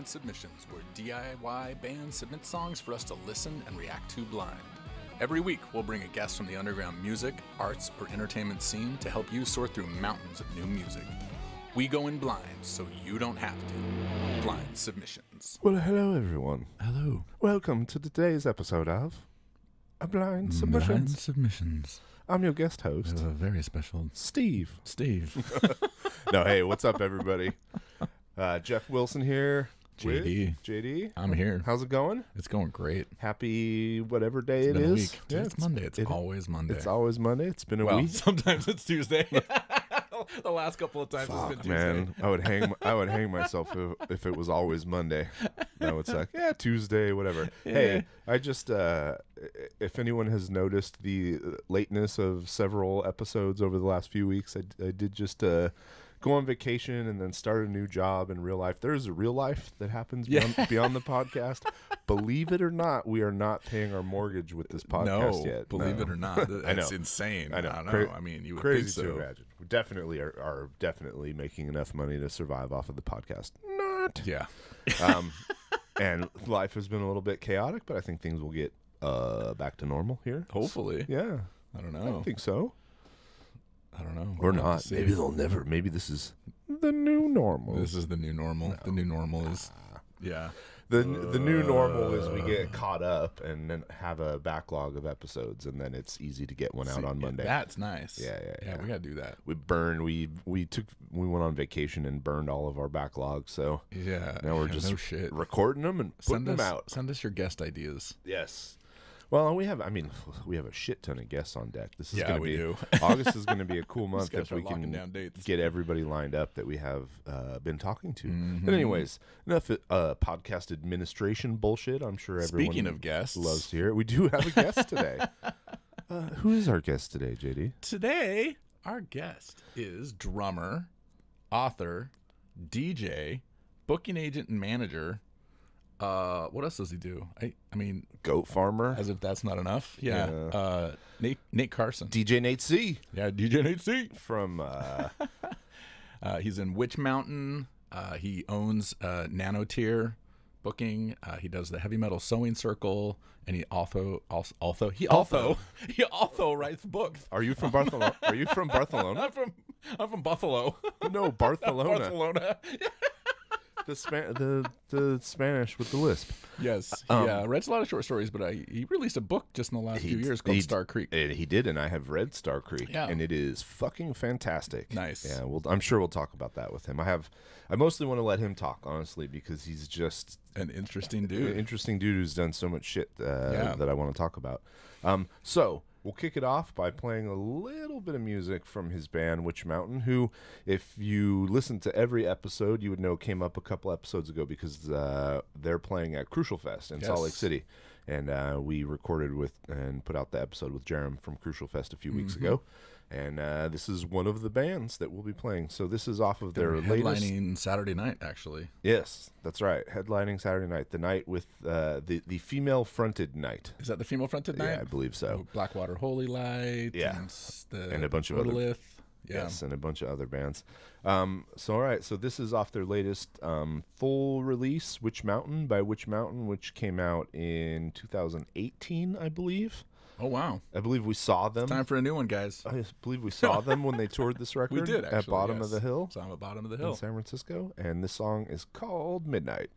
Blind Submissions, where DIY bands submit songs for us to listen and react to blind. Every week, we'll bring a guest from the underground music, arts, or entertainment scene to help you sort through mountains of new music. We go in blind, so you don't have to. Blind Submissions. Well, hello, everyone. Hello. Welcome to today's episode of A Blind Submissions. Blind Submissions. I'm your guest host. a very special Steve. Steve. no, hey, what's up, everybody? Uh, Jeff Wilson here. JD. JD. I'm here. How's it going? It's going great. Happy whatever day it's it is. Dude, yeah, it's, Monday. It's it, always Monday. It's always Monday. It's been a well, week. Sometimes it's Tuesday. the last couple of times Fuck, it's been Tuesday. Man, I would hang I would hang myself if, if it was always Monday. That would suck. Yeah, Tuesday, whatever. Yeah. Hey, I just uh, if anyone has noticed the lateness of several episodes over the last few weeks, I, I did just uh, go on vacation and then start a new job in real life. There is a real life that happens beyond, beyond the podcast. believe it or not, we are not paying our mortgage with this podcast no, yet. Believe no. it or not, that's insane. I know. I, Cra- I mean, you would crazy so. to imagine. We definitely are, are definitely making enough money to survive off of the podcast. Not. Yeah. Um, and life has been a little bit chaotic, but I think things will get uh, back to normal here. Hopefully. So, yeah. I don't know. I think so. I don't know. We'll or not. Maybe they'll never. Maybe this is the new normal. This is the new normal. No. The new normal is yeah. The uh, the new normal is we get uh. caught up and then have a backlog of episodes, and then it's easy to get one out on Monday. That's nice. Yeah, yeah, yeah, yeah. We gotta do that. We burned. We we took. We went on vacation and burned all of our backlog. So yeah, now we're yeah, just no recording them and send putting us, them out. Send us your guest ideas. Yes, well, we have. I mean, we have a shit ton of guests on deck. This is yeah, going to be do. August is going to be a cool month if we can get everybody lined up that we have uh, been talking to. Mm -hmm. But mm-hmm. anyways, enough uh, podcast administration bullshit. I'm sure everyone. Speaking of guests, loves to hear it. We do have a guest today. uh, who is our guest today, JD? Today, our guest is drummer, author, DJ, booking agent, and manager uh, what else does he do? I, I mean, Goat Farmer. As if that's not enough. Yeah. yeah. Uh, Nate Nate Carson. DJ Nate C. Yeah, DJ Nate C. From. Uh... uh he's in Witch Mountain. Uh, he owns uh, Nanotier booking. Uh, he does the heavy metal sewing circle, and he also also, also he also he also writes books. Are you from Barcelona? Are you from Barcelona? I'm from I'm from Buffalo. No, Barcelona. Barcelona the, Spa- the the Spanish with the lisp. Yes, uh, um, yeah. read a lot of short stories, but I, he released a book just in the last few years called Star Creek. Eh, he did, and I have read Star Creek, yeah. and it is fucking fantastic. Nice. Yeah, well, I'm sure we'll talk about that with him. I have, I mostly want to let him talk honestly because he's just an interesting dude. An interesting dude who's done so much shit uh, yeah. that I want to talk about. Um, so We'll kick it off by playing a little bit of music from his band, Witch Mountain, who, if you listen to every episode, you would know came up a couple episodes ago because uh, they're playing at Crucial Fest in yes. Salt Lake City. And uh, we recorded with and put out the episode with Jerem from Crucial Fest a few mm-hmm. weeks ago and uh, this is one of the bands that we'll be playing. So this is off of their headlining latest... Saturday night, actually. Yes, that's right. Headlining Saturday night, the night with uh, the the female fronted night. Is that the female fronted night? Yeah, I believe so. Blackwater Holy Light. Yeah, and, the and a bunch of other. Yeah. Yes, and a bunch of other bands. Um, so all right, so this is off their latest um, full release, Witch Mountain by Witch Mountain, which came out in 2018, I believe. Oh wow! I believe we saw them. It's time for a new one, guys. I believe we saw them when they toured this record. we did actually, at Bottom yes. of the Hill. I'm at Bottom of the Hill in San Francisco, and this song is called Midnight.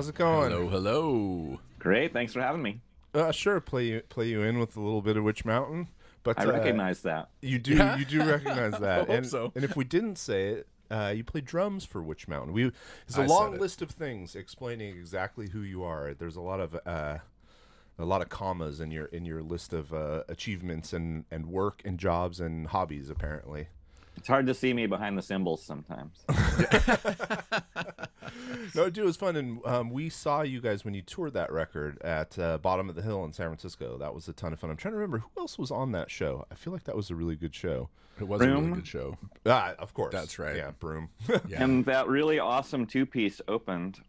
How's it going? Hello, hello. Great. Thanks for having me. Uh, sure. Play you play you in with a little bit of Witch Mountain, but I uh, recognize that. You do. Yeah? You do recognize that. and, so. and if we didn't say it, uh, you play drums for Witch Mountain. We it's a I long list of things explaining exactly who you are. There's a lot of uh, a lot of commas in your in your list of uh, achievements and and work and jobs and hobbies apparently. It's hard to see me behind the symbols sometimes. no, dude, it was fun, and um, we saw you guys when you toured that record at uh, Bottom of the Hill in San Francisco. That was a ton of fun. I'm trying to remember who else was on that show. I feel like that was a really good show. It was Broom. a really good show. Ah, of course. That's right. Yeah, Broom. yeah. And that really awesome two piece opened.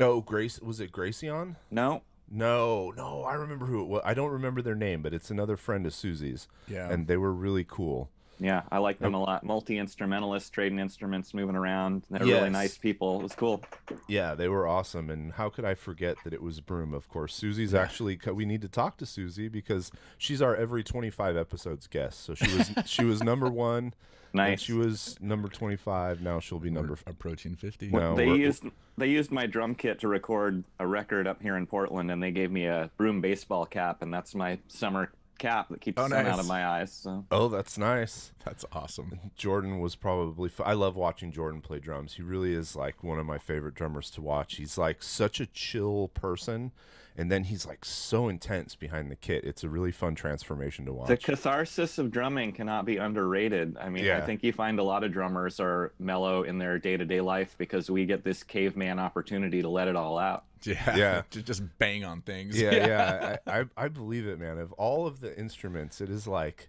Oh, Grace was it Gracian? No, no, no, I remember who it was. I don't remember their name, but it's another friend of Susie's. Yeah. And they were really cool. Yeah, I like them a lot. Multi instrumentalists, trading instruments, moving around. They're yes. really nice people. It was cool. Yeah, they were awesome. And how could I forget that it was Broom? Of course, Susie's actually. We need to talk to Susie because she's our every twenty five episodes guest. So she was she was number one. Nice. she was number twenty five. Now she'll be number we're approaching fifty. No, they used they used my drum kit to record a record up here in Portland, and they gave me a Broom baseball cap, and that's my summer cap that keeps oh, sun out of my eyes. So. Oh, that's nice. That's awesome. Jordan was probably. F- I love watching Jordan play drums. He really is like one of my favorite drummers to watch. He's like such a chill person, and then he's like so intense behind the kit. It's a really fun transformation to watch. The catharsis of drumming cannot be underrated. I mean, yeah. I think you find a lot of drummers are mellow in their day to day life because we get this caveman opportunity to let it all out. Yeah, yeah, to just bang on things. Yeah, yeah, yeah. I, I, I believe it, man. Of all of the instruments, it is like,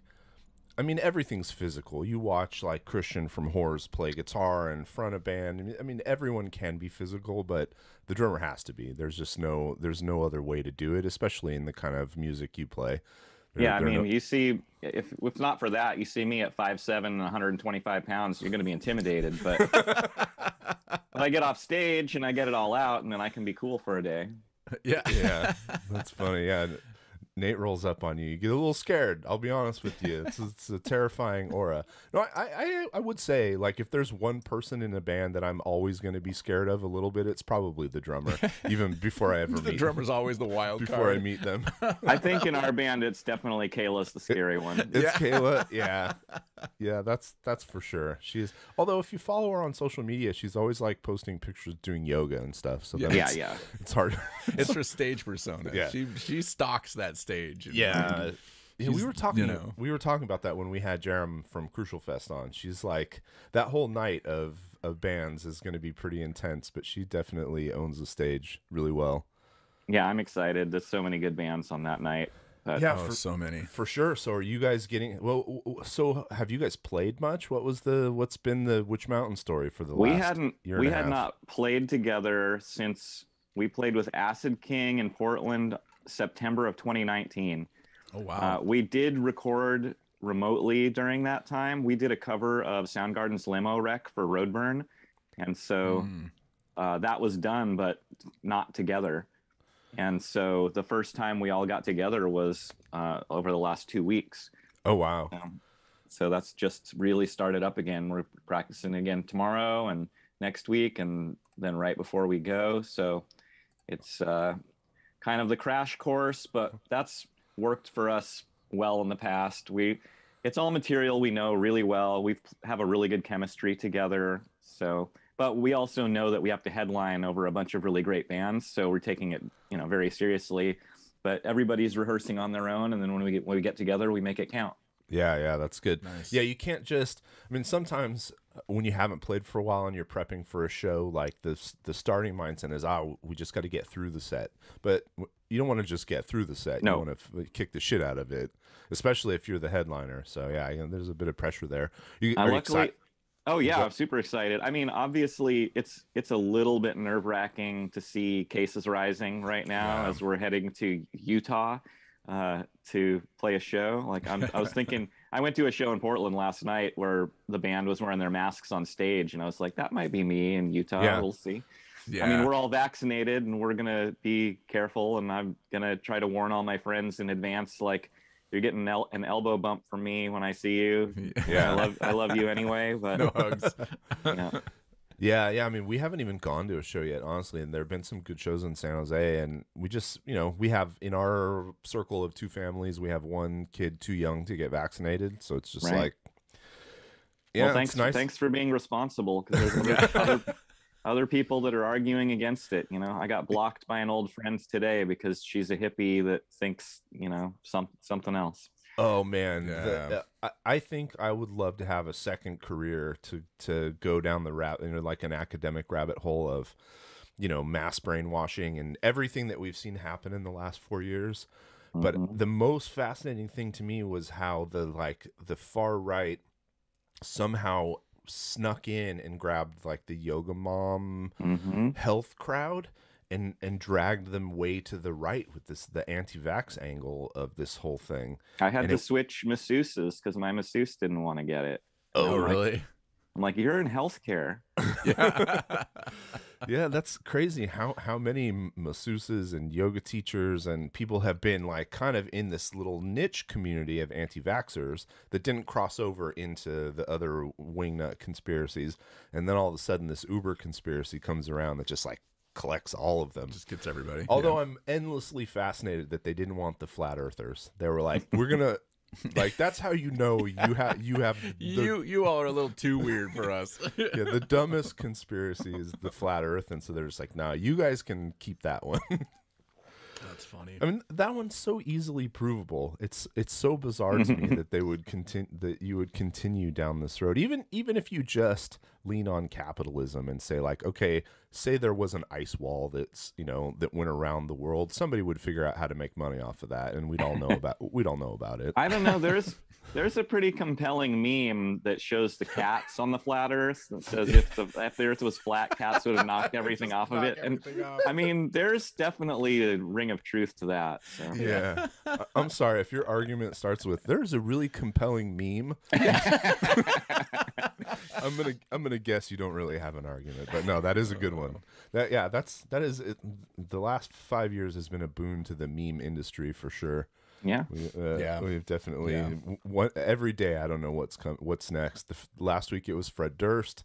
I mean, everything's physical. You watch like Christian from Horrors play guitar in front of band. I mean, everyone can be physical, but the drummer has to be. There's just no, there's no other way to do it, especially in the kind of music you play. They're, yeah, I mean, no- you see, if if not for that, you see me at 5'7 and 125 pounds, you're going to be intimidated. But when I get off stage and I get it all out, and then I can be cool for a day. Yeah, yeah, that's funny. Yeah, Nate rolls up on you, you get a little scared. I'll be honest with you. It's, it's a terrifying aura. No, I, I, I would say, like, if there's one person in a band that I'm always going to be scared of a little bit, it's probably the drummer, even before I ever the meet The drummer's them. always the wild Before card. I meet them. I think in our band, it's definitely Kayla's the scary one. It's yeah. Kayla. Yeah. Yeah, that's, that's for sure. She's Although, if you follow her on social media, she's always like posting pictures doing yoga and stuff. So yeah, yeah, yeah. It's hard. it's her stage persona. Yeah. She, she stalks that stage. yeah. yeah, we were talking. You know. We were talking about that when we had Jerem from Crucial Fest on. She's like that whole night of of bands is going to be pretty intense, but she definitely owns the stage really well. Yeah, I'm excited. There's so many good bands on that night. But... Yeah, oh, for, so many for sure. So are you guys getting? Well, so have you guys played much? What was the? What's been the Witch Mountain story for the? We hadn't. we had half? not played together since we played with Acid King in Portland September of 2019. Oh wow! Uh, we did record remotely during that time. We did a cover of Soundgarden's Limo Wreck for Roadburn, and so mm. uh, that was done, but not together. And so the first time we all got together was uh, over the last two weeks. Oh wow! Um, so that's just really started up again. We're practicing again tomorrow and next week, and then right before we go. So it's uh, kind of the crash course, but that's worked for us well in the past. We it's all material we know really well. We have a really good chemistry together. So, but we also know that we have to headline over a bunch of really great bands, so we're taking it, you know, very seriously. But everybody's rehearsing on their own, and then when we get, when we get together, we make it count. Yeah, yeah, that's good. Nice. Yeah, you can't just. I mean, sometimes when you haven't played for a while and you're prepping for a show, like the the starting mindset is, ah, oh, we just got to get through the set. But you don't want to just get through the set. No. You want to f- kick the shit out of it, especially if you're the headliner. So yeah, you know, there's a bit of pressure there. You, uh, luckily, you oh yeah, I'm super excited. I mean, obviously, it's it's a little bit nerve wracking to see cases rising right now yeah. as we're heading to Utah uh, to play a show. Like I'm, I was thinking. I went to a show in Portland last night where the band was wearing their masks on stage, and I was like, that might be me in Utah. Yeah. We'll see. Yeah. I mean, we're all vaccinated, and we're gonna be careful, and I'm gonna try to warn all my friends in advance, like. You're getting an, el- an elbow bump from me when I see you. Yeah, I love I love you anyway. But no hugs. Yeah, yeah. I mean, we haven't even gone to a show yet, honestly. And there have been some good shows in San Jose. And we just, you know, we have in our circle of two families, we have one kid too young to get vaccinated. So it's just right. like, yeah, well, thanks, nice. thanks for being responsible because there's other, other people that are arguing against it. You know, I got blocked by an old friend today because she's a hippie that thinks, you know, some, something else. Oh man, yeah. the, uh, I, think I would love to have a second career to to go down the rabbit, you know, like an academic rabbit hole of, you know, mass brainwashing and everything that we've seen happen in the last four years. Mm-hmm. But the most fascinating thing to me was how the like the far right somehow snuck in and grabbed like the yoga mom mm-hmm. health crowd and and dragged them way to the right with this the anti-vax angle of this whole thing. I had and to it, switch masseuses because my masseuse didn't want to get it. Oh, I'm really? Like, I'm like, you're in healthcare. yeah. yeah, that's crazy. How how many masseuses and yoga teachers and people have been like kind of in this little niche community of anti-vaxxers that didn't cross over into the other wingnut conspiracies, and then all of a sudden this Uber conspiracy comes around that just like collects all of them. Just gets everybody. Although yeah. I'm endlessly fascinated that they didn't want the flat earthers. They were like, we're gonna like that's how you know you have you have the, you you all are a little too weird for us. yeah, the dumbest conspiracy is the flat Earth, and so they're just like, nah, you guys can keep that one. that's funny. I mean, that one's so easily provable. It's it's so bizarre to me that they would continue that you would continue down this road, even even if you just lean on capitalism and say like okay say there was an ice wall that's you know that went around the world somebody would figure out how to make money off of that and we'd all know about we'd all know about it i don't know there's there's a pretty compelling meme that shows the cats on the flat earth that says if the if the earth was flat cats would have knocked everything off knock of it and off. i mean there's definitely a ring of truth to that so. yeah i'm sorry if your argument starts with there's a really compelling meme i'm gonna i'm gonna going to guess you don't really have an argument, but no, that is a good one. That yeah, that's that is it, the last five years has been a boon to the meme industry for sure. Yeah, we, uh, yeah, we've definitely yeah. One, every day. I don't know what's come, what's next. The, last week it was Fred Durst.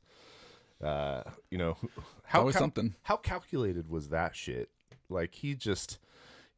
Uh, you know, how cal- something. How calculated was that shit? Like he just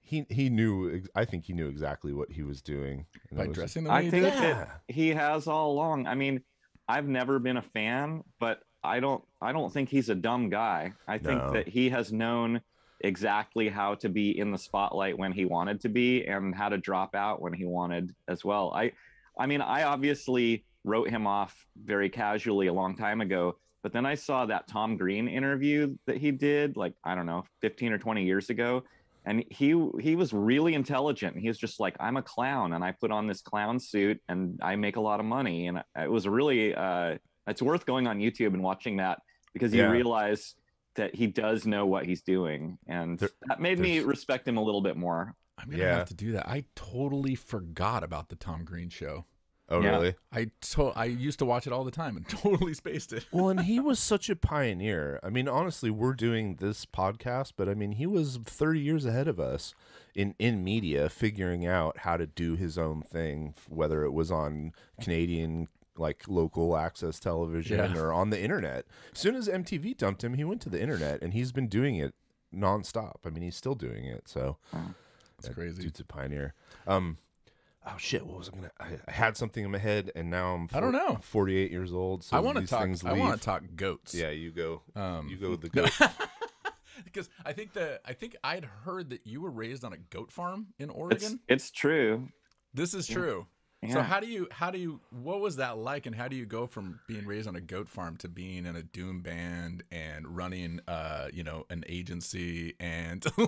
he he knew. I think he knew exactly what he was doing by was, dressing. I think that he has all along. I mean, I've never been a fan, but I don't I don't think he's a dumb guy. I think that he has known exactly how to be in the spotlight when he wanted to be and how to drop out when he wanted as well. I I mean, I obviously wrote him off very casually a long time ago, but then I saw that Tom Green interview that he did like I don't know, 15 or 20 years ago and he he was really intelligent he was just like i'm a clown and i put on this clown suit and i make a lot of money and it was really uh, it's worth going on youtube and watching that because you yeah. realize that he does know what he's doing and there, that made me respect him a little bit more i'm gonna yeah. have to do that i totally forgot about the tom green show Oh yeah. really? I to- I used to watch it all the time and totally spaced it. well, and he was such a pioneer. I mean, honestly, we're doing this podcast, but I mean, he was 30 years ahead of us in in media figuring out how to do his own thing, whether it was on Canadian like local access television yeah. or on the internet. As soon as MTV dumped him, he went to the internet and he's been doing it nonstop. I mean, he's still doing it. So That's that crazy. Dude's a pioneer. Um oh shit, what was I gonna? I, I had something in my head, and now I'm. Four, I don't know. I'm 48 years old, so I want to talk. I want to talk goats. Yeah, you go. Um, you go with the goat. because I think that I think I'd heard that you were raised on a goat farm in Oregon. It's, it's true. This is true. Yeah. So how do you how do you what was that like and how do you go from being raised on a goat farm to being in a doom band and running uh you know an agency and you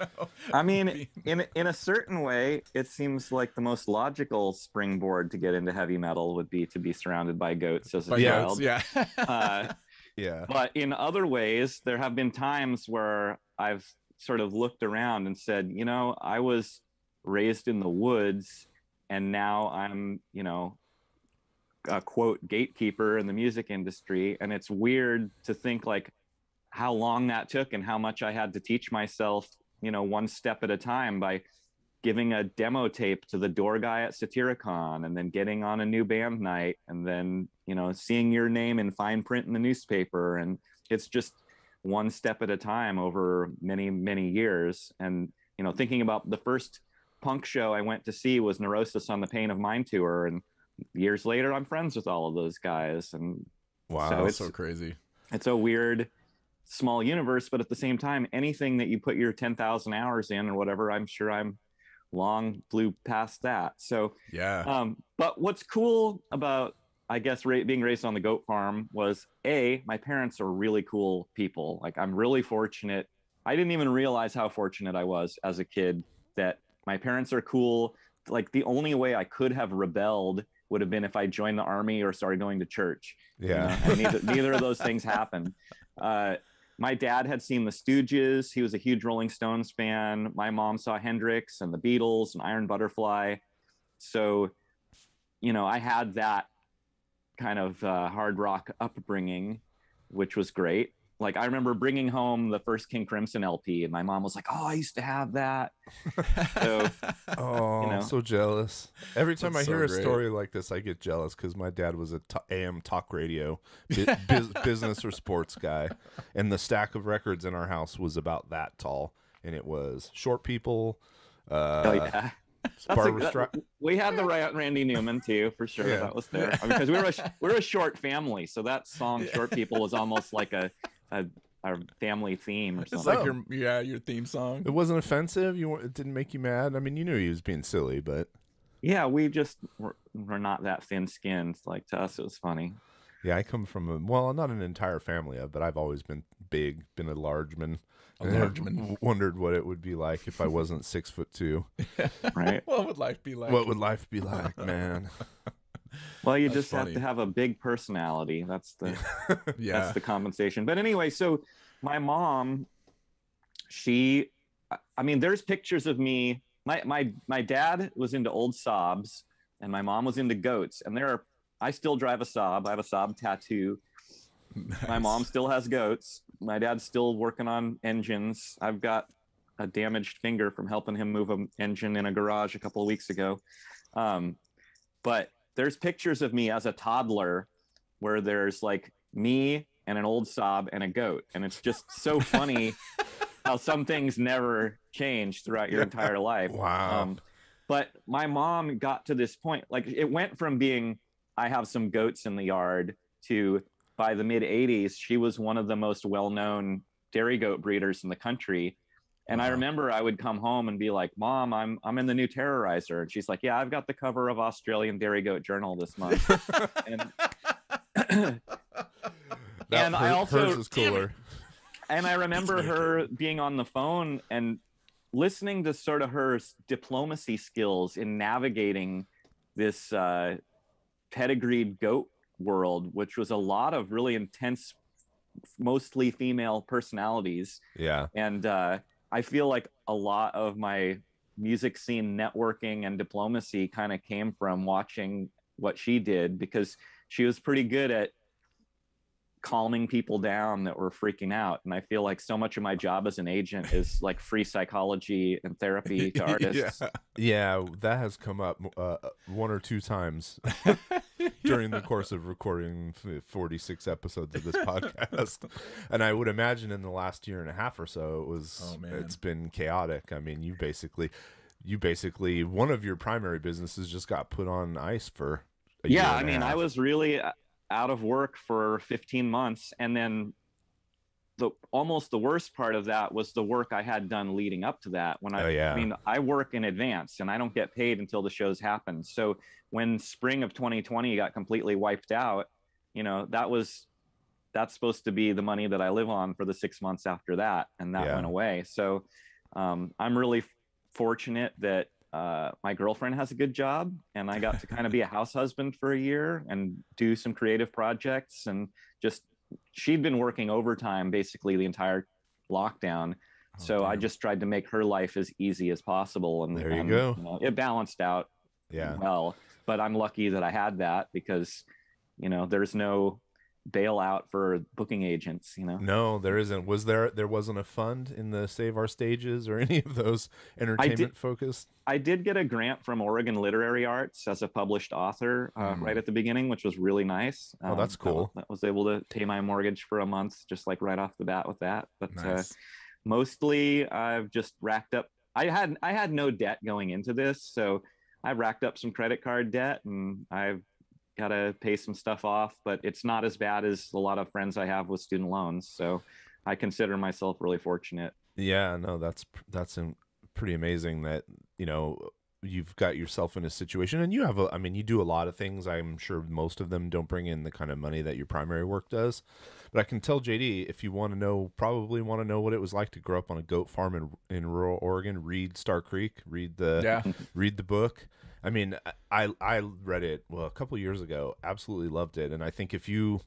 know I mean being... in in a certain way it seems like the most logical springboard to get into heavy metal would be to be surrounded by goats as a by child. Goats, yeah. uh, yeah. But in other ways there have been times where I've sort of looked around and said, you know, I was raised in the woods and now I'm, you know, a quote gatekeeper in the music industry. And it's weird to think like how long that took and how much I had to teach myself, you know, one step at a time by giving a demo tape to the door guy at Satyricon and then getting on a new band night and then, you know, seeing your name in fine print in the newspaper. And it's just one step at a time over many, many years. And, you know, thinking about the first punk show I went to see was Neurosis on the Pain of Mind tour, and years later I'm friends with all of those guys. And wow, so it's so crazy. It's a weird small universe, but at the same time, anything that you put your ten thousand hours in or whatever, I'm sure I'm long blew past that. So yeah. Um, but what's cool about I guess ra- being raised on the goat farm was a my parents are really cool people. Like I'm really fortunate. I didn't even realize how fortunate I was as a kid that my parents are cool. Like the only way I could have rebelled would have been if I joined the army or started going to church. Yeah. You know, neither, neither, of those things happened. Uh, my dad had seen the Stooges. He was a huge Rolling Stones fan. My mom saw Hendrix and the Beatles and Iron Butterfly. So, you know, I had that kind of uh, hard rock upbringing, which was great. Like I remember bringing home the first King Crimson LP, and my mom was like, "Oh, I used to have that." So, oh, you know. I'm so jealous. Every time That's I hear a story like this, I get jealous because my dad was a t- AM talk radio bi- biz- business or sports guy, and the stack of records in our house was about that tall, and it was Short People. Uh, oh yeah. that, we had the Randy Newman too, for sure. Yeah. That was there because I mean, we were a, we are a short family, so that song "Short People" was almost like a a our family theme or something. It's like oh. your yeah, your theme song. It wasn't offensive. You it didn't make you mad. I mean, you knew he was being silly, but yeah, we just we're, we're not that thin-skinned. Like to us, it was funny. Yeah, I come from a well, not an entire family of, but I've always been big, been a large man. A large man. Wondered what it would be like if I wasn't six foot two. right. What would life be like? What would life be like, man? well, you just funny. have to have a big personality. That's the yeah. that's the compensation. But anyway, so my mom, she, I mean, there's pictures of me. My my my dad was into old sobs, and my mom was into goats. And there are, I still drive a sob. I have a sob tattoo. Nice. My mom still has goats. My dad's still working on engines. I've got a damaged finger from helping him move an engine in a garage a couple of weeks ago. Um, but there's pictures of me as a toddler where there's like me and an old sob and a goat. And it's just so funny how some things never change throughout your yeah. entire life. Wow. Um, but my mom got to this point, like it went from being, I have some goats in the yard to by the mid 80s, she was one of the most well known dairy goat breeders in the country. And wow. I uh-huh. remember I would come home and be like, "Mom, I'm I'm in the new Terrorizer," and she's like, "Yeah, I've got the cover of Australian Dairy Goat Journal this month." and, and I also hers is cooler. And I remember her being on the phone and listening to sort of her diplomacy skills in navigating this uh, pedigreed goat world, which was a lot of really intense, mostly female personalities. Yeah, and. Uh, I feel like a lot of my music scene networking and diplomacy kind of came from watching what she did because she was pretty good at calming people down that were freaking out. And I feel like so much of my job as an agent is like free psychology and therapy to artists. yeah. yeah that has come up uh, uh, one or two times during the course of recording 46 episodes of this podcast. and I would imagine in the last year and a half or so, it was, oh, it's been chaotic. I mean, you basically, you basically, one of your primary businesses just got put on ice for yeah i mean i was really uh, out of work for 15 months and then the almost the worst part of that was the work I had done leading up to that. When I, oh, yeah. I mean, I work in advance and I don't get paid until the shows happen. So when spring of 2020 got completely wiped out, you know, that was that's supposed to be the money that I live on for the six months after that, and that yeah. went away. So um, I'm really fortunate that uh, my girlfriend has a good job and I got to kind of be a house husband for a year and do some creative projects and just she'd been working overtime basically the entire lockdown. Oh, so damn. I just tried to make her life as easy as possible and there you and, go. You know, it balanced out yeah. well, but I'm lucky that I had that because you know there's no bailout for booking agents you know no there isn't was there there wasn't a fund in the save our stages or any of those entertainment I did, focused i did get a grant from oregon literary arts as a published author uh, hmm. right at the beginning which was really nice um, oh that's um, cool I, was able to pay my mortgage for a month just like right off the bat with that but uh, nice. uh, mostly i've just racked up i had i had no debt going into this so i've racked up some credit card debt and i've got to pay some stuff off, but it's not as bad as a lot of friends I have with student loans. So I consider myself really fortunate. Yeah, no, that's that's um, pretty amazing that you know you've got yourself in a situation and you have a, I mean you do a lot of things i'm sure most of them don't bring in the kind of money that your primary work does but i can tell jd if you want to know probably want to know what it was like to grow up on a goat farm in, in rural oregon read star creek read the yeah. read the book I mean, I I read it well a couple years ago. Absolutely loved it, and I think if you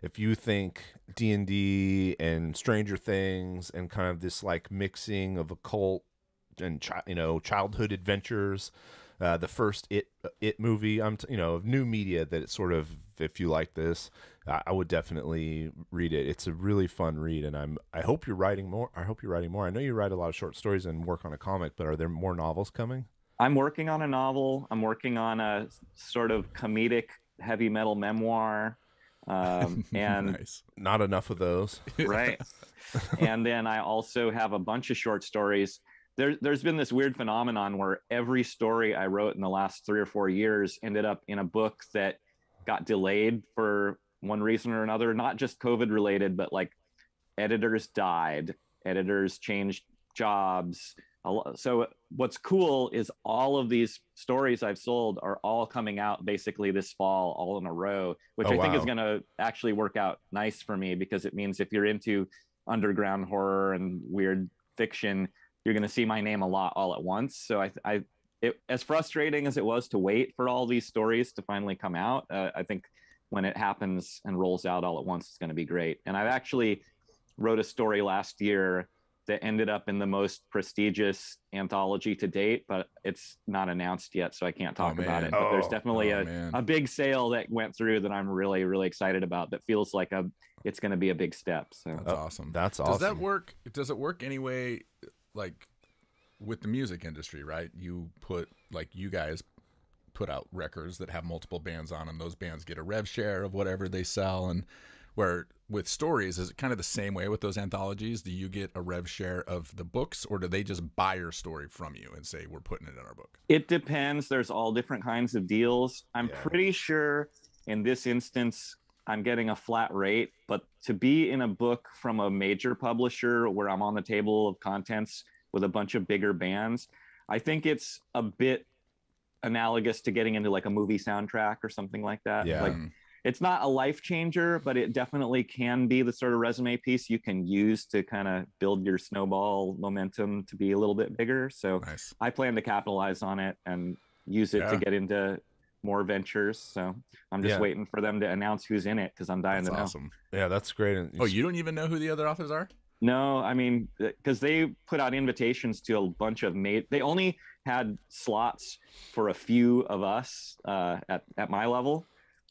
if you think D and D and Stranger Things and kind of this like mixing of occult and you know childhood adventures, uh, the first it it movie, I'm you know of new media that it sort of if you like this, I, I would definitely read it. It's a really fun read, and I'm I hope you're writing more. I hope you're writing more. I know you write a lot of short stories and work on a comic, but are there more novels coming? I'm working on a novel. I'm working on a sort of comedic heavy metal memoir. Um, and nice. not enough of those, right? and then I also have a bunch of short stories. There, there's been this weird phenomenon where every story I wrote in the last three or four years ended up in a book that got delayed for one reason or another, not just COVID related, but like editors died, editors changed jobs, so what's cool is all of these stories I've sold are all coming out basically this fall, all in a row, which oh, I think is going to actually work out nice for me because it means if you're into underground horror and weird fiction, you're going to see my name a lot all at once. So I, I it, as frustrating as it was to wait for all these stories to finally come out, uh, I think when it happens and rolls out all at once, it's going to be great. And I've actually wrote a story last year that ended up in the most prestigious anthology to date, but it's not announced yet, so I can't talk oh, about it. Oh, but oh, there's definitely oh, a, a big sale that went through that I'm really, really excited about that feels like a it's gonna be a big step. So that's oh, awesome. That's awesome. Does that work does it work anyway like with the music industry, right? You put like you guys put out records that have multiple bands on them, those bands get a rev share of whatever they sell and where with stories is it kind of the same way with those anthologies do you get a rev share of the books or do they just buy your story from you and say we're putting it in our book it depends there's all different kinds of deals i'm yeah. pretty sure in this instance i'm getting a flat rate but to be in a book from a major publisher where i'm on the table of contents with a bunch of bigger bands i think it's a bit analogous to getting into like a movie soundtrack or something like that yeah. like it's not a life changer, but it definitely can be the sort of resume piece you can use to kind of build your snowball momentum to be a little bit bigger. So nice. I plan to capitalize on it and use it yeah. to get into more ventures. So I'm just yeah. waiting for them to announce who's in it because I'm dying that's to awesome. know. Yeah, that's great. And oh, you don't even know who the other authors are? No, I mean, because uh, they put out invitations to a bunch of mate. They only had slots for a few of us uh, at at my level,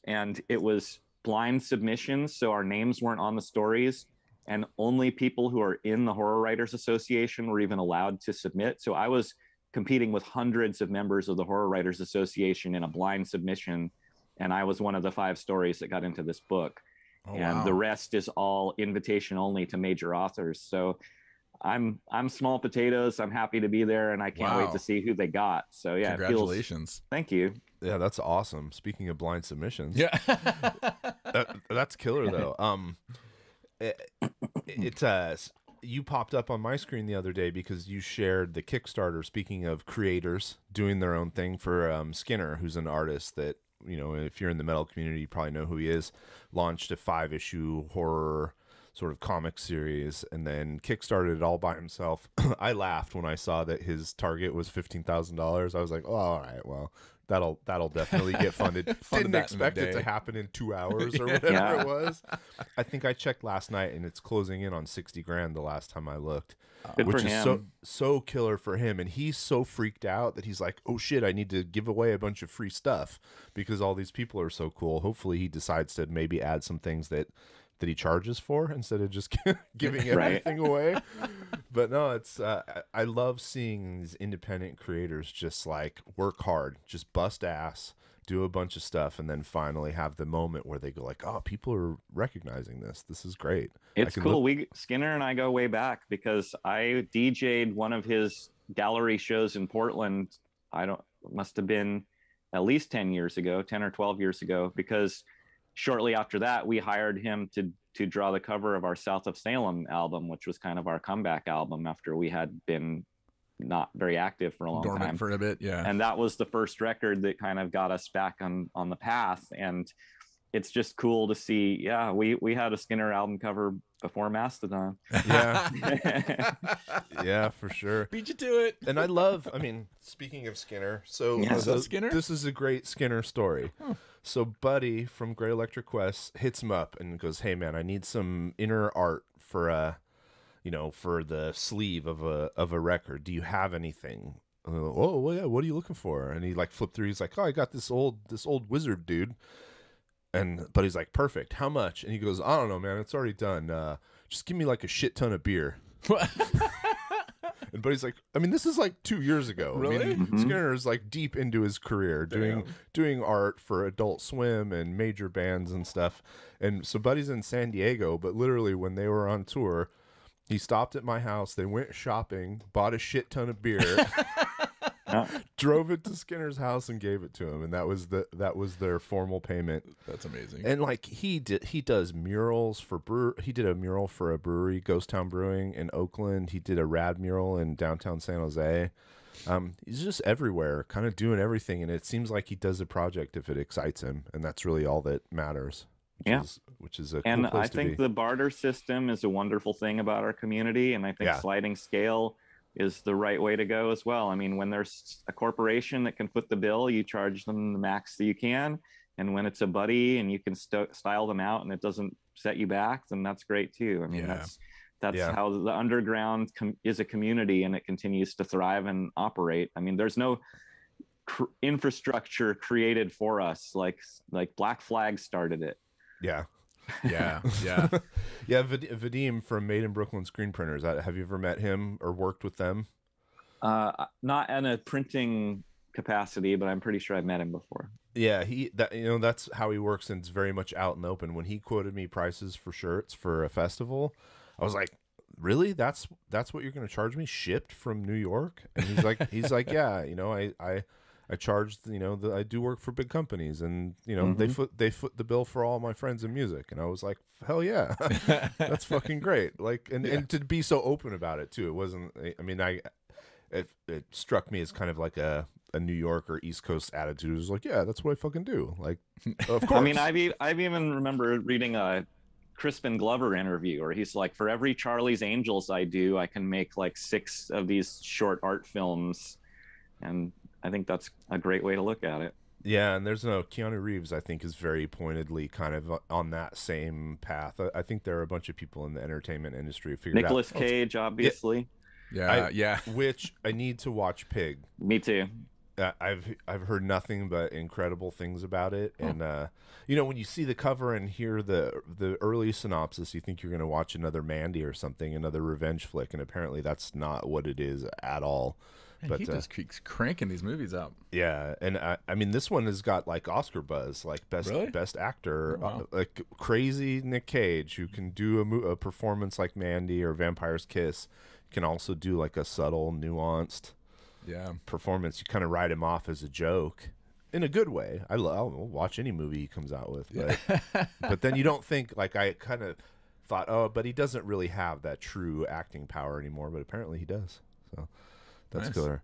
and it was blind submissions, so our names weren't on the stories, and only people who are in the Horror Writers Association were even allowed to submit. So I was competing with hundreds of members of the Horror Writers Association in a blind submission, and I was one of the five stories that got into this book. Oh, and wow. the rest is all invitation only to major authors. So I'm I'm small potatoes. I'm happy to be there, and I can't wow. wait to see who they got. So yeah, congratulations. Feels, thank you. Yeah, that's awesome. Speaking of blind submissions, yeah, that, that's killer though. Um, it, eh, it's uh, you popped up on my screen the other day because you shared the Kickstarter. Speaking of creators doing their own thing for um, Skinner, who's an artist that you know, if you're in the metal community, you probably know who he is. Launched a five issue horror sort of comic series and then kickstarted it all by himself. I laughed when I saw that his target was $15,000. I was like, "Oh, all right. Well, that'll that'll definitely get funded." Didn't expect it to happen in 2 hours or whatever yeah. it was. I think I checked last night and it's closing in on 60 grand the last time I looked, oh. Good which is so so killer for him and he's so freaked out that he's like, "Oh shit, I need to give away a bunch of free stuff because all these people are so cool." Hopefully he decides to maybe add some things that that he charges for instead of just giving everything away. but no, it's uh, I love seeing these independent creators just like work hard, just bust ass, do a bunch of stuff, and then finally have the moment where they go like, "Oh, people are recognizing this. This is great." It's cool. Look- we Skinner and I go way back because I DJ'd one of his gallery shows in Portland. I don't must have been at least 10 years ago, 10 or 12 years ago because shortly after that, we hired him to to draw the cover of our South of Salem album, which was kind of our comeback album after we had been not very active for a long Dormant time for a bit yeah and that was the first record that kind of got us back on on the path and it's just cool to see. Yeah, we we had a Skinner album cover before Mastodon. Yeah, yeah, for sure. Beat you to it. And I love. I mean, speaking of Skinner, so, yeah, so Skinner? this is a great Skinner story. Huh. So Buddy from Great Electric Quest hits him up and goes, "Hey man, I need some inner art for a, you know, for the sleeve of a of a record. Do you have anything?" like, oh well, yeah. What are you looking for? And he like flipped through. He's like, "Oh, I got this old this old wizard dude." and but he's like, perfect. How much? And he goes, I don't know, man. It's already done. Uh, just give me like a shit ton of beer. and Buddy's like, I mean, this is like two years ago. Really? I mean, mm-hmm. Skinner is like deep into his career, doing doing art for Adult Swim and major bands and stuff. And so Buddy's in San Diego, but literally when they were on tour, he stopped at my house. They went shopping, bought a shit ton of beer. drove it to Skinner's house and gave it to him, and that was the that was their formal payment. That's amazing. And like he did, he does murals for brew. He did a mural for a brewery, Ghost Town Brewing in Oakland. He did a rad mural in downtown San Jose. Um, he's just everywhere, kind of doing everything, and it seems like he does a project if it excites him, and that's really all that matters. Which yeah, is, which is a and cool I think the barter system is a wonderful thing about our community, and I think yeah. sliding scale is the right way to go as well. I mean, when there's a corporation that can foot the bill, you charge them the max that you can. And when it's a buddy and you can st- style them out and it doesn't set you back, then that's great too. I mean, yeah. that's that's yeah. how the underground com- is a community and it continues to thrive and operate. I mean, there's no cr- infrastructure created for us like like Black Flag started it. Yeah. Yeah, yeah, yeah. Vad- Vadim from Made in Brooklyn Screen Printers. Uh, have you ever met him or worked with them? Uh, not in a printing capacity, but I'm pretty sure I've met him before. Yeah, he that you know that's how he works, and it's very much out in the open. When he quoted me prices for shirts for a festival, I was like, "Really? That's that's what you're going to charge me shipped from New York?" And he's like, "He's like, yeah, you know, I I." I charge, you know, the, I do work for big companies, and you know, mm-hmm. they foot they foot the bill for all my friends in music, and I was like, hell yeah, that's fucking great. Like, and yeah. and to be so open about it too, it wasn't. I mean, I it it struck me as kind of like a a New York or East Coast attitude. It was like, yeah, that's what I fucking do. Like, of course. I mean, I've i I've even remember reading a Crispin Glover interview where he's like, for every Charlie's Angels I do, I can make like six of these short art films, and I think that's a great way to look at it. Yeah, and there's no Keanu Reeves. I think is very pointedly kind of on that same path. I, I think there are a bunch of people in the entertainment industry who figured Nicolas out. Nicolas oh, Cage, obviously. Yeah, yeah, I, yeah. Which I need to watch Pig. Me too. Uh, I've I've heard nothing but incredible things about it, oh. and uh, you know when you see the cover and hear the the early synopsis, you think you're going to watch another Mandy or something, another revenge flick, and apparently that's not what it is at all but he uh, just keeps cranking these movies out. Yeah, and I, I mean, this one has got like Oscar buzz, like best really? best actor, oh, uh, wow. uh, like crazy Nick Cage, who can do a, mo- a performance like Mandy or Vampire's Kiss, can also do like a subtle, nuanced, yeah, performance. You kind of write him off as a joke in a good way. I love I'll watch any movie he comes out with, but but then you don't think like I kind of thought, oh, but he doesn't really have that true acting power anymore. But apparently he does. So that's nice. killer.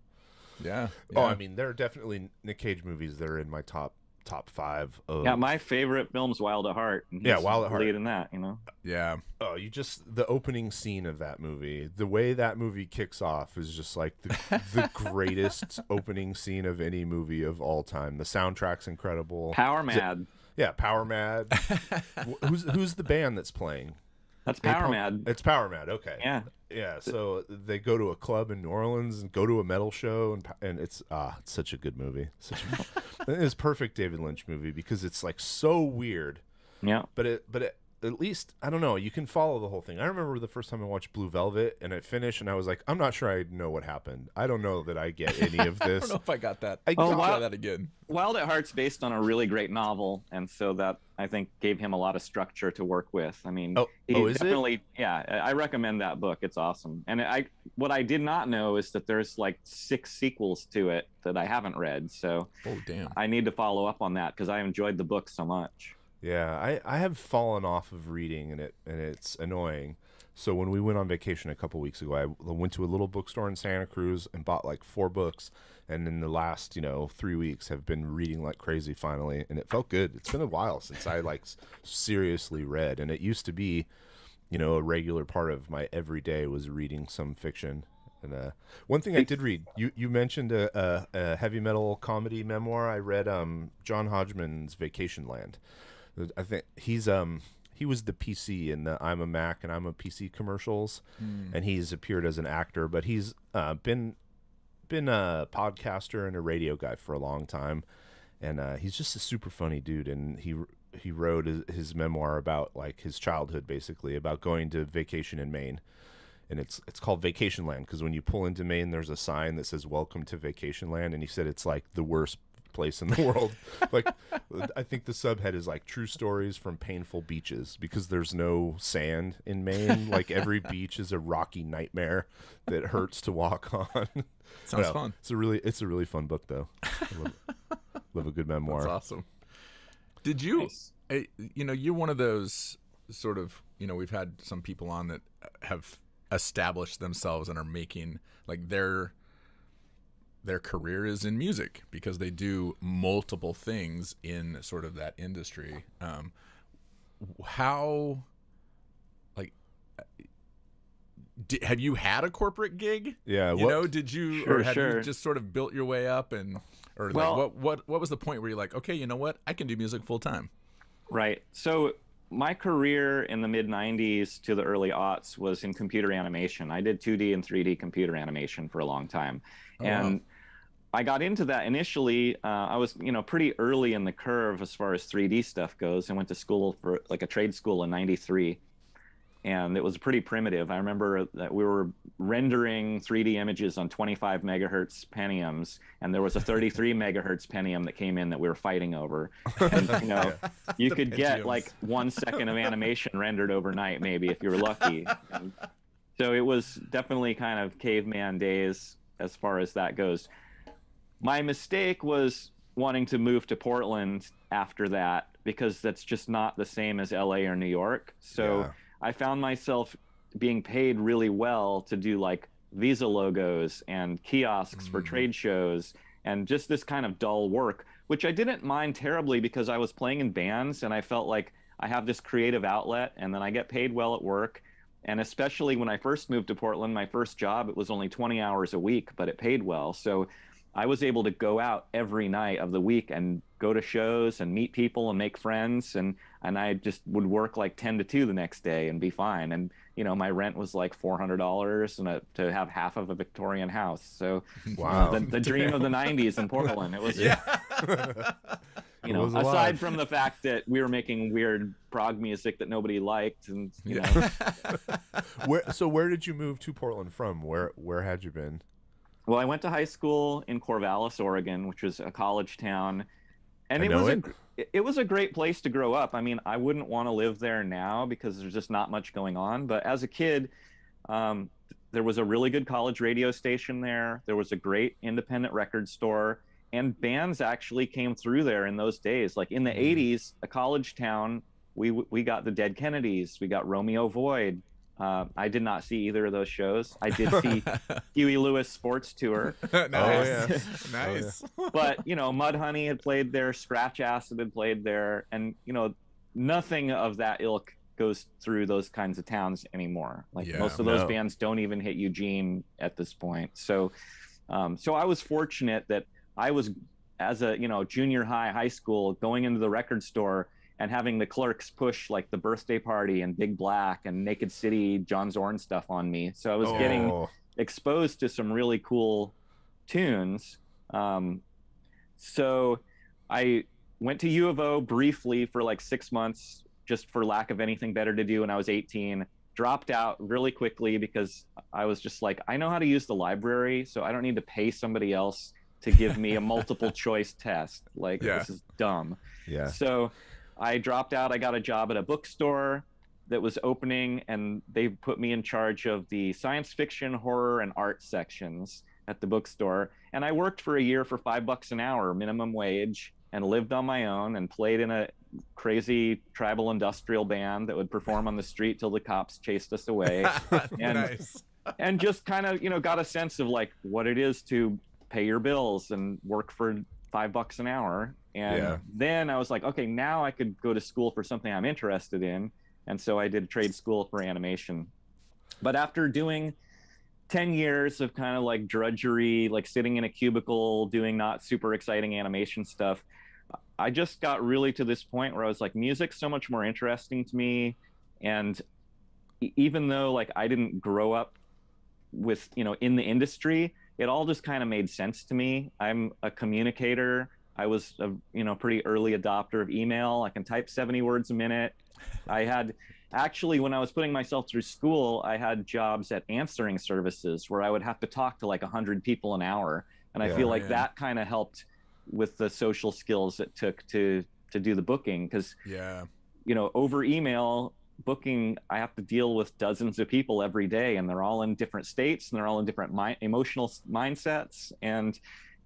Yeah, oh, yeah, Oh, I mean, there are definitely Nick Cage movies that are in my top top five. Of... Yeah, my favorite film's Wild at Heart. yeah, Wild at Heart. in that, you know. Yeah. Oh, you just the opening scene of that movie, the way that movie kicks off is just like the, the greatest opening scene of any movie of all time. The soundtrack's incredible. Power Mad. yeah, Power Mad. who's who's the band that's playing? That's Power Mad. It's Power Mad. Okay. Yeah. Yeah. So they go to a club in New Orleans and go to a metal show, and and it's ah, it's such a good movie. Such a, it's perfect David Lynch movie because it's like so weird. Yeah. But it but it at least I don't know. You can follow the whole thing. I remember the first time I watched Blue Velvet, and it finished, and I was like, I'm not sure I know what happened. I don't know that I get any of this. I don't know if I got that. I oh, try that again. Wild at Heart's based on a really great novel, and so that I think gave him a lot of structure to work with. I mean, oh, oh, definitely, it? yeah. I recommend that book. It's awesome. And I, what I did not know is that there's like six sequels to it that I haven't read. So, oh damn, I need to follow up on that because I enjoyed the book so much. Yeah, I, I have fallen off of reading and it and it's annoying. So when we went on vacation a couple weeks ago, I went to a little bookstore in Santa Cruz and bought like four books, and in the last you know three weeks have been reading like crazy finally, and it felt good. It's been a while since I like seriously read, and it used to be, you know, a regular part of my everyday was reading some fiction. And uh, one thing I did read, you you mentioned a, a, a heavy metal comedy memoir. I read um, John Hodgman's Vacation Land I think he's um he was the PC in the I'm a Mac and I'm a PC commercials, mm. and he's appeared as an actor, but he's uh, been been a podcaster and a radio guy for a long time, and uh, he's just a super funny dude. And he he wrote his memoir about like his childhood, basically about going to vacation in Maine, and it's it's called Vacation Land because when you pull into Maine, there's a sign that says "Welcome to Vacation Land," and he said it's like the worst place in the world. like, I think the subhead is like true stories from painful beaches because there's no sand in Maine. like every beach is a rocky nightmare that hurts to walk on. Sounds fun. It's a really it's a really fun book though. Love, love, a good memoir. That's awesome. Did you? Nice. Eh, you know, you're one of those sort of. You know, we've had some people on that have established themselves and are making like their their career is in music because they do multiple things in sort of that industry. Um, how, like, did, have you had a corporate gig? Yeah, what, you know, did you sure, or had sure. you just sort of built your way up and or well, like what what what was the point where you're like, okay, you know what, I can do music full time? Right. So my career in the mid 90s to the early aughts was in computer animation. I did 2D and 3D computer animation for a long time. Oh, and wow. I got into that initially. Uh, I was, you know, pretty early in the curve as far as 3D stuff goes. I went to school for like a trade school in 93 and it was pretty primitive. I remember that we were rendering 3D images on 25 megahertz pentiums, and there was a 33 megahertz pentium that came in that we were fighting over. And, you know, you could pentiums. get like one second of animation rendered overnight, maybe if you were lucky. And so it was definitely kind of caveman days as far as that goes. My mistake was wanting to move to Portland after that because that's just not the same as LA or New York. So. Yeah I found myself being paid really well to do like Visa logos and kiosks mm. for trade shows and just this kind of dull work, which I didn't mind terribly because I was playing in bands and I felt like I have this creative outlet and then I get paid well at work. And especially when I first moved to Portland, my first job, it was only 20 hours a week, but it paid well. So I was able to go out every night of the week and go to shows and meet people and make friends. And and I just would work like 10 to 2 the next day and be fine. And, you know, my rent was like $400 and a, uh, to have half of a Victorian house. So wow. the, the dream of the 90s in Portland. It was, yeah. you know, aside alive. from the fact that we were making weird prog music that nobody liked. And, you yeah. know. where, so where did you move to Portland from? Where, where had you been? Well, I went to high school in Corvallis, Oregon, which was a college town and I it was it. a it was a great place to grow up. I mean, I wouldn't want to live there now because there's just not much going on. But as a kid, um, there was a really good college radio station there. There was a great independent record store, and bands actually came through there in those days. Like in the mm. '80s, a college town, we we got the Dead Kennedys, we got Romeo Void, uh, I did not see either of those shows. I did see Huey Lewis Sports Tour. nice, oh, nice. Oh, but you know, Mudhoney had played there, Scratch Acid had played there, and you know, nothing of that ilk goes through those kinds of towns anymore. Like yeah, most of those no. bands don't even hit Eugene at this point. So, um, so I was fortunate that I was as a you know junior high, high school, going into the record store and having the clerks push like the birthday party and Big Black and Naked City, John Zorn stuff on me. So I was oh. getting exposed to some really cool tunes. Um, so I went to U of O briefly for like six months, just for lack of anything better to do when I was 18. Dropped out really quickly because I was just like, I know how to use the library, so I don't need to pay somebody else to give me a multiple choice test. Like yeah. this is dumb. Yeah. So I dropped out. I got a job at a bookstore that was opening, and they put me in charge of the science fiction, horror, and art sections at the bookstore. And I worked for a year for five bucks an hour, minimum wage, and lived on my own and played in a crazy tribal industrial band that would perform on the street till the cops chased us away. and, nice. and just kind of, you know, got a sense of like what it is to pay your bills and work for five bucks an hour and yeah. then I was like, okay, now I could go to school for something I'm interested in. And so I did trade school for animation. But after doing 10 years of kind of like drudgery, like sitting in a cubicle doing not super exciting animation stuff, I just got really to this point where I was like, music's so much more interesting to me. And even though like I didn't grow up with, you know, in the industry, it all just kind of made sense to me. I'm a communicator. I was a you know pretty early adopter of email. I can type 70 words a minute. I had actually when I was putting myself through school, I had jobs at answering services where I would have to talk to like 100 people an hour, and I feel like yeah. that kind of helped with the social skills it took to to do the booking cuz yeah. You know, over email, booking i have to deal with dozens of people every day and they're all in different states and they're all in different mi- emotional mindsets and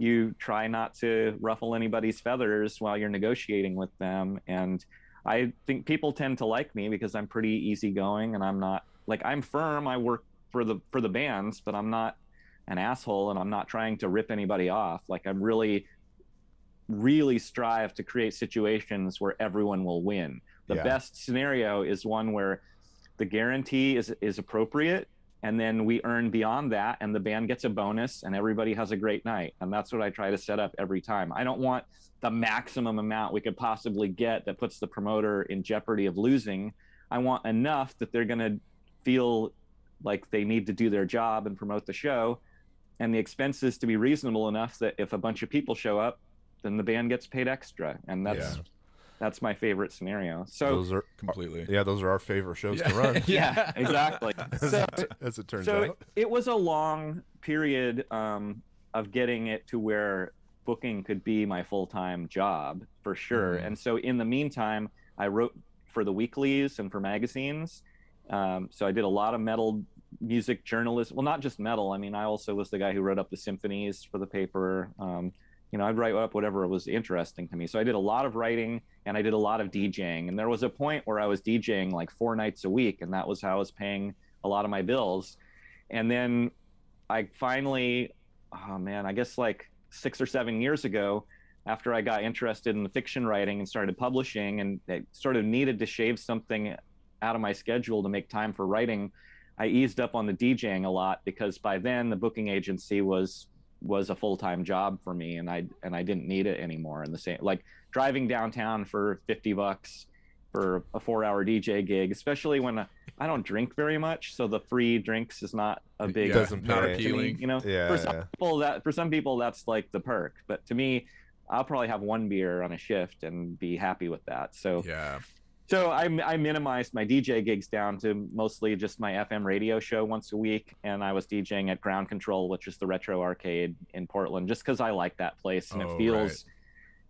you try not to ruffle anybody's feathers while you're negotiating with them. And I think people tend to like me because I'm pretty easygoing and I'm not like I'm firm. I work for the for the bands, but I'm not an asshole and I'm not trying to rip anybody off. Like I'm really really strive to create situations where everyone will win. The yeah. best scenario is one where the guarantee is is appropriate and then we earn beyond that and the band gets a bonus and everybody has a great night and that's what i try to set up every time i don't want the maximum amount we could possibly get that puts the promoter in jeopardy of losing i want enough that they're going to feel like they need to do their job and promote the show and the expenses to be reasonable enough that if a bunch of people show up then the band gets paid extra and that's yeah that's my favorite scenario. So those are uh, completely yeah, those are our favorite shows yeah. to run. yeah, exactly. So, as it turns so out, it was a long period um, of getting it to where booking could be my full time job for sure. Mm-hmm. And so in the meantime, I wrote for the weeklies and for magazines. Um, so I did a lot of metal music journalism. Well, not just metal. I mean, I also was the guy who wrote up the symphonies for the paper. Um, you know, I'd write up whatever was interesting to me. So I did a lot of writing and I did a lot of DJing. And there was a point where I was DJing like four nights a week, and that was how I was paying a lot of my bills. And then I finally, oh man, I guess like six or seven years ago, after I got interested in fiction writing and started publishing, and I sort of needed to shave something out of my schedule to make time for writing, I eased up on the DJing a lot because by then the booking agency was was a full-time job for me and I and I didn't need it anymore and the same like driving downtown for 50 bucks for a 4-hour DJ gig especially when I don't drink very much so the free drinks is not a big doesn't not appealing me, you know yeah, for some yeah. people that for some people that's like the perk but to me I'll probably have one beer on a shift and be happy with that so yeah so I, I minimized my DJ gigs down to mostly just my FM radio show once a week. And I was DJing at Ground Control, which is the retro arcade in Portland, just because I like that place and oh, it feels. Right.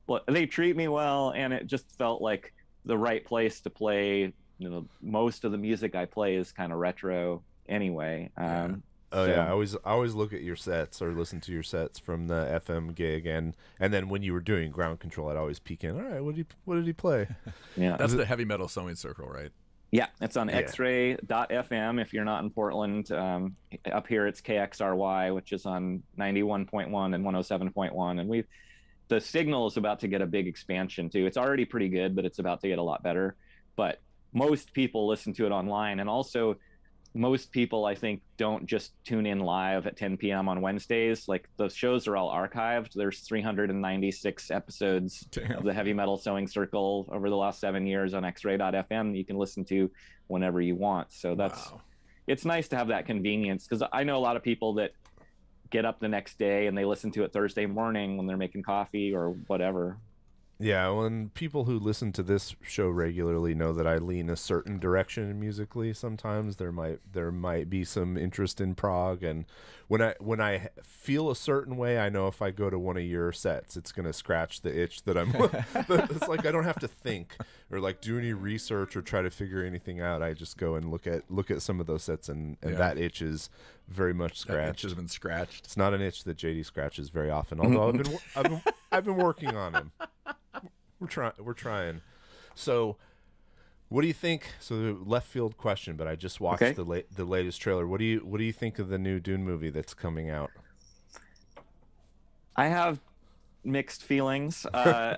Well, they treat me well, and it just felt like the right place to play. You know, most of the music I play is kind of retro anyway. Um, Oh so. yeah, I always I always look at your sets or listen to your sets from the FM gig, and and then when you were doing ground control, I'd always peek in. All right, what did he what did he play? yeah, that's the heavy metal sewing circle, right? Yeah, it's on yeah. xray.fm if you're not in Portland. Um, up here, it's KXRY, which is on 91.1 and 107.1. And we the signal is about to get a big expansion, too. It's already pretty good, but it's about to get a lot better. But most people listen to it online. And also, most people I think don't just tune in live at 10 p.m. on Wednesdays. Like the shows are all archived. There's 396 episodes Damn. of the Heavy Metal Sewing Circle over the last seven years on Xray.fm. You can listen to whenever you want. So that's wow. it's nice to have that convenience because I know a lot of people that get up the next day and they listen to it Thursday morning when they're making coffee or whatever. Yeah, when people who listen to this show regularly know that I lean a certain direction musically sometimes there might there might be some interest in Prague and when I when I feel a certain way I know if I go to one of your sets it's going to scratch the itch that I'm it's like I don't have to think or like do any research or try to figure anything out I just go and look at look at some of those sets and and yeah. that itch is very much scratched. has been scratched. It's not an itch that JD scratches very often, although I've been I've been, I've been working on him. We're trying. We're trying. So, what do you think? So, left field question, but I just watched okay. the la- the latest trailer. What do you What do you think of the new Dune movie that's coming out? I have mixed feelings. Uh,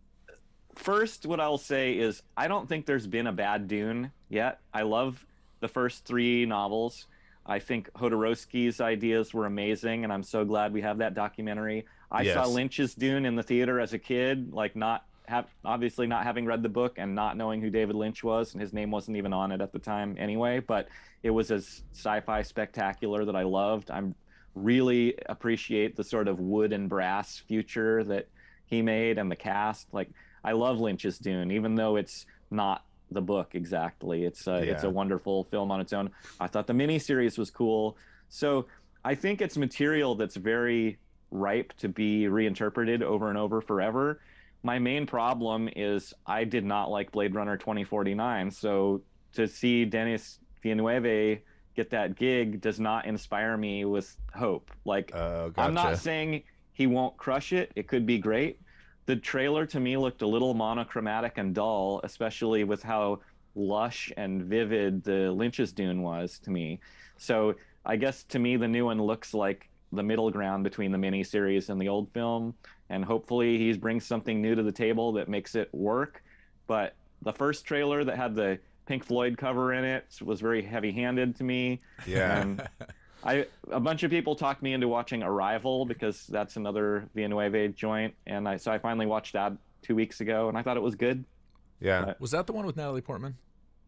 first, what I'll say is I don't think there's been a bad Dune yet. I love the first three novels. I think Hodorowski's ideas were amazing, and I'm so glad we have that documentary. I yes. saw Lynch's Dune in the theater as a kid, like not have obviously not having read the book and not knowing who David Lynch was, and his name wasn't even on it at the time anyway. But it was a sci-fi spectacular that I loved. I'm really appreciate the sort of wood and brass future that he made and the cast. Like I love Lynch's Dune, even though it's not the book exactly. It's a, yeah. it's a wonderful film on its own. I thought the miniseries was cool. So I think it's material that's very ripe to be reinterpreted over and over forever. My main problem is I did not like Blade Runner 2049. So to see Denis Villeneuve get that gig does not inspire me with hope. Like, uh, oh, gotcha. I'm not saying he won't crush it, it could be great the trailer to me looked a little monochromatic and dull, especially with how lush and vivid the Lynch's Dune was to me. So I guess to me the new one looks like the middle ground between the miniseries and the old film, and hopefully he brings something new to the table that makes it work. But the first trailer that had the Pink Floyd cover in it was very heavy-handed to me. Yeah. I a bunch of people talked me into watching Arrival because that's another Villanueva joint, and I so I finally watched that two weeks ago, and I thought it was good. Yeah, but, was that the one with Natalie Portman?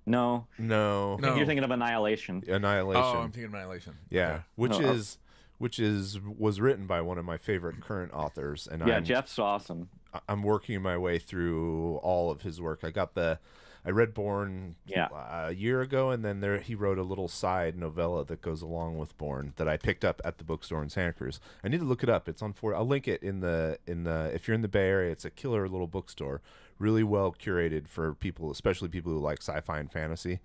No, no, no. You're thinking of Annihilation. Annihilation. Oh, I'm thinking of Annihilation. Yeah, okay. which no, is uh, which is was written by one of my favorite current authors, and yeah, I'm, Jeff's awesome. I'm working my way through all of his work. I got the I read Born yeah. a year ago, and then there he wrote a little side novella that goes along with Born that I picked up at the bookstore in Santa Cruz. I need to look it up. It's on 4 I'll link it in the in the if you're in the Bay Area, it's a killer little bookstore, really well curated for people, especially people who like sci-fi and fantasy,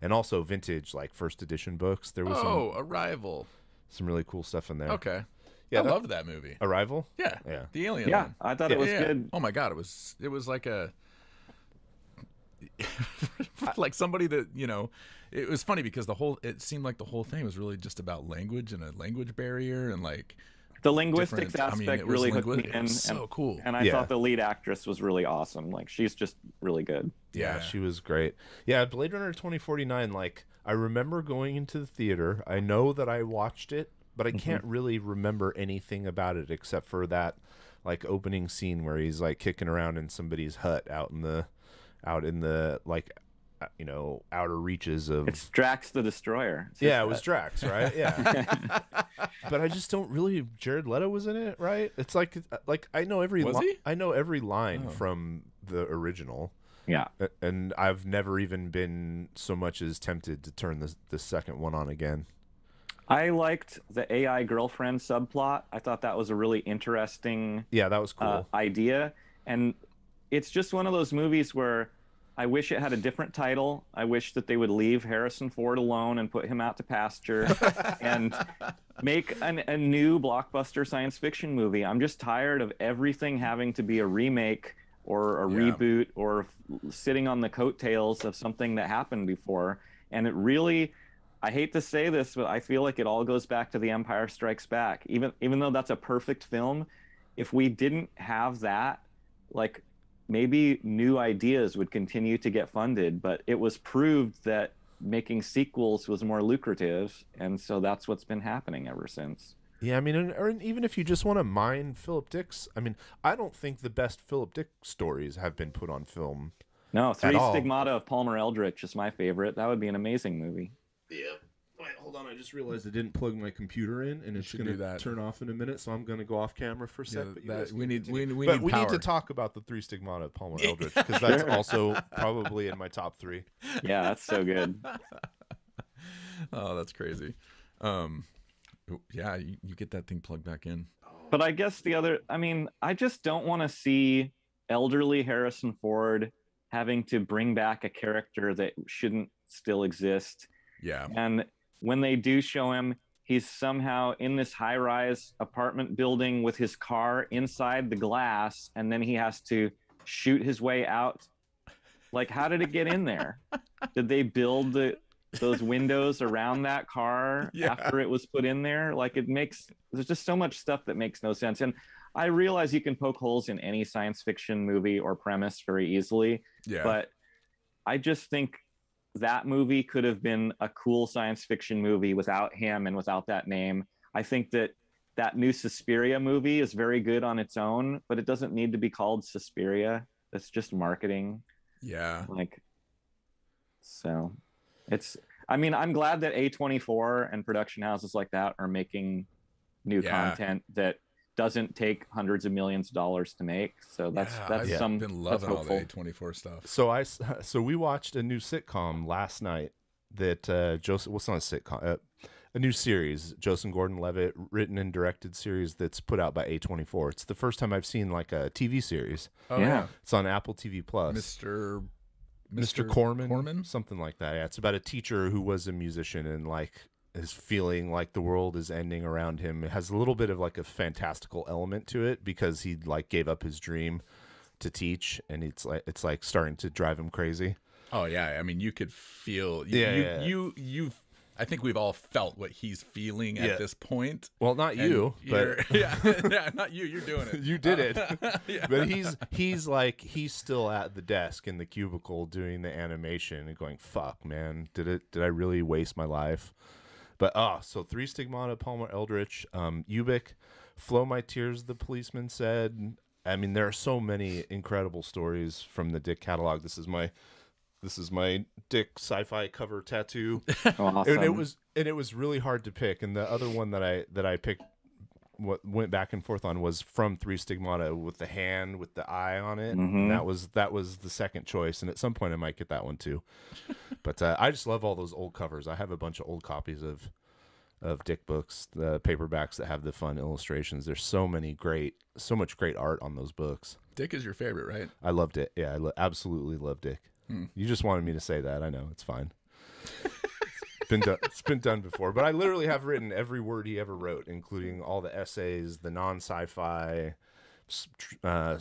and also vintage like first edition books. There was oh some, Arrival, some really cool stuff in there. Okay. Yeah, I that, loved that movie. Arrival. Yeah, yeah. The alien. Yeah, one. I thought yeah, it was yeah. good. Oh my god, it was it was like a like somebody that you know it was funny because the whole it seemed like the whole thing was really just about language and a language barrier and like the linguistics aspect I mean, really hooked me in and, so cool and i yeah. thought the lead actress was really awesome like she's just really good yeah, yeah, she was great yeah blade runner 2049 like i remember going into the theater i know that i watched it but i can't mm-hmm. really remember anything about it except for that like opening scene where he's like kicking around in somebody's hut out in the out in the like uh, you know outer reaches of it's Drax the Destroyer. yeah, it was Drax, right? Yeah, but I just don't really. Jared Leto was in it, right? It's like uh, like I know every li- I know every line oh. from the original. Yeah, and I've never even been so much as tempted to turn the the second one on again. I liked the AI girlfriend subplot. I thought that was a really interesting yeah that was cool uh, idea and it's just one of those movies where I wish it had a different title. I wish that they would leave Harrison Ford alone and put him out to pasture and make an, a new blockbuster science fiction movie. I'm just tired of everything having to be a remake or a yeah. reboot or sitting on the coattails of something that happened before. And it really, I hate to say this, but I feel like it all goes back to The Empire Strikes Back. Even even though that's a perfect film, if we didn't have that, like maybe new ideas would continue to get funded, but it was proved that making sequels was more lucrative, and so that's what's been happening ever since. Yeah, I mean, or even if you just want to mine Philip Dick's, I mean, I don't think the best Philip Dick stories have been put on film. No, Three Stigmata of Palmer Eldritch is my favorite. That would be an amazing movie. Yeah. I, hold on, I just realized I didn't plug my computer in, and it's going to turn off in a minute, so I'm going to go off camera for a sec. Yeah, but we need, we, we, but need we need to talk about the three stigmata of Palmer Eldritch because that's also probably in my top three. Yeah, that's so good. oh, that's crazy. Um, yeah, you, you get that thing plugged back in. But I guess the other, I mean, I just don't want to see elderly Harrison Ford having to bring back a character that shouldn't still exist. Yeah. And when they do show him, he's somehow in this high rise apartment building with his car inside the glass, and then he has to shoot his way out. Like, how did it get in there? did they build the, those windows around that car yeah. after it was put in there? Like, it makes there's just so much stuff that makes no sense. And I realize you can poke holes in any science fiction movie or premise very easily, yeah. but I just think that movie could have been a cool science fiction movie without him and without that name. I think that that new Suspiria movie is very good on its own, but it doesn't need to be called Suspiria. It's just marketing. Yeah. Like, so it's, I mean, I'm glad that A24 and production houses like that are making new yeah. content that doesn't take hundreds of millions of dollars to make. So that's yeah, that's I've some. Been loving all the A24 stuff. So I so we watched a new sitcom last night that uh, Joseph. What's well, not a sitcom? Uh, a new series, Joseph Gordon-Levitt written and directed series that's put out by A24. It's the first time I've seen like a TV series. Oh, yeah. yeah. It's on Apple TV Plus. Mr. Mr. Mr. Corman, Corman, something like that. Yeah, it's about a teacher who was a musician and like is feeling like the world is ending around him. It has a little bit of like a fantastical element to it because he like gave up his dream to teach, and it's like it's like starting to drive him crazy. Oh yeah, I mean you could feel you, yeah, you, yeah. you you I think we've all felt what he's feeling yeah. at this point. Well, not you, but yeah, yeah, not you. You're doing it. you did uh, it. yeah. But he's he's like he's still at the desk in the cubicle doing the animation and going, "Fuck, man, did it? Did I really waste my life?" But ah, so three stigmata, Palmer Eldritch, um, Ubik, Flow My Tears, the policeman said. I mean, there are so many incredible stories from the Dick catalog. This is my this is my Dick sci-fi cover tattoo. Awesome. Oh, and it was and it was really hard to pick. And the other one that I that I picked what went back and forth on was from Three Stigmata with the hand with the eye on it. Mm-hmm. And that was that was the second choice, and at some point I might get that one too. but uh, I just love all those old covers. I have a bunch of old copies of of Dick books, the paperbacks that have the fun illustrations. There's so many great, so much great art on those books. Dick is your favorite, right? I loved it. Yeah, I lo- absolutely love Dick. Hmm. You just wanted me to say that. I know it's fine. It's been done. It's been done before. But I literally have written every word he ever wrote, including all the essays, the non-sci-fi. Uh,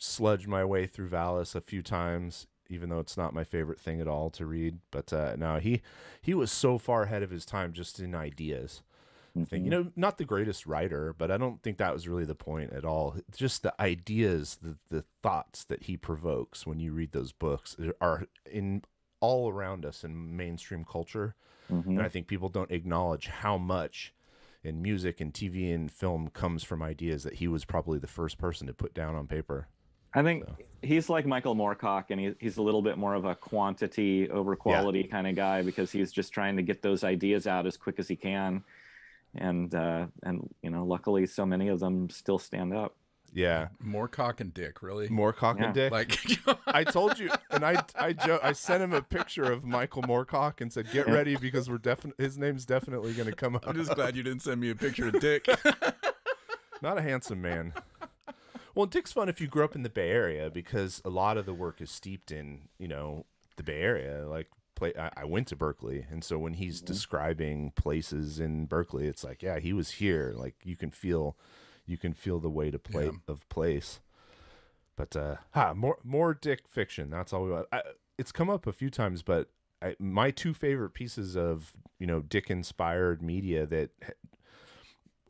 sludge my way through Valis a few times, even though it's not my favorite thing at all to read. But uh, he he was so far ahead of his time just in ideas. Mm -hmm. Thing. You mm-hmm. know, not the greatest writer, but I don't think that was really the point at all. Just the ideas, the, the thoughts that he provokes when you read those books are in all around us in mainstream culture. Mm-hmm. And I think people don't acknowledge how much in music and TV and film comes from ideas that he was probably the first person to put down on paper. I think so. he's like Michael Moorcock, and he, he's a little bit more of a quantity over quality yeah. kind of guy because he's just trying to get those ideas out as quick as he can, and uh, and you know, luckily, so many of them still stand up. Yeah. More cock and dick, really? More cock yeah. and dick. Like I told you and I I jo- I sent him a picture of Michael Moorcock and said, "Get ready because we're definitely his name's definitely going to come up." I'm just glad you didn't send me a picture of Dick. Not a handsome man. Well, Dick's fun if you grew up in the Bay Area because a lot of the work is steeped in, you know, the Bay Area, like Play, I, went to Berkeley, and so when he's mm-hmm. describing places in Berkeley, it's like, yeah, he was here. Like you can feel you can feel the weight of play yeah. of place. But uh, ha, more more dick fiction. That's all we want. I, it's come up a few times, but I, my two favorite pieces of you know dick inspired media that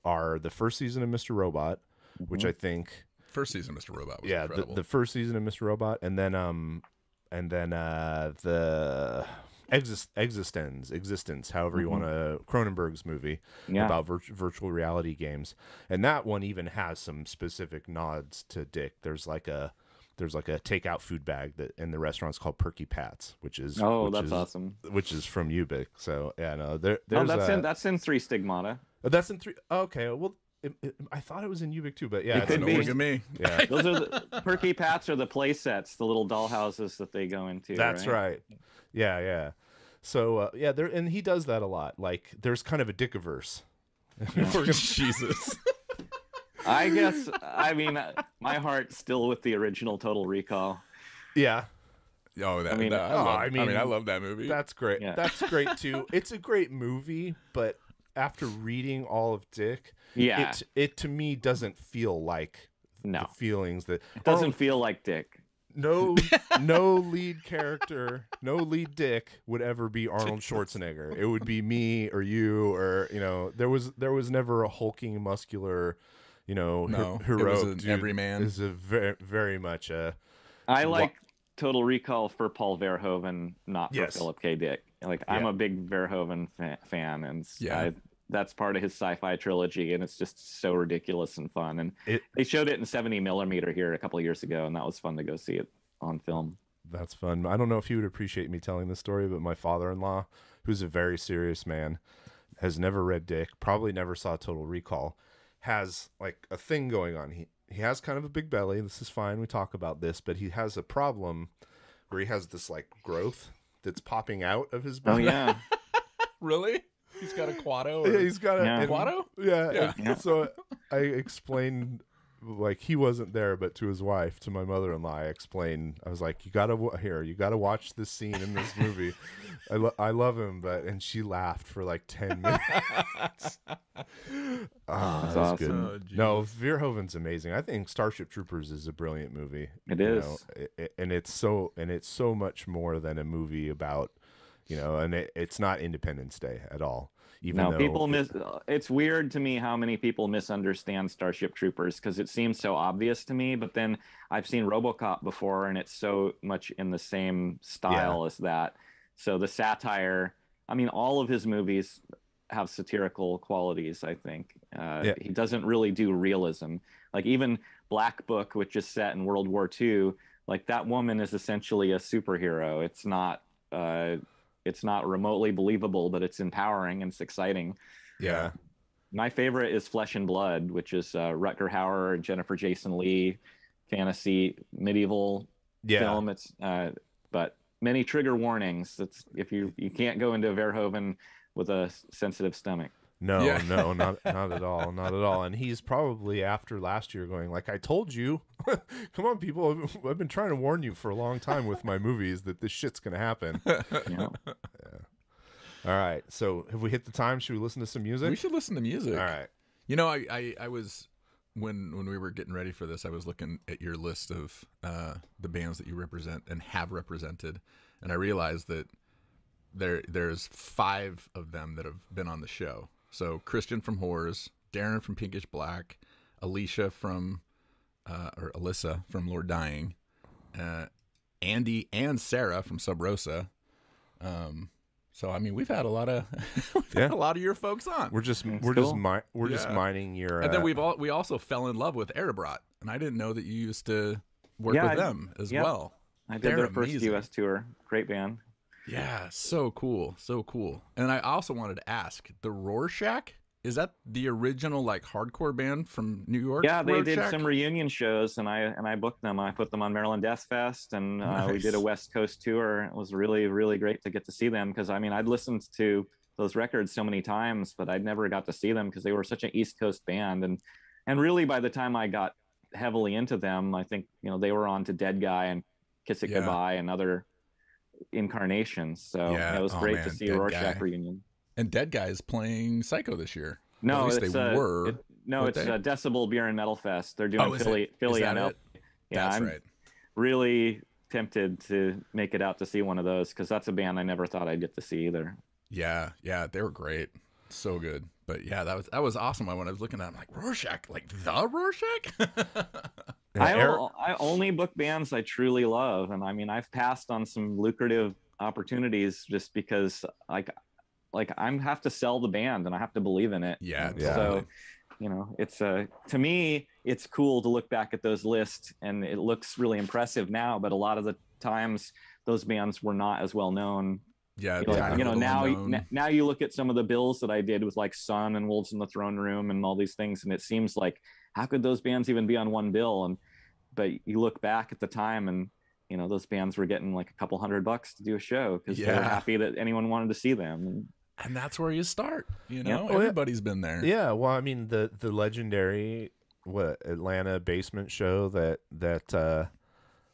are the first season of Mr. Robot, mm-hmm. which I think first season of Mr. Robot yeah the, the, first season of Mr. Robot, and then um and then uh the Exist, existence, existence, however you mm-hmm. want to, Cronenberg's movie yeah. about vir- virtual reality games, and that one even has some specific nods to Dick. There's like a there's like a takeout food bag that in the restaurant's called Perky Pats, which is oh which that's is, awesome, which is from Ubik. So yeah, no, there, oh, there's oh, that's a, in that's in three stigmata. Oh, that's in three. Okay, well it, it, I thought it was in Ubik too, but yeah, it could be. Look at me. Yeah. Those are the perky pats are the play sets, the little dollhouses that they go into. That's right. right. Yeah, yeah. So uh, yeah, there and he does that a lot. Like there's kind of a dickiverse. Yeah. Jesus. I guess I mean my heart's still with the original Total Recall. Yeah. Oh, that, I mean, that, I, love, I, mean, I mean, I love that movie. That's great. Yeah. That's great too. It's a great movie, but after reading all of Dick, yeah, it, it to me doesn't feel like no feelings that it doesn't or, oh, feel like Dick. No, no lead character, no lead Dick would ever be Arnold Schwarzenegger. It would be me or you or you know there was there was never a hulking muscular, you know, no, her- heroic it was dude. everyman. is a very very much a. I like Total Recall for Paul Verhoeven, not for yes. Philip K. Dick. Like yeah. I'm a big Verhoeven fa- fan, and yeah. I that's part of his sci-fi trilogy and it's just so ridiculous and fun and it, they showed it in 70 millimeter here a couple years ago and that was fun to go see it on film that's fun i don't know if you would appreciate me telling this story but my father-in-law who's a very serious man has never read dick probably never saw total recall has like a thing going on he he has kind of a big belly this is fine we talk about this but he has a problem where he has this like growth that's popping out of his oh, belly oh yeah really He's got a quado. Or... Yeah, he's got a yeah. quado. Yeah. yeah. yeah. So I explained, like he wasn't there, but to his wife, to my mother-in-law, I explained. I was like, "You gotta here. You gotta watch this scene in this movie. I lo- I love him, but and she laughed for like ten minutes. oh, that's, that's awesome. good. Oh, no, Verhoeven's amazing. I think Starship Troopers is a brilliant movie. It is, and it's so and it's so much more than a movie about you know, and it, it's not Independence Day at all. Even no, though people it, miss. It's weird to me how many people misunderstand Starship Troopers because it seems so obvious to me. But then I've seen RoboCop before, and it's so much in the same style yeah. as that. So the satire. I mean, all of his movies have satirical qualities. I think uh, yeah. he doesn't really do realism. Like even Black Book, which is set in World War II, like that woman is essentially a superhero. It's not. Uh, it's not remotely believable, but it's empowering and it's exciting. Yeah. Uh, my favorite is Flesh and Blood, which is uh, Rutger Hauer, Jennifer Jason Lee, fantasy medieval yeah. film. It's uh, but many trigger warnings. That's if you you can't go into Verhoeven with a sensitive stomach. No, yeah. no, not not at all, not at all. And he's probably after last year going like, "I told you, come on, people! I've, I've, been trying to warn you for a long time with my movies that this shit's gonna happen." Yeah. yeah. All right. So, have we hit the time? Should we listen to some music? We should listen to music. All right. You know, I I, I was when when we were getting ready for this, I was looking at your list of uh, the bands that you represent and have represented, and I realized that there there's five of them that have been on the show so Christian from Horrors, Darren from Pinkish Black, Alicia from uh, or Alyssa from Lord Dying, uh, Andy and Sarah from Sub Rosa. Um, so I mean, we've had a lot of yeah. a lot of your folks on. We're just That's we're cool. just mi- we're yeah. just mining your. and then uh, we've all we also fell in love with Erebrat, and I didn't know that you used to work yeah, with I, them as well. I did They're their first U.S. tour. Great band. Yeah, so cool, so cool. And I also wanted to ask, the Rorschach is that the original like hardcore band from New York? Yeah, they Rorschach? did some reunion shows, and I and I booked them. I put them on Maryland Death Fest, and uh, we did a West Coast tour. It was really really great to get to see them because I mean I'd listened to those records so many times, but I'd never got to see them because they were such an East Coast band, and and really by the time I got heavily into them, I think you know they were on to Dead Guy and Kiss It yeah. Goodbye and other incarnations. So yeah. it was oh, great man. to see Dead a Rorschach guy. reunion. And Dead Guy is playing Psycho this year. No, it's they a, uh, were. It, no, it's they? a uh, Decibel Beer and Metal Fest. They're doing oh, Philly, it? Philly on Yeah, that's I'm right. Really tempted to make it out to see one of those because that's a band I never thought I'd get to see either. Yeah, yeah, they were great so good. But yeah, that was that was awesome. When I was looking at, it, I'm like Rorschach, like the Rorschach. I, o- I only book bands I truly love, and I mean I've passed on some lucrative opportunities just because like like I'm have to sell the band and I have to believe in it. Yeah, yeah. So you know, it's a uh, to me it's cool to look back at those lists and it looks really impressive now, but a lot of the times those bands were not as well known yeah, you know, like, you know now n- now you look at some of the bills that I did with like Sun and Wolves in the Throne Room and all these things, and it seems like how could those bands even be on one bill? And but you look back at the time, and you know those bands were getting like a couple hundred bucks to do a show because yeah. they were happy that anyone wanted to see them. And that's where you start. You know, oh, yep. everybody's been there. Yeah. Well, I mean the the legendary what Atlanta basement show that that uh,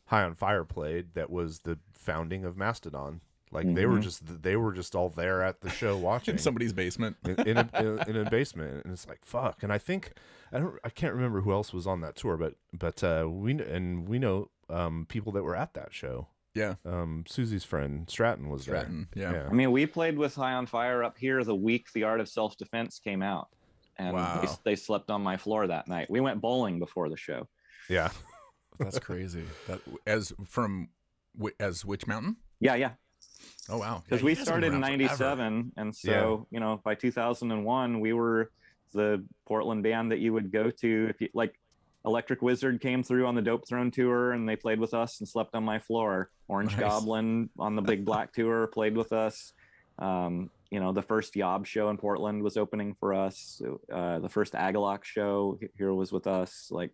High on Fire played that was the founding of Mastodon like mm-hmm. they were mm-hmm. just they were just all there at the show watching in somebody's basement in, in, a, in, a, basement, and it's like fuck. And I think I don't I can't remember who else was on that tour, but but uh, we and we know um, people that were at that show. Yeah. Um, Susie's friend Stratton was Stratton, there. Yeah. yeah. I mean, we played with High on Fire up here the week The Art of Self Defense came out, and wow. they, they slept on my floor that night. We went bowling before the show. Yeah. That's crazy. That as from as which mountain? Yeah, yeah. Oh wow! Because yeah, we started in '97, and so yeah. you know by 2001 we were the Portland band that you would go to if you like. Electric Wizard came through on the Dope Throne tour, and they played with us and slept on my floor. Orange nice. Goblin on the Big Black tour played with us. Um, you know, the first Yob show in Portland was opening for us. Uh, the first Agalock show here was with us. Like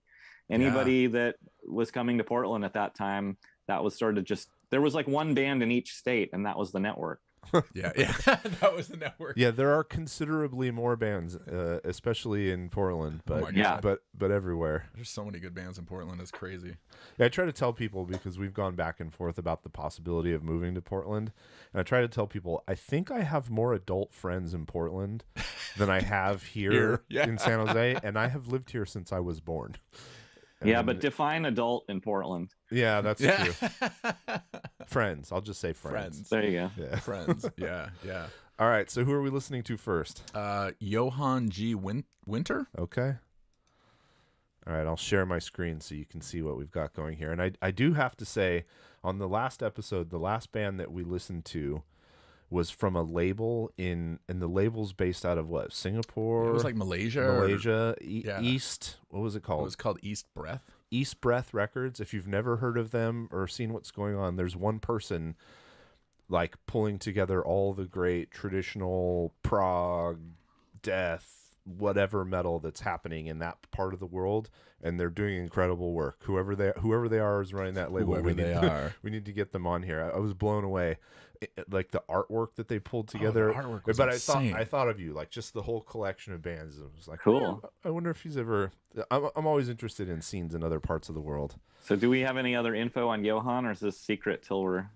anybody yeah. that was coming to Portland at that time, that was sort of just there was like one band in each state, and that was the network. yeah, yeah, that was the network. Yeah, there are considerably more bands, uh, especially in Portland, oh but oh yeah, but but everywhere. There's so many good bands in Portland. It's crazy. Yeah, I try to tell people because we've gone back and forth about the possibility of moving to Portland, and I try to tell people I think I have more adult friends in Portland than I have here, here. Yeah. in San Jose, and I have lived here since I was born. Yeah, but define adult in Portland. Yeah, that's yeah. true. friends. I'll just say friends. friends. There you go. Yeah. Friends. Yeah, yeah. All right. So who are we listening to first? Uh, Johann G. Win- Winter. Okay. All right. I'll share my screen so you can see what we've got going here. And I, I do have to say, on the last episode, the last band that we listened to was from a label in and the label's based out of what Singapore. It was like Malaysia, Malaysia, or, e- yeah. East. What was it called? It was called East Breath. East Breath Records. If you've never heard of them or seen what's going on, there's one person like pulling together all the great traditional prog, death, whatever metal that's happening in that part of the world, and they're doing incredible work. Whoever they whoever they are is running that label. Whoever we they need, are, we need to get them on here. I, I was blown away, it, eh, eh, like the artwork that they pulled together. Oh, the but insane. I thought I thought of you, like just the whole collection of bands. It was like cool. Oh, I wonder if he's ever. I'm I'm always interested in scenes in other parts of the world. So, do we have any other info on Johan, or is this secret till we're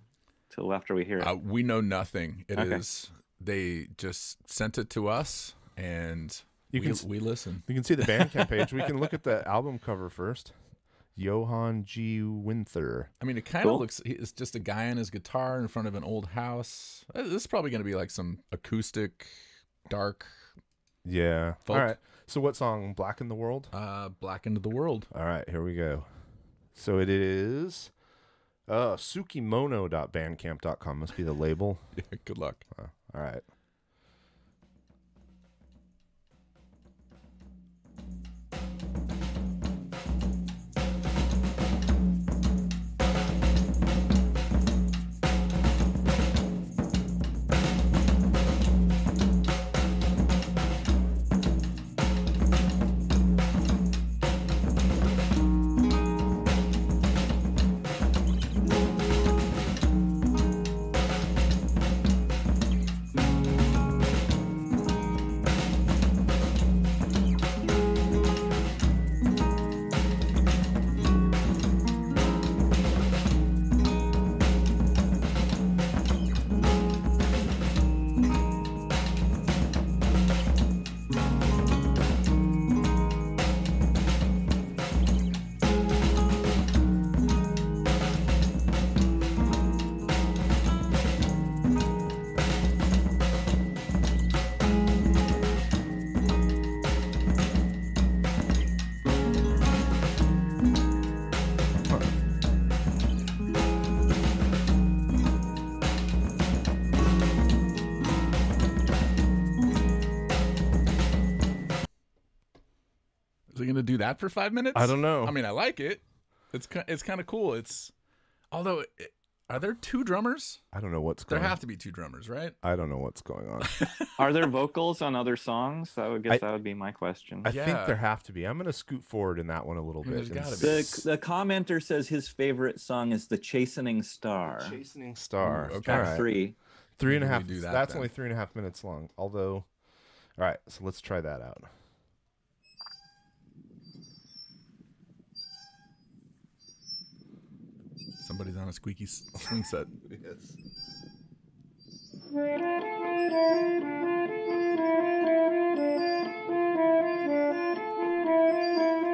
till after we hear it? Uh, we know nothing. It okay. is they just sent it to us and you we, can we listen. You can see the Bandcamp page. We can look at the album cover first. Johann G. Winther. I mean, it kind of cool. looks. It's just a guy on his guitar in front of an old house. Uh, this is probably going to be like some acoustic, dark. Yeah. Folk. All right. So, what song? Black in the World. Uh, Black into the World. All right, here we go. So it is. Uh, sukimono.bandcamp.com must be the label. yeah, good luck. Uh, all right. do that for five minutes? I don't know. I mean, I like it. It's it's kind of cool. It's although are there two drummers? I don't know what's there going. There have to be two drummers, right? I don't know what's going on. are there vocals on other songs? I would guess I, that would be my question. I yeah. think there have to be. I'm going to scoot forward in that one a little bit. The, the commenter says his favorite song is "The Chastening Star." Chastening Star. Ooh, okay. Three. Three and a half. That, that's then. only three and a half minutes long. Although, all right. So let's try that out. somebody's on a squeaky swing set. yes.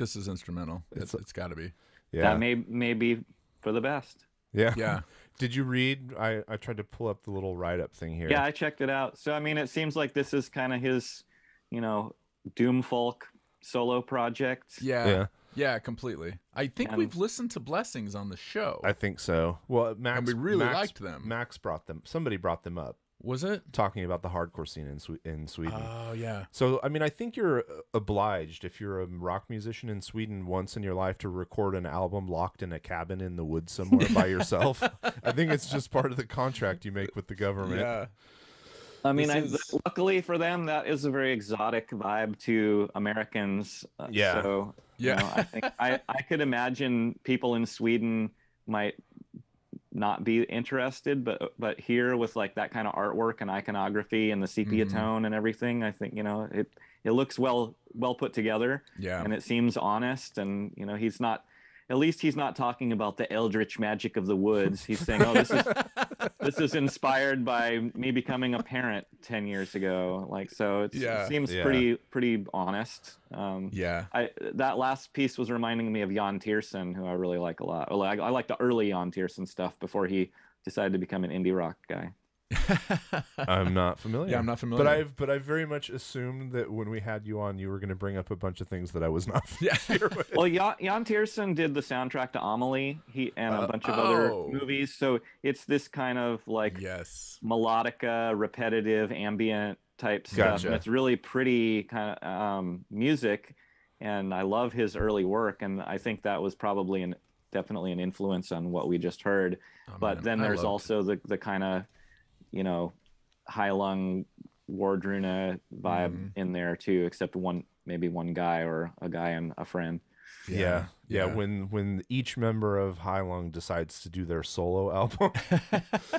this is instrumental. It's, it's got to be. Yeah. That may may be for the best. Yeah. Yeah. Did you read? I I tried to pull up the little write up thing here. Yeah, I checked it out. So I mean, it seems like this is kind of his, you know, doom folk solo project. Yeah. Yeah. Yeah, completely. I think and we've listened to Blessings on the show. I think so. Well, Max, and we really Max, liked them. Max brought them. Somebody brought them up. Was it talking about the hardcore scene in in Sweden? Oh yeah. So I mean, I think you're uh, obliged if you're a rock musician in Sweden once in your life to record an album locked in a cabin in the woods somewhere by yourself. I think it's just part of the contract you make with the government. Yeah. I mean, is... I, luckily for them, that is a very exotic vibe to Americans. Uh, yeah. So, yeah. You know, I think I, I could imagine people in Sweden might not be interested but but here with like that kind of artwork and iconography and the sepia mm-hmm. tone and everything i think you know it it looks well well put together yeah and it seems honest and you know he's not at least he's not talking about the eldritch magic of the woods. He's saying, "Oh, this is this is inspired by me becoming a parent ten years ago." Like, so yeah, it seems yeah. pretty pretty honest. Um, yeah, I, that last piece was reminding me of Jan Tiersen, who I really like a lot. Well, I, I like the early Jan Tiersen stuff before he decided to become an indie rock guy. I'm not familiar. Yeah, I'm not familiar. But I've but I very much assumed that when we had you on, you were going to bring up a bunch of things that I was not familiar with. Well, Jan, Jan Tiersen did the soundtrack to Amelie, he and a uh, bunch of oh. other movies. So it's this kind of like yes, melodica, repetitive, ambient type gotcha. stuff. And it's really pretty kind of um, music, and I love his early work. And I think that was probably an definitely an influence on what we just heard. Oh, but man. then there's loved... also the the kind of you know, high lung Wardruna uh, vibe mm-hmm. in there too, except one maybe one guy or a guy and a friend. Yeah. Yeah. yeah. yeah. When when each member of High Lung decides to do their solo album,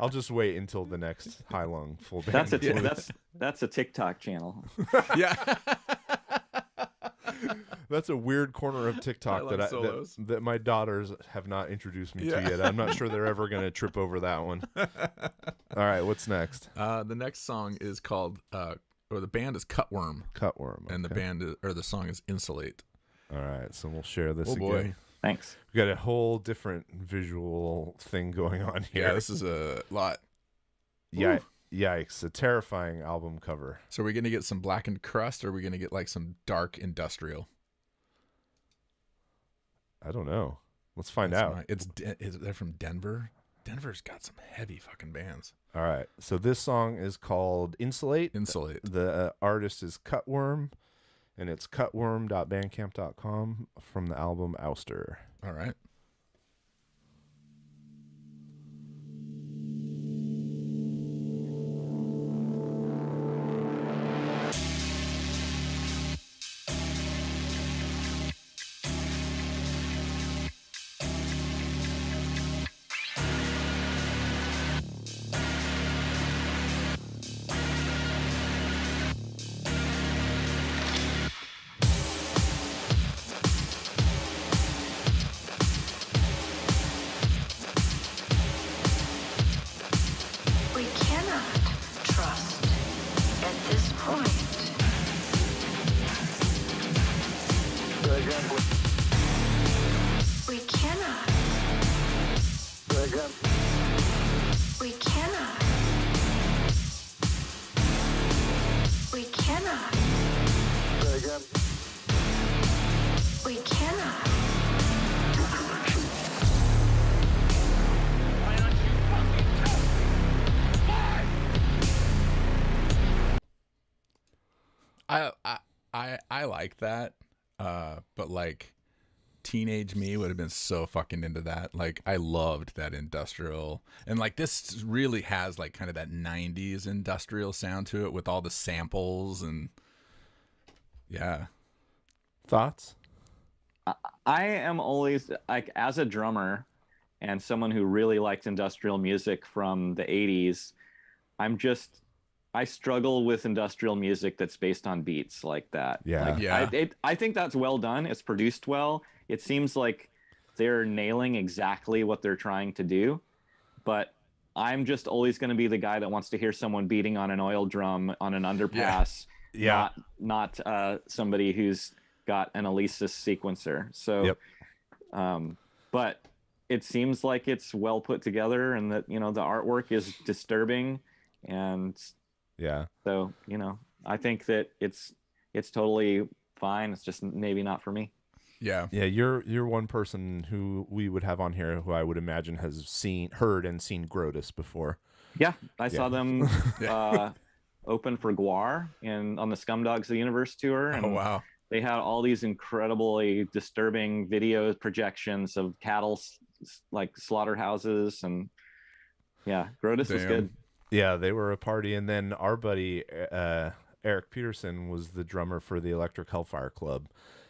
I'll just wait until the next High Lung full band. That's a t- that's that's a TikTok channel. yeah. That's a weird corner of TikTok I that, I, that, that my daughters have not introduced me yeah. to yet. I'm not sure they're ever going to trip over that one. All right, what's next? Uh, the next song is called, uh, or the band is Cutworm. Cutworm, okay. and the band is, or the song is Insulate. All right, so we'll share this. Oh again. boy. Thanks. We got a whole different visual thing going on here. Yeah, this is a lot. Yeah, Yikes, a terrifying album cover. So are we gonna get some blackened crust or are we gonna get like some dark industrial? I don't know. Let's find That's out. My, it's is they're from Denver. Denver's got some heavy fucking bands. All right. So this song is called Insulate. Insulate. The, the uh, artist is Cutworm and it's cutworm.bandcamp.com from the album Ouster. All right. like that. Uh, but like teenage me would have been so fucking into that. Like I loved that industrial and like this really has like kind of that 90s industrial sound to it with all the samples and yeah. Thoughts? I am always like as a drummer and someone who really liked industrial music from the 80s, I'm just I struggle with industrial music that's based on beats like that. Yeah, like, yeah. I, it, I think that's well done. It's produced well. It seems like they're nailing exactly what they're trying to do, but I'm just always going to be the guy that wants to hear someone beating on an oil drum on an underpass. Yeah. yeah. Not, not uh, somebody who's got an Alesis sequencer. So, yep. um, but it seems like it's well put together and that, you know, the artwork is disturbing and yeah. So, you know, I think that it's it's totally fine. It's just maybe not for me. Yeah. Yeah, you're you're one person who we would have on here who I would imagine has seen heard and seen Grotus before. Yeah, I yeah. saw them uh, open for Guar and on the Scumdogs of the Universe tour oh, and oh, wow. They had all these incredibly disturbing video projections of cattle like slaughterhouses and yeah, Grotus Damn. was good. Yeah, they were a party, and then our buddy uh, Eric Peterson was the drummer for the Electric Hellfire Club,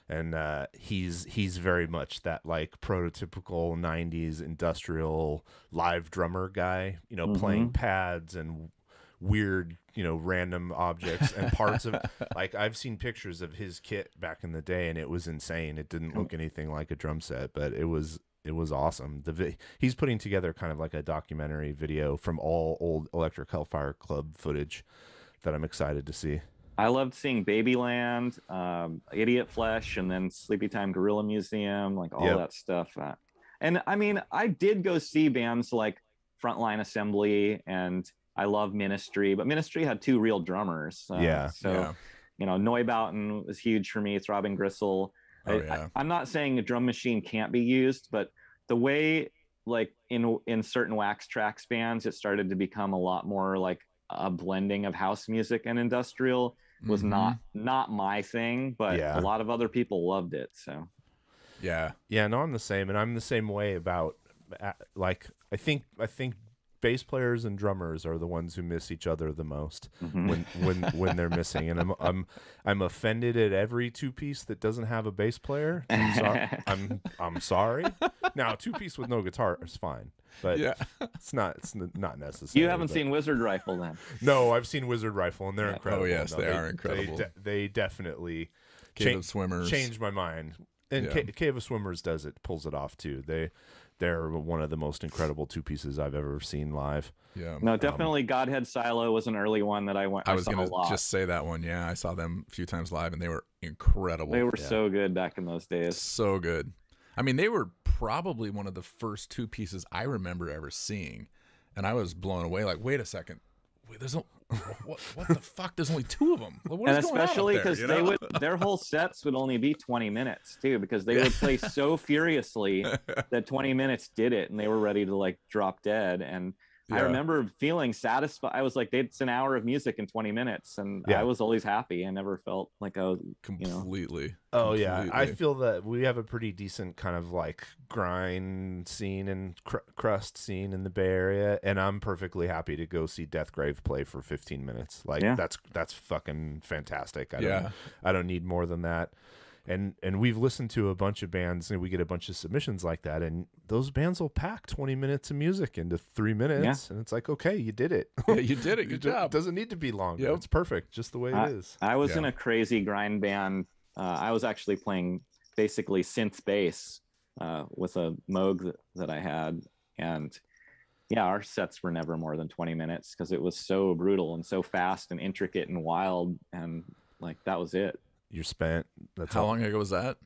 and uh, he's he's very much that like prototypical '90s industrial live drummer guy, you know, mm-hmm. playing pads and weird, you know, random objects and parts of like I've seen pictures of his kit back in the day and it was insane. It didn't oh. look anything like a drum set, but it was it was awesome. The he's putting together kind of like a documentary video from all old Electric Hellfire Club footage that I'm excited to see. I loved seeing Babyland, um, Idiot Flesh, and then Sleepy Time Gorilla Museum, like all yep. that stuff. Uh, and I mean, I did go see bands like Frontline Assembly, and I love Ministry, but Ministry had two real drummers. Uh, yeah. So, yeah. you know, Neubauten was huge for me. It's Robin Gristle Oh, yeah. I, am not saying a drum machine can't be used, but the way like in in certain wax tracks bands, it started to become a lot more like a blending of house music and industrial was mm-hmm. not not my thing, but yeah. a lot of other people loved it. So yeah, yeah, no, I'm the same, and I'm the same way about uh, like I think I think bass players and drummers are the ones who miss each other the most mm-hmm. when when when they're missing. And I'm I'm I'm offended at every two piece that doesn't have a bass player. I'm sorry. I'm, I'm sorry. Now two piece with no guitar is fine, but yeah. it's not it's not necessary. You haven't but... seen Wizard Rifle then? No, I've seen Wizard Rifle and they're yeah. incredible. Oh yes, they, they, are incredible. They, de- they definitely. Cave cha- of Swimmers changed my mind and yeah. Cave of Swimmers does it, pulls it off too. They they're one of the most incredible two pieces I've ever seen live. Yeah. No, um, definitely um, Godhead Silo was an early one that I went. I, I was going to just say that one. Yeah, I saw them a few times live, and they were incredible. They were yeah. so good back in those days. So good. I mean, they were probably one of the first two pieces I remember ever seeing, and I was blown away. Like, wait a second, wait, there's a, what, what the fuck? There's only two of them. What and especially because you know? they would their whole sets would only be 20 minutes too, because they would play so furiously that 20 minutes did it, and they were ready to like drop dead. And yeah. I remember feeling satisfied. I was like, it's an hour of music in 20 minutes. And yeah. I was always happy. I never felt like I was completely. You know. Oh, completely. yeah. I feel that we have a pretty decent kind of like grind scene and cr crust scene in the Bay Area. And I'm perfectly happy to go see Deathgrave play for 15 minutes. Like, yeah. that's that's fucking fantastic. I yeah. Don't, I don't need more than that and and we've listened to a bunch of bands and we get a bunch of submissions like that and those bands will pack 20 minutes of music into three minutes yeah. and it's like okay you did it yeah, you did it good job it doesn't need to be long yep. it's perfect just the way I, it is i was yeah. in a crazy grind band uh, i was actually playing basically synth bass uh, with a moog that, that i had and yeah our sets were never more than 20 minutes because it was so brutal and so fast and intricate and wild and like that was it you're spent. That's how all. long ago was that?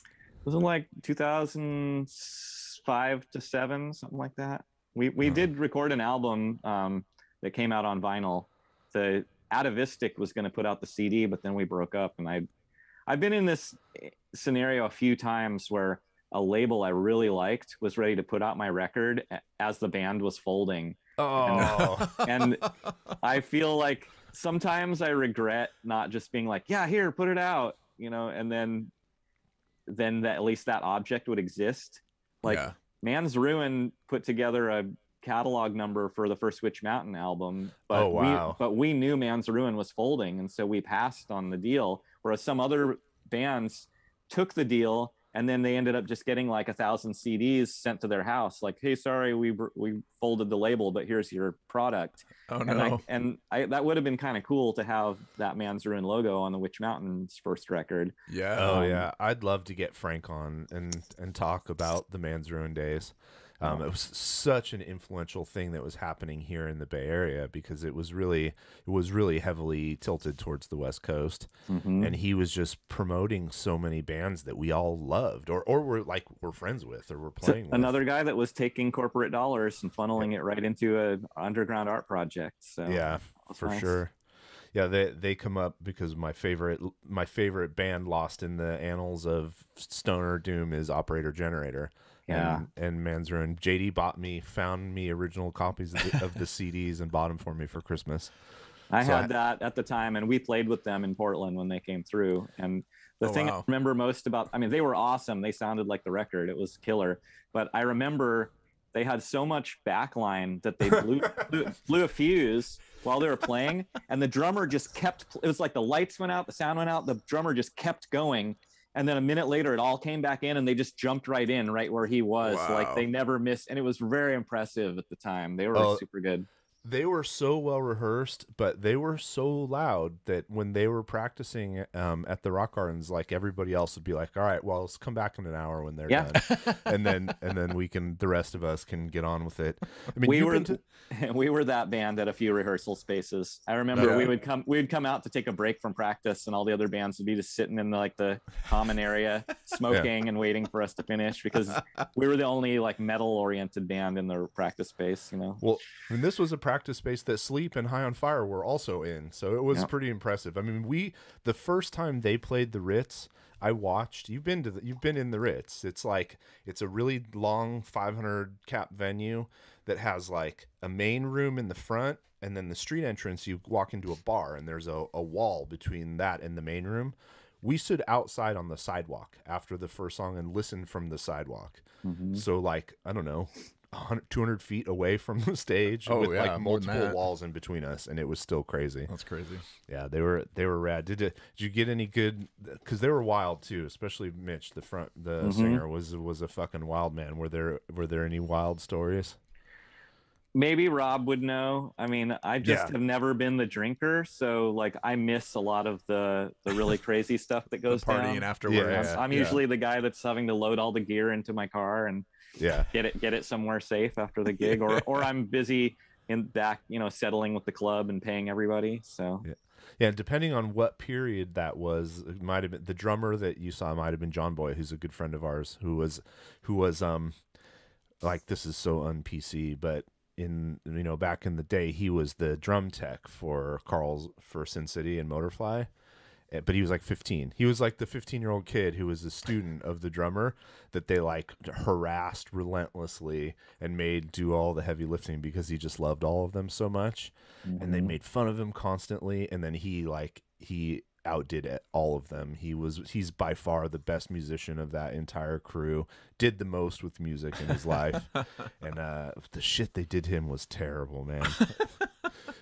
It was in like 2005 to seven, something like that. We we did record an album um, that came out on vinyl. The Atavistic was going to put out the CD, but then we broke up, and I I've been in this eh, scenario a few times where a label I really liked was ready to put out my record eh, as the band was folding. Oh, and, and I feel like sometimes I regret not just being like, yeah, here, put it out, you know, and then then that at least that object would exist. Like yeah. Man's Ruin put together a catalog number for the first Witch Mountain album, but oh, wow. we, but we knew Man's Ruin was folding, and so we passed on the deal. Whereas some other bands took the deal and then they ended up just getting like a thousand CDs sent to their house. Like, hey, sorry, we we folded the label, but here's your product. Oh no! And, I, and I, that would have been kind of cool to have that Man's Ruin logo on the Witch Mountains first record. Yeah, oh, um, oh yeah, I'd love to get Frank on and and talk about the Man's Ruin days. Um, it was such an influential thing that was happening here in the Bay Area because it was really it was really heavily tilted towards the West Coast, mm-hmm. and he was just promoting so many bands that we all loved or or were like were friends with or were playing. So another guy that was taking corporate dollars and funneling it right into an underground art project. So yeah, for nice. sure yeah they they come up because my favorite my favorite band lost in the annals of stoner doom is operator generator yeah, and, and Man's Ruin. JD bought me, found me original copies of the, of the CDs and bought them for me for Christmas. I so had I, that at the time, and we played with them in Portland when they came through. And the oh, thing wow. I remember most about, I mean, they were awesome. They sounded like the record. It was killer. But I remember they had so much backline that they blew, blew, blew, a fuse while they were playing, and the drummer just kept. It was like the lights went out, the sound went out. The drummer just kept going and then a minute later it all came back in and they just jumped right in right where he was wow. like they never missed and it was very impressive at the time they were oh, super good they were so well rehearsed, but they were so loud that when they were practicing um, at the rock gardens, like everybody else would be like, "All right, well, let's come back in an hour when they're yeah. done, and then and then we can the rest of us can get on with it." I mean, we were to... we were that band at a few rehearsal spaces. I remember we would come we would come out to take a break from practice, and all the other bands would be just sitting in the, like the common area smoking yeah. and waiting for us to finish because we were the only like metal oriented band in the practice space. You know, well, I mean, this was a practice practice space that Sleep and High on Fire were also in. So it was yep. pretty impressive. I mean, we the first time they played the Ritz, I watched. You've been to the, you've been in the Ritz. It's like it's a really long 500 cap venue that has like a main room in the front and then the street entrance you walk into a bar and there's a, a wall between that and the main room. We stood outside on the sidewalk after the first song and listened from the sidewalk. Mm-hmm. So like, I don't know, 200 feet away from the stage oh, with yeah, like multiple walls in between us and it was still crazy that's crazy yeah they were they were rad did, did you get any good because they were wild too especially mitch the front the mm -hmm. singer was was a fucking wild man were there were there any wild stories maybe Rob would know. I mean, I just yeah. have never been the drinker, so like I miss a lot of the the really crazy stuff that goes the partying down. afterwards. Yeah, I'm, yeah. I'm usually the guy that's having to load all the gear into my car and yeah get it get it somewhere safe after the gig or or i'm busy in back you know settling with the club and paying everybody so yeah. yeah depending on what period that was it might have been the drummer that you saw might have been john boy who's a good friend of ours who was who was um like this is so un pc but in you know back in the day he was the drum tech for carl's for sin city and motorfly Eh, but he was like 15. He was like the 15 year old kid who was a student of the drummer that they like harassed relentlessly and made do all the heavy lifting because he just loved all of them so much. Mm-hmm. And they mm-hmm. made fun of him constantly. And then he like, he outdid all of them. He was he's by far the best musician of that entire crew. Did the most with music in his life, and uh, the shit they did him was terrible, man.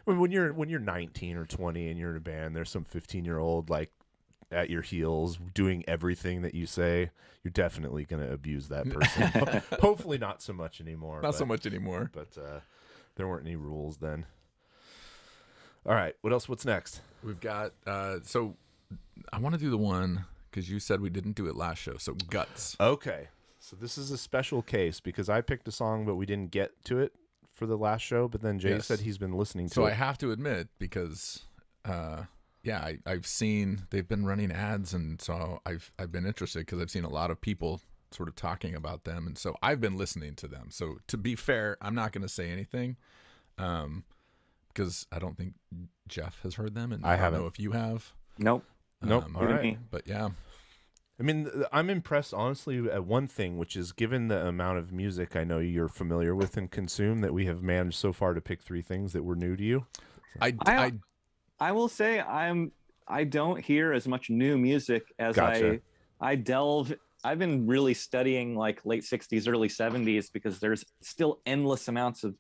when you're when you're 19 or 20 and you're in a band, there's some 15 year old like at your heels doing everything that you say. You're definitely gonna abuse that person. Hopefully, not so much anymore. Not but, so much anymore. But uh, there weren't any rules then. All right. What else? What's next? We've got. Uh, so I want to do the one because you said we didn't do it last show. So guts. Okay. So this is a special case because I picked a song, but we didn't get to it for the last show. But then Jay yes. said he's been listening to. So it. I have to admit because. Uh, yeah, I, I've seen they've been running ads, and so I've I've been interested because I've seen a lot of people sort of talking about them, and so I've been listening to them. So to be fair, I'm not going to say anything. Um, because I don't think Jeff has heard them, and I, I haven't. know if you have. Nope. Um, nope. All right. But yeah. I mean, I'm impressed honestly at one thing, which is given the amount of music I know you're familiar with and consume, that we have managed so far to pick three things that were new to you. So. I, I, I, will say I'm I don't hear as much new music as gotcha. I I delve. I've been really studying like late 60s, early 70s because there's still endless amounts of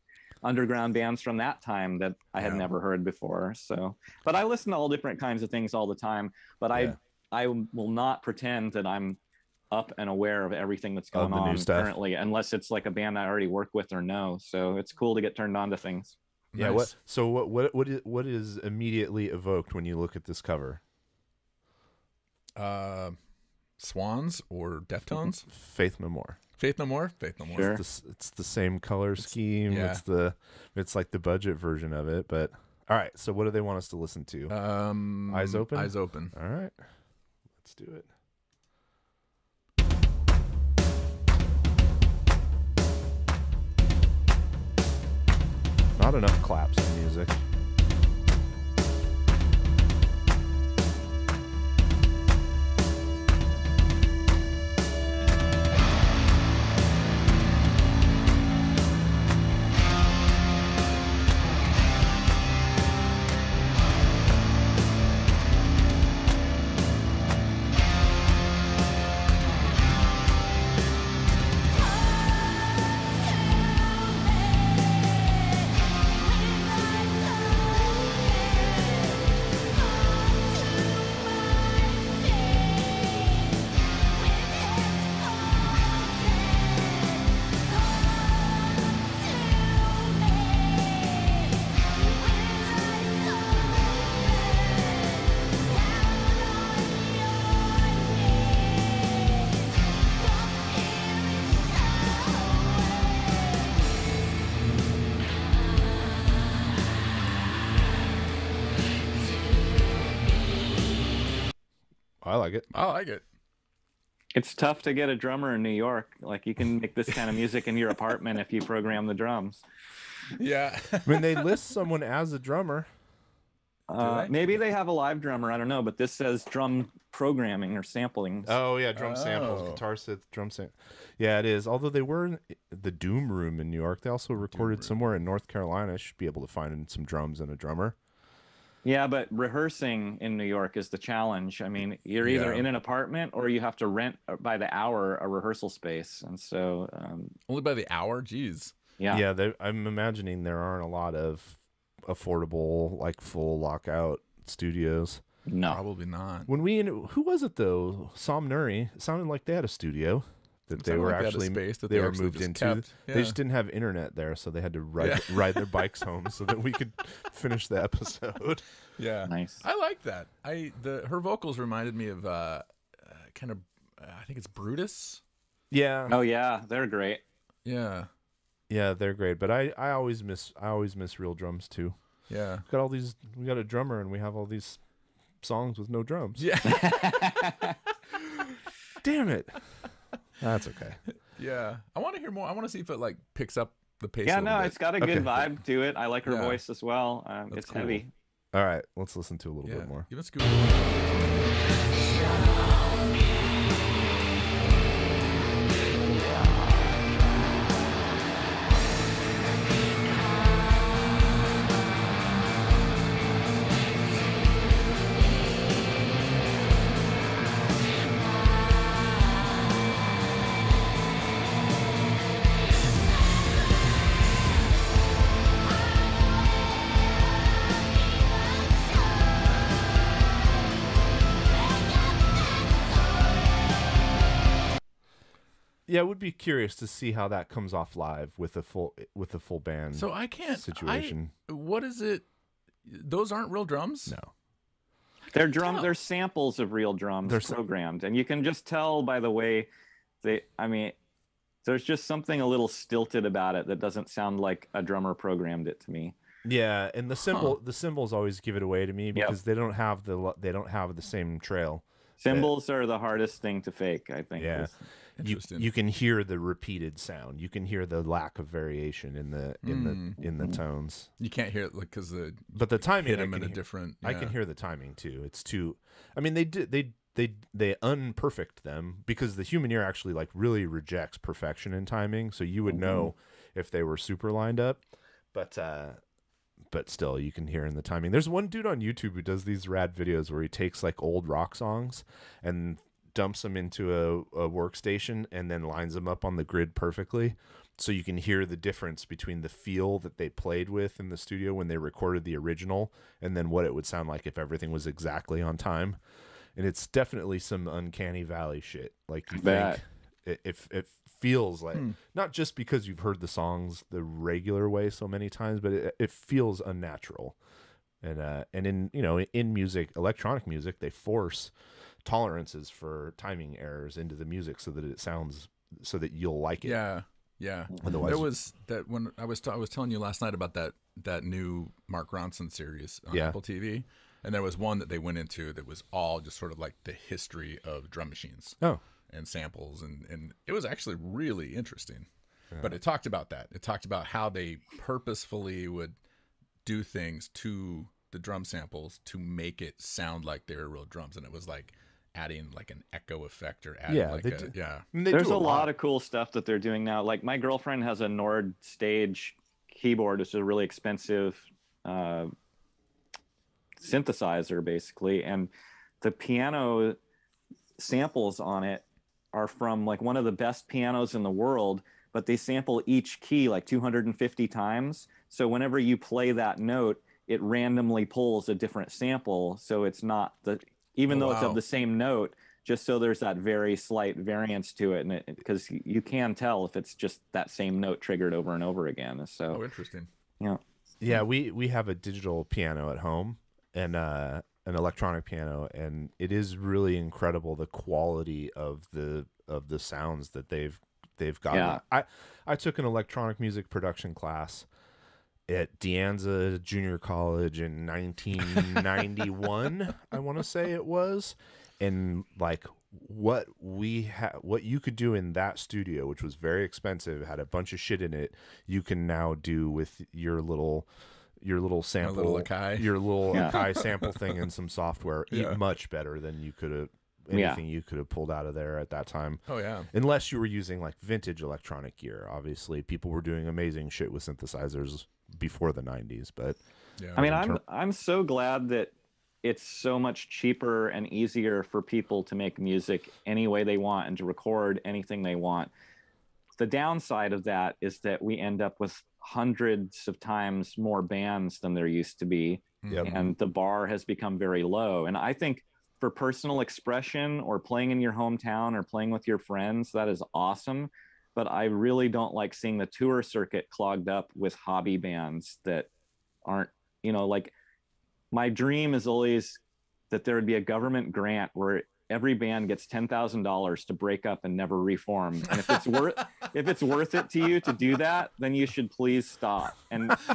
underground bands from that time that I had never heard before. So, but I listen to all different kinds of things all the time. But yeah. I I will not pretend that I'm up and aware of everything that's going on currently, unless it's like a band I already work with or know. So it's cool to get turned on to things. Yeah. Nice. What? So what? What? What is, what is immediately evoked when you look at this cover? Uh, Swans or Deftones? Faith No More. Faith No More. Faith No More. Sure. It's, the, it's, the, same color scheme. It's, yeah. it's the it's like the budget version of it. But all right. So what do they want us to listen to? Um, eyes open. Eyes open. All right. Let's do it. Not enough claps in music. I like it. It's tough to get a drummer in New York. Like you can make this kind of music in your apartment if you program the drums. Yeah. when they list someone as a drummer. Uh, maybe they have a live drummer. I don't know, but this says drum programming or sampling. Oh yeah, drum oh. samples, guitar synth, drum synth. Yeah, it is. Although they were in the Doom Room in New York, they also recorded somewhere in North Carolina. should be able to find some drums and a drummer. Yeah, but rehearsing in New York is the challenge. I mean, you're either yeah. in an apartment or you have to rent uh, by the hour a rehearsal space, and so um, only by the hour. Jeez. Yeah, yeah. I'm imagining there aren't a lot of affordable, like full lockout studios. No, probably not. When we who was it though? Somnuri sounded like they had a studio that they were like actually space that they, they were moved into. Yeah. They just didn't have internet there, so they had to ride yeah. ride their bikes home so that we could finish the episode. Yeah, nice. I like that. I the her vocals reminded me of uh, uh, kind of uh, I think it's Brutus. Yeah. Oh yeah, they're great. Yeah. Yeah, they're great. But I I always miss I always miss real drums too. Yeah. We've got all these. We got a drummer, and we have all these songs with no drums. Yeah. Damn it. That's okay. yeah, I want to hear more. I want to see if it like picks up the pace. Yeah, no, bit. it's got a good okay. vibe to it. I like her yeah. voice as well. Um, it's cool. heavy. All right, let's listen to a little yeah. bit more. Give us a good. yeah, it would be curious to see how that comes off live with a full with a full band. So I can't situation. I, what is it? Those aren't real drums. No, they're drum. They're samples of real drums they're programmed, sam- and you can just tell by the way they. I mean, there's just something a little stilted about it that doesn't sound like a drummer programmed it to me. Yeah, and the symbol huh. the symbols always give it away to me because yep. they don't have the they don't have the same trail. Symbols that, are the hardest thing to fake, I think. Yeah. Is. You, you can hear the repeated sound. You can hear the lack of variation in the in mm. the hmm. in the tones. You can't hear it because like, the but the timing hit them in a hear. different. Yeah. I can hear the timing too. It's too. I mean, they did they they they unperfect them because the human ear actually like really rejects perfection in timing. So you would know mm-hmm. if they were super lined up, but. uh but still you can hear in the timing. There's one dude on YouTube who does these rad videos where he takes like old rock songs and dumps them into a, a workstation and then lines them up on the grid perfectly. So you can hear the difference between the feel that they played with in the studio when they recorded the original and then what it would sound like if everything was exactly on time. And it's definitely some uncanny valley shit. Like you that. think it, it, it, feels like hmm. not just because you've heard the songs the regular way so many times, but it, it feels unnatural. And uh, and in you know in music, electronic music, they force tolerances for timing errors into the music so that it sounds so that you'll like it. Yeah. Yeah. Otherwise, there was that when I was t- I was telling you last night about that that new Mark Ronson series on yeah. Apple TV, and there was one that they went into that was all just sort of like the history of drum machines. Oh. And samples and and it was actually really interesting. Yeah. But it talked about that. It talked about how they purposefully would do things to the drum samples to make it sound like they were real drums and it was like adding like an echo effect or adding yeah, like a, do, yeah. I mean, There's a, a lot. lot. of cool stuff that they're doing now. Like my girlfriend has a Nord Stage keyboard, which is a really expensive uh, synthesizer, basically, and the piano samples on it are from like one of the best pianos in the world, but they sample each key like 250 times. So whenever you play that note, it randomly pulls a different sample so it's not the even oh, though wow. it's of the same note just so there's that very slight variance to it and because you can tell if it's just that same note triggered over and over again so oh, interesting yeah yeah we we have a digital piano at home and uh, an electronic piano and it is really incredible the quality of the of the sounds that they've they've gotten yeah. i i took an electronic music production class at Deanza Junior College in 1991, I want to say it was, and like what we had, what you could do in that studio, which was very expensive, had a bunch of shit in it. You can now do with your little, your little sample, little Akai. your little yeah. Akai sample thing and some software, yeah. much better than you could have anything yeah. you could have pulled out of there at that time. Oh yeah. Unless you were using like vintage electronic gear. Obviously, people were doing amazing shit with synthesizers before the 90s but yeah, i mean i'm i'm so glad that it's so much cheaper and easier for people to make music any way they want and to record anything they want the downside of that is that we end up with hundreds of times more bands than there used to be yep. and the bar has become very low and i think for personal expression or playing in your hometown or playing with your friends that is awesome but I really don't like seeing the tour circuit clogged up with hobby bands that aren't, you know, like my dream is always that there would be a government grant where every band gets $10,000 to break up and never reform. And if it's worth if it's worth it to you to do that, then you should please stop. And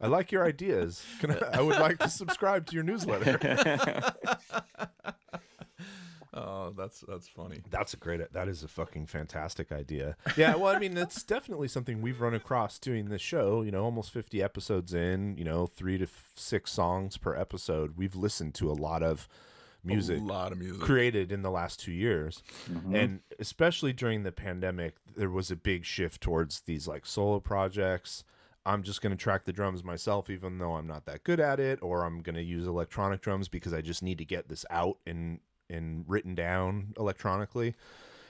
I like your ideas. I, I would like to subscribe to your newsletter. Oh, that's that's funny. That's a great. That is a fucking fantastic idea. Yeah. Well, I mean, that's definitely something we've run across doing this show. You know, almost fifty episodes in. You know, three to six songs per episode. We've listened to a lot of music, a lot of music created in the last two years, mm -hmm. and especially during the pandemic, there was a big shift towards these like solo projects. I'm just going to track the drums myself, even though I'm not that good at it, or I'm going to use electronic drums because I just need to get this out and and written down electronically.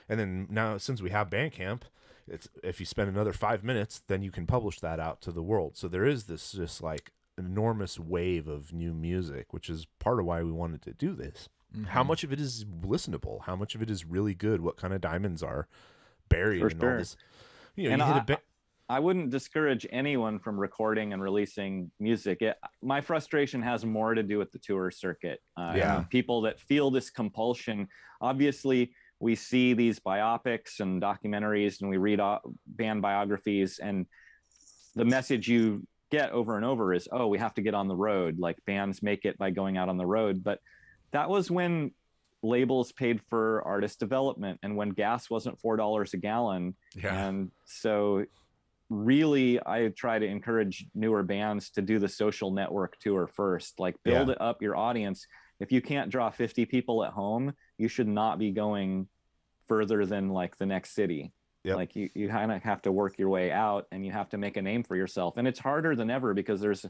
And then now, since we have Bandcamp, it's if you spend another five minutes, then you can publish that out to the world. So there is this just like enormous wave of new music, which is part of why we wanted to do this. Mm-hmm. How much of it is listenable? How much of it is really good? What kind of diamonds are buried For in sure. all this? You know, and you hit a ba- I wouldn't discourage anyone from recording and releasing music. It, my frustration has more to do with the tour circuit. Uh, yeah. People that feel this compulsion. Obviously, we see these biopics and documentaries and we read band biographies, and the message you get over and over is, oh, we have to get on the road. Like bands make it by going out on the road. But that was when labels paid for artist development and when gas wasn't $4 a gallon. Yeah. And so really i try to encourage newer bands to do the social network tour first like build yeah. up your audience if you can't draw 50 people at home you should not be going further than like the next city yep. like you, you kind of have to work your way out and you have to make a name for yourself and it's harder than ever because there's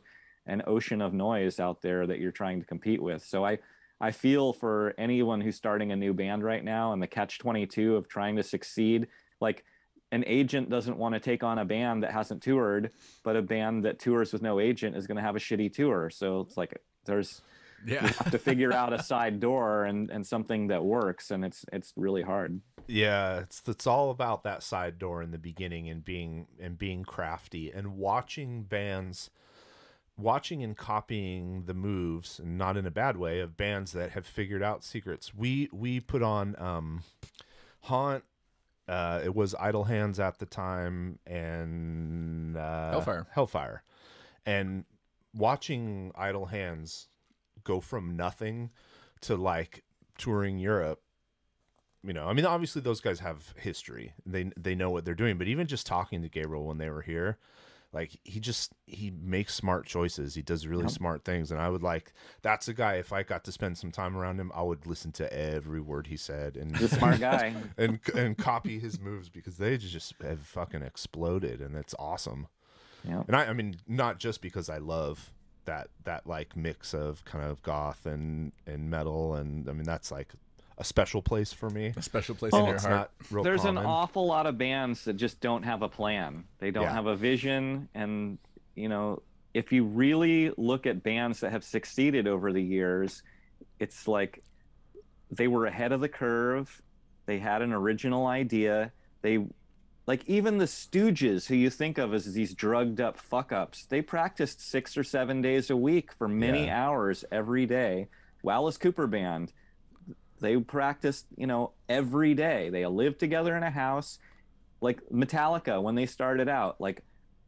an ocean of noise out there that you're trying to compete with so i i feel for anyone who's starting a new band right now and the catch 22 of trying to succeed like an agent doesn't want to take on a band that hasn't toured, but a band that tours with no agent is going to have a shitty tour. So it's like there's yeah. you have to figure out a side door and and something that works, and it's it's really hard. Yeah, it's it's all about that side door in the beginning and being and being crafty and watching bands watching and copying the moves and not in a bad way of bands that have figured out secrets we we put on um haunt uh, it was Idle Hands at the time and uh, Hellfire. Hellfire. And watching Idle Hands go from nothing to like touring Europe, you know, I mean, obviously those guys have history. They they know what they're doing. But even just talking to Gabriel when they were here, like he just he makes smart choices. He does really yep. smart things, and I would like that's a guy. If I got to spend some time around him, I would listen to every word he said and the smart guy and and copy his moves because they just have fucking exploded, and it's awesome. And I, I mean, not just because I love that that like mix of kind of goth and and metal and I mean that's like a special place for me. A special place oh, in your heart. There's common. an awful lot of bands that just don't have a plan. They don't yeah. have a vision, and you know, if you really look at bands that have succeeded over the years, it's like they were ahead of the curve. They had an original idea. They like even the Stooges, who you think of as these drugged up fuck ups, they practiced six or seven days a week for many yeah. hours every day. Wallace Cooper Band, they practiced, you know, every day. They lived together in a house. Like Metallica, when they started out, like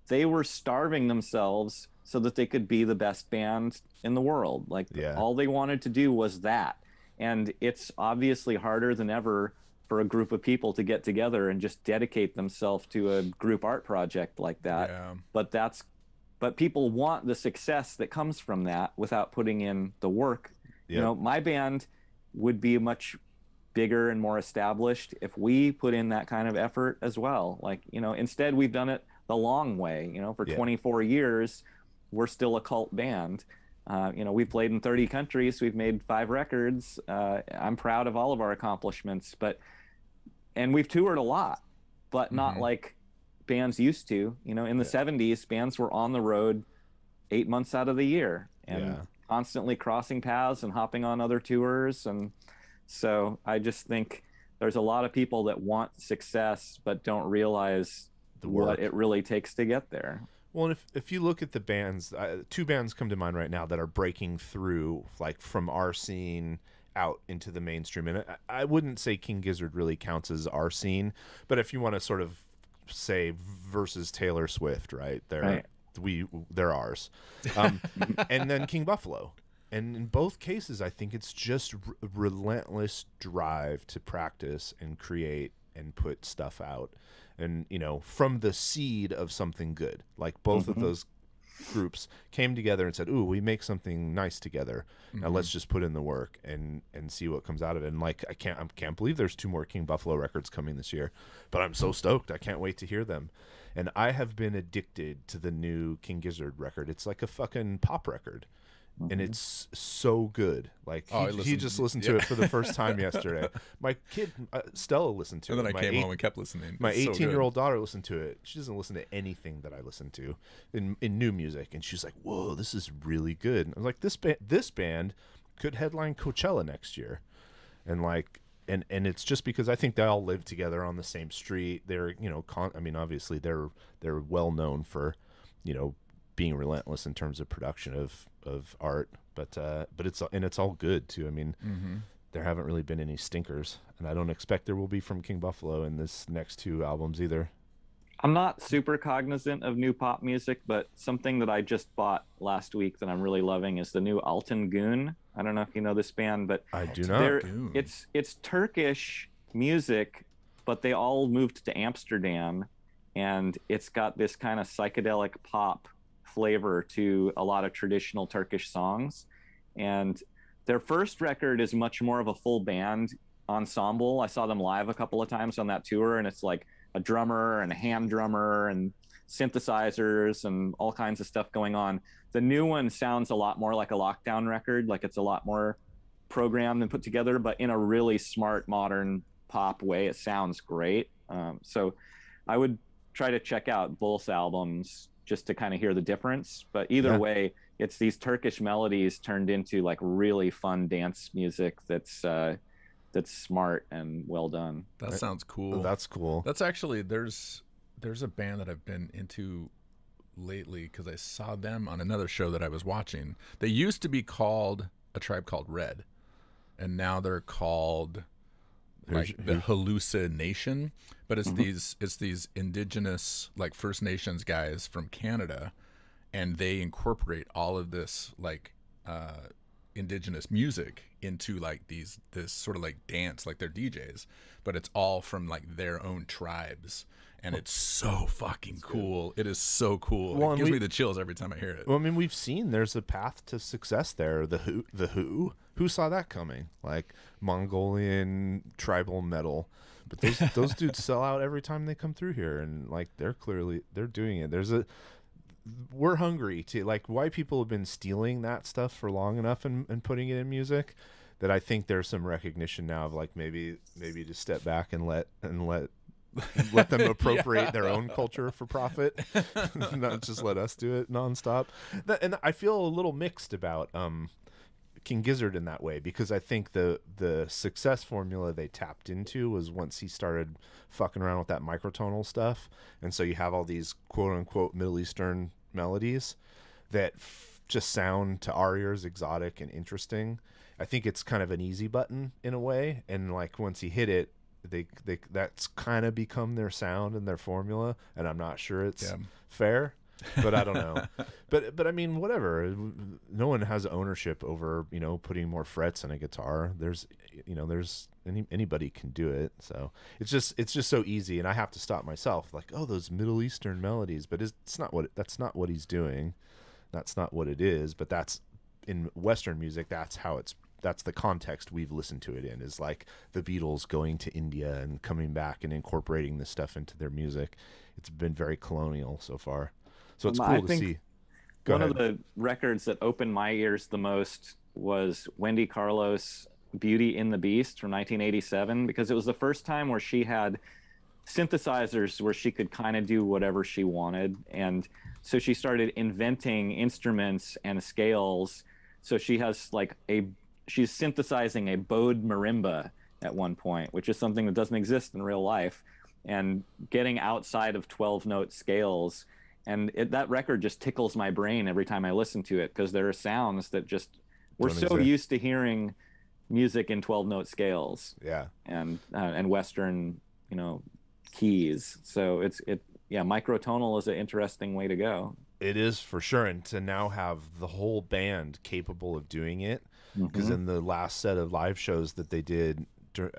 they were starving themselves so that they could be the best band in the world. Like yeah. all they wanted to do was that. And it's obviously harder than ever for a group of people to get together and just dedicate themselves to a group art project like that. Yeah. But that's but people want the success that comes from that without putting in the work. You know, my band would be much bigger and more established if we put in that kind of effort as well. Like, you know, instead we've done it the long way, you know, for yeah. 24 years, we're still a cult band. Uh, you know, we've played in 30 countries, we've made five records. Uh, I'm proud of all of our accomplishments, but, and we've toured a lot, but mm-hmm. not like bands used to. You know, in the yeah. 70s, bands were on the road eight months out of the year. And yeah constantly crossing paths and hopping on other tours. And so I just think there's a lot of people that want success but don't realize what it really takes to get there. Well, and if, if you look at the bands, uh, two bands come to mind right now that are breaking through, like from our scene out into the mainstream. And I, I wouldn't say King Gizzard really counts as our scene, but if you want to sort of say versus Taylor Swift, right? there. right we they're ours. Um, and then King Buffalo. And in both cases, I think it's just relentless drive to practice and create and put stuff out, and you know from the seed of something good. Like both mm -hmm. of mm-hmm. those groups came together and said, "Ooh, we make something nice together. Now mm -hmm. let's mm-hmm. just put in the work and and see what comes out of it." And like, I can't I can't believe there's two more King Buffalo records coming this year, but I'm so stoked. I can't wait to hear them and I have been addicted to the new King Gizzard record. It's like a fucking pop record. Mm-hmm. And it's so good. Like oh, he, he, just listened to yeah. it for the first time yesterday. My kid uh, Stella listened to and it. And then I came eight, home and kept listening. my eighteen-year-old so daughter listened to it. She doesn't listen to anything that I listen to in in new music, and she's like, "Whoa, this is really good." And I was like, "This band, this band could headline Coachella next year," and like and and it's just because I think they all live together on the same street. They're you know, con- I mean, obviously they're they're well known for, you know, being relentless in terms of production of of art. But uh, but it's and it's all good too. I mean, mm-hmm. there haven't really been any stinkers, and I don't expect there will be from King Buffalo in this next two albums either. I'm not super cognizant of new pop music, but something that I just bought last week that I'm really loving is the new Alton Goon. I don't know if you know this band, but I do not. It's it's Turkish music, but they all moved to Amsterdam, and it's got this kind of psychedelic pop flavor to a lot of traditional Turkish songs. And their first record is much more of a full band ensemble. I saw them live a couple of times on that tour, and it's like a drummer and a hand drummer and synthesizers and all kinds of stuff going on. The new one sounds a lot more like a lockdown record, like it's a lot more programmed and put together, but in a really smart, modern pop way. It sounds great. Um, so I would try to check out both albums just to kind of hear the difference. But either yeah. way, it's these Turkish melodies turned into like really fun dance music that's. Uh, that's smart and well done. That right? sounds cool. That's cool. That's actually there's there's a band that I've been into lately because I saw them on another show that I was watching. They used to be called a tribe called Red, and now they're called like the hallucination but it's mm-hmm. these it's these indigenous like first nations guys from canada and they incorporate all of this like uh indigenous music into like these this sort of like dance like they're DJs but it's all from like their own tribes and it's so fucking cool good. it is so cool well, it gives we, me the chills every time I hear it well I mean we've seen there's a path to success there the who the who who saw that coming like Mongolian tribal metal but those those dudes sell out every time they come through here and like they're clearly they're doing it there's a we're hungry to like white people have been stealing that stuff for long enough and, and putting it in music that I think there's some recognition now of like maybe maybe to step back and let and let let them appropriate yeah. their own culture for profit, not just let us do it nonstop. That, and I feel a little mixed about um, King Gizzard in that way because I think the the success formula they tapped into was once he started fucking around with that microtonal stuff, and so you have all these quote unquote Middle Eastern melodies that f- just sound to our ears exotic and interesting. I think it's kind of an easy button in a way, and like once he hit it, they they that's kind of become their sound and their formula, and I'm not sure it's yeah. fair but I don't know. but but I mean, whatever. No one has ownership over you know putting more frets in a guitar. There's you know there's any, anybody can do it. So it's just it's just so easy, and I have to stop myself. Like oh, those Middle Eastern melodies, but it's not what that's not what he's doing. That's not what it is. But that's in Western music. That's how it's that's the context we've listened to it in is like the Beatles going to India and coming back and incorporating this stuff into their music. It's been very colonial so far. So it's um, cool I to see. Go one ahead. of the records that opened my ears the most was Wendy Carlos Beauty in the Beast from 1987 because it was the first time where she had synthesizers where she could kind of do whatever she wanted and so she started inventing instruments and scales so she has like a she's synthesizing a bowed marimba at one point which is something that doesn't exist in real life and getting outside of 12 note scales and it, that record just tickles my brain every time I listen to it because there are sounds that just we're so exist. used to hearing music in 12 note scales yeah and uh, and western you know keys so it's it yeah microtonal is an interesting way to go it is for sure and to now have the whole band capable of doing it because mm -hmm. in the last set of live shows that they did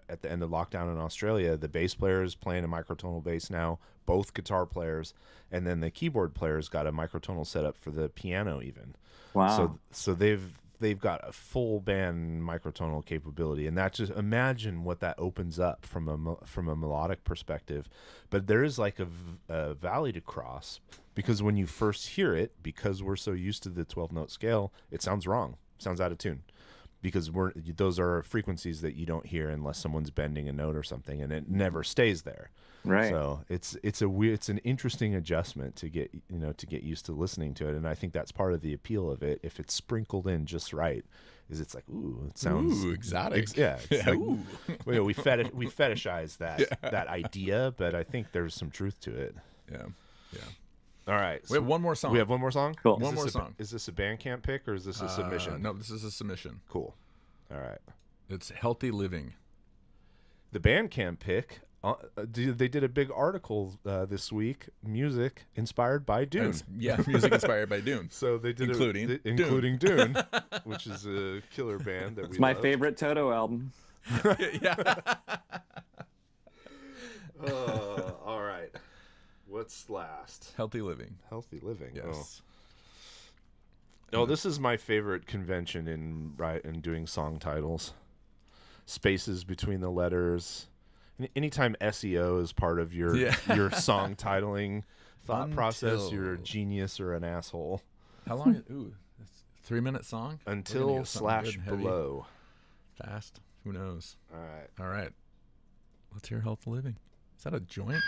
at the end of lockdown in Australia, the bass player is playing a microtonal bass now. Both guitar players, and then the keyboard players got a microtonal setup for the piano even. Wow. So so they've they've got a full band microtonal capability, and that just imagine what that opens up from a from a melodic perspective. But there is like a, a valley to cross because when you first hear it, because we're so used to the twelve note scale, it sounds wrong, sounds out of tune because we're those are frequencies that you don't hear unless someone's bending a note or something, and it never stays there. Right. So it's it's a weird, it's an interesting adjustment to get you know to get used to listening to it, and I think that's part of the appeal of it. If it's sprinkled in just right, is it's like ooh, it sounds ooh, exotic. Ex yeah. yeah. Like, ooh. we fetish we fetishize that yeah. that idea, but I think there's some truth to it. Yeah. Yeah. All right. So we have one more song. We have one more song. Cool. Is one more a, song. Is this a Bandcamp pick or is this a uh, submission? No, this is a submission. Cool. All right. It's healthy living. The Bandcamp pick. Uh, uh they did a big article uh, this week. Music inspired by Dune. yeah, music inspired by Dune. So they did including a, Dune. including Dune, which is a killer band that we. It's my love. favorite Toto album. yeah. uh, all right. What's last? Healthy living. Healthy living. Oh. Yes. Oh. No, this is my favorite convention in right in doing song titles. Spaces between the letters. Anytime SEO is part of your yeah. your song titling thought Until. process, you're a genius or an asshole. How long? Is, ooh, three minute song. Until slash below. Fast. Who knows? All right. All right. Let's hear health living. Is that a joint?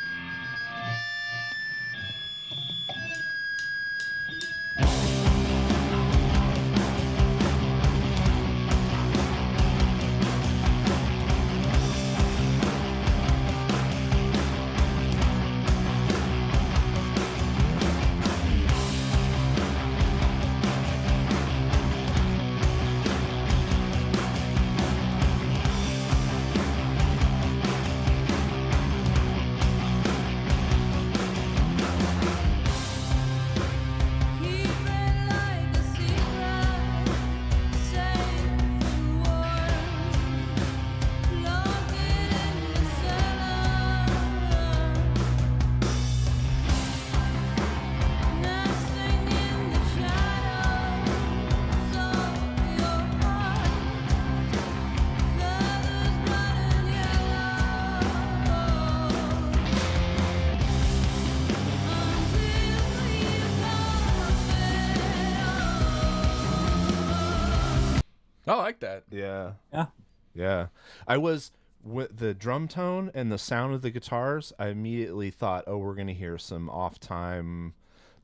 Yeah. Yeah. Yeah. I was with the drum tone and the sound of the guitars. I immediately thought, oh, we're gonna hear some off time,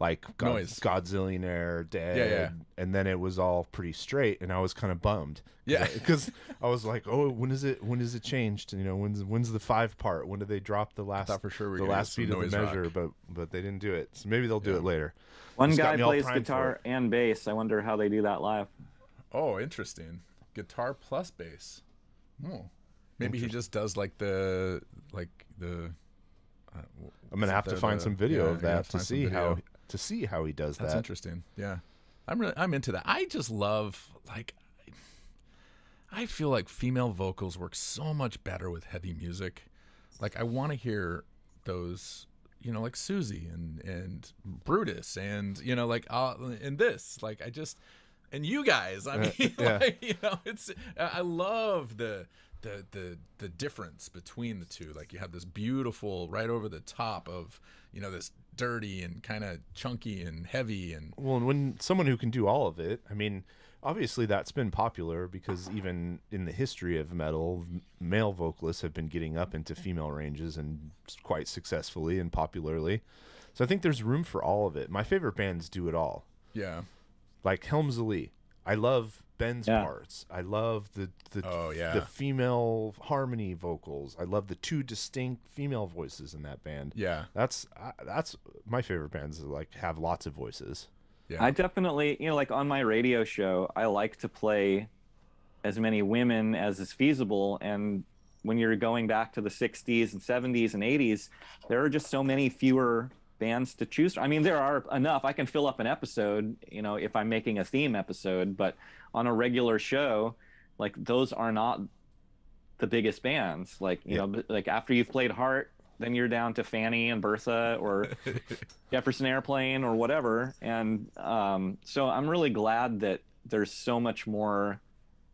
like God, Noise. Godzillionaire dead. Yeah, yeah. And then it was all pretty straight, and I was kind of bummed. Yeah, because I was like, oh, when is it? When is it changed? You know, when's when's the five part? When do they drop the last? for sure the last beat of the measure, rock. but but they didn't do it. So maybe they'll do yeah. it later. One guy plays guitar and bass. I wonder how they do that live. Oh, interesting guitar plus bass. Oh, maybe he just does like the like the. Uh, I'm gonna have to find the, some video yeah, of that to see how to see how he does That's that. That's interesting. Yeah, I'm really I'm into that. I just love like. I feel like female vocals work so much better with heavy music. Like I want to hear those you know like Susie and and Brutus and you know like uh, and this like I just and you guys. I uh, mean, yeah. like, you know, it's I love the the the the difference between the two. Like you have this beautiful right over the top of you know this dirty and kind of chunky and heavy and well, and when someone who can do all of it, I mean. Obviously, that's been popular because even in the history of metal, male vocalists have been getting up into female ranges and quite successfully and popularly. So I think there's room for all of it. My favorite bands do it all. Yeah like Helmsley. I love Ben's yeah. parts. I love the the oh, yeah. the female harmony vocals. I love the two distinct female voices in that band. Yeah, that's uh, that's my favorite bands that like have lots of voices. Yeah, I definitely you know like on my radio show, I like to play as many women as is feasible. And when you're going back to the '60s and '70s and '80s, there are just so many fewer bands to choose from. I mean, there are enough. I can fill up an episode, you know, if I'm making a theme episode, but on a regular show, like those are not the biggest bands. Like, you yeah. know, like after you've played Heart, then you're down to Fanny and Bertha or Jefferson Airplane or whatever. And um, so I'm really glad that there's so much more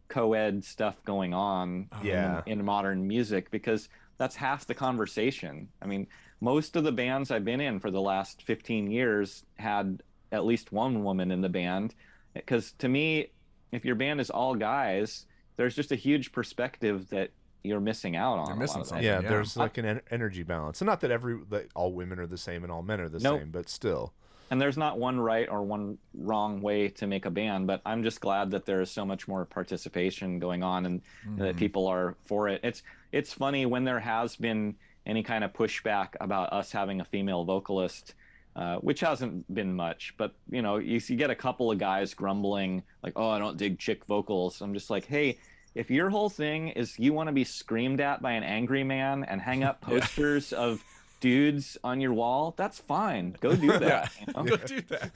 co-ed stuff going on yeah. in, in modern music because that's half the conversation. I mean, most of the bands I've been in for the last 15 years had at least one woman in the band. Because to me, if your band is all guys, there's just a huge perspective that you're missing out on. You're missing something. Yeah, yeah, there's like an en energy balance. And not that every that all women are the same and all men are the nope. same, but still. And there's not one right or one wrong way to make a band, but I'm just glad that there is so much more participation going on and mm -hmm. that mm-hmm. people are for it. It's it's funny when there has been any kind of pushback about us having a female vocalist, uh, which hasn't been much. But you know, you, you get a couple of guys grumbling like, "Oh, I don't dig chick vocals." I'm just like, "Hey." If your whole thing is you want to be screamed at by an angry man and hang up posters yeah. of dudes on your wall, that's fine. Go do that. yeah. you know? Go do that.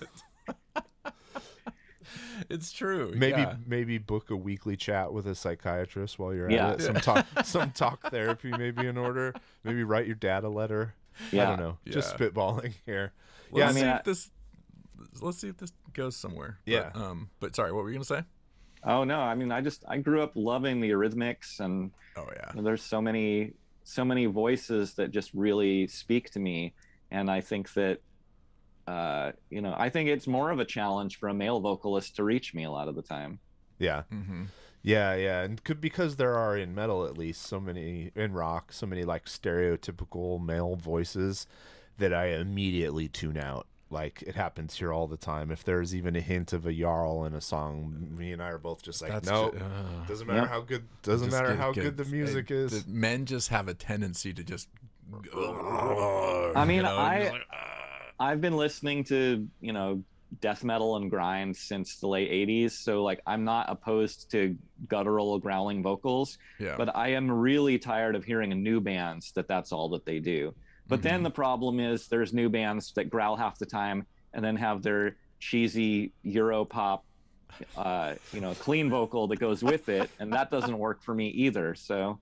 it's true. Maybe yeah. maybe book a weekly chat with a psychiatrist while you're yeah. at it. Some talk some talk therapy maybe in order. Maybe write your dad a letter. Yeah. I don't know. Just spitballing here. Let's yeah, I mean, see I... if this let's see if this goes somewhere. Yeah. But, um but sorry, what were you gonna say? Oh no, I mean I just I grew up loving the Eurythmics and oh yeah. There's so many so many voices that just really speak to me and I think that uh, you know, I think it's more of a challenge for a male vocalist to reach me a lot of the time. Yeah. Mm-hmm. Yeah, yeah, and could, because there are in metal at least so many in rock, so many like stereotypical male voices that I immediately tune out. Like it happens here all the time. If there's even a hint of a yarl in a song, me and I are both just like, no, uh, doesn't matter how good, doesn't matter get, how get, good the music is. The men just have a tendency to just. I mean, you know, I. Like, uh, I've been listening to, you know, death metal and grind since the late 80s so like i'm not opposed to guttural growling vocals yeah. but i am really tired of hearing new bands that that's all that they do but mm-hmm. then the problem is there's new bands that growl half the time and then have their cheesy euro pop uh, you know clean vocal that goes with it and that doesn't work for me either so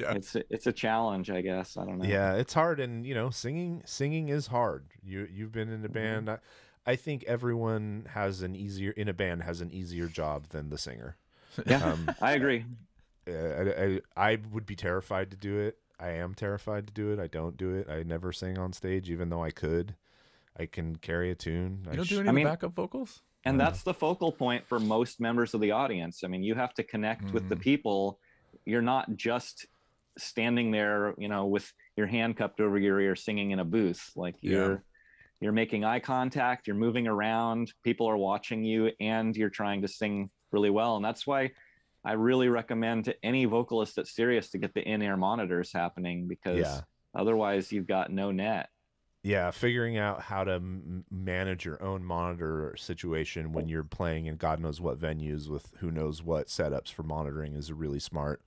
yeah. It's it's a challenge, I guess. I don't know. Yeah, it's hard, and you know, singing singing is hard. You you've been in a mm-hmm. band. Mm-hmm. I, I, think everyone has an easier in a band has an easier job than the singer. Yeah, um, I agree. I, I, I would be terrified to do it. I am terrified to do it. I don't do it. I never sing on stage, even though I could. I can carry a tune. You don't sh- do any I mean, backup vocals? And that's the focal point for most members of the audience. I mean, you have to connect mm. with the mm-hmm. people. You're not just standing there, you know, with your hand cupped over your ear, singing in a booth. Like you're yeah. you're making eye contact, you're moving around, people are watching you, and you're trying to sing really well. And that's why I really recommend to any vocalist that's serious to get the in-ear monitors happening because yeah. otherwise you've got no net. Yeah, figuring out how to m- manage your own monitor situation when you're playing in God knows what venues with who knows what setups for monitoring is a really smart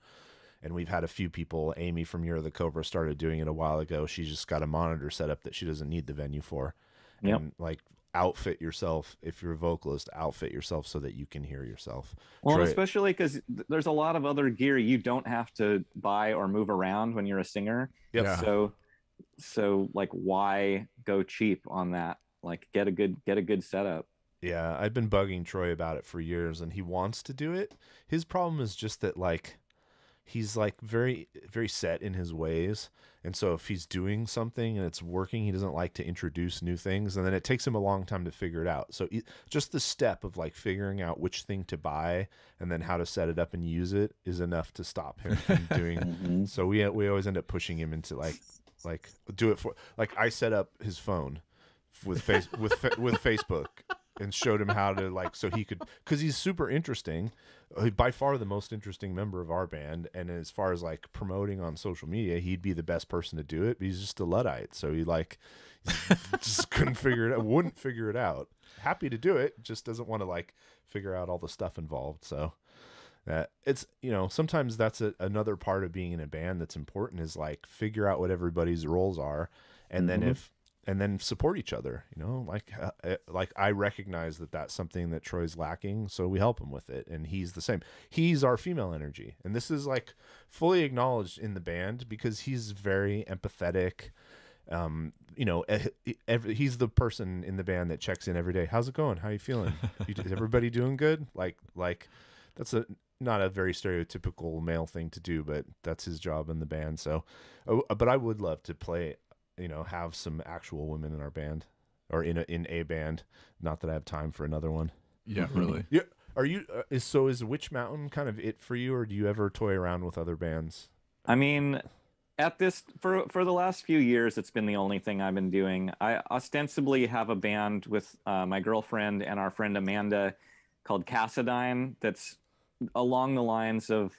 and we've had a few people. Amy from Year of the Cobra started doing it a while ago. She just got a monitor set up that she doesn't need the venue for. Yep. And like outfit yourself if you're a vocalist outfit yourself so that you can hear yourself well Try especially because there's a lot of other gear you don't have to buy or move around when you're a singer yep. yeah so so like why go cheap on that like get a good get a good setup yeah i've been bugging troy about it for years and he wants to do it his problem is just that like he's like very very set in his ways and so if he's doing something and it's working he doesn't like to introduce new things and then it takes him a long time to figure it out so just the step of like figuring out which thing to buy and then how to set it up and use it is enough to stop him from doing mm-hmm. so we we always end up pushing him into like like do it for like I set up his phone with face with with Facebook and showed him how to like so he could cuz he's super interesting uh, by far the most interesting member of our band. And as far as like promoting on social media, he'd be the best person to do it. But he's just a luddite, so he like just couldn't figure it out. Wouldn't figure it out. Happy to do it, just doesn't want to like figure out all the stuff involved. So. Uh, it's you know sometimes that's a, another part of being in a band that's important is like figure out what everybody's roles are and mm -hmm. then mm-hmm. if and then support each other you know like uh, uh, like i recognize that that's something that troy's lacking so we help him with it and he's the same he's our female energy and this is like fully acknowledged in the band because he's very empathetic um you know eh, every, he's the person in the band that checks in every day how's it going how you feeling is everybody doing good like like that's a not a very stereotypical male thing to do, but that's his job in the band. So, oh, but I would love to play you know have some actual women in our band or in a, in a band. Not that I have time for another one. Yeah, mm-hmm. really. yeah. Are you uh, is so is Witch Mountain kind of it for you, or do you ever toy around with other bands? I mean, at this for for the last few years, it's been the only thing I've been doing. I ostensibly have a band with uh, my girlfriend and our friend Amanda called Cassadine. That's along the lines of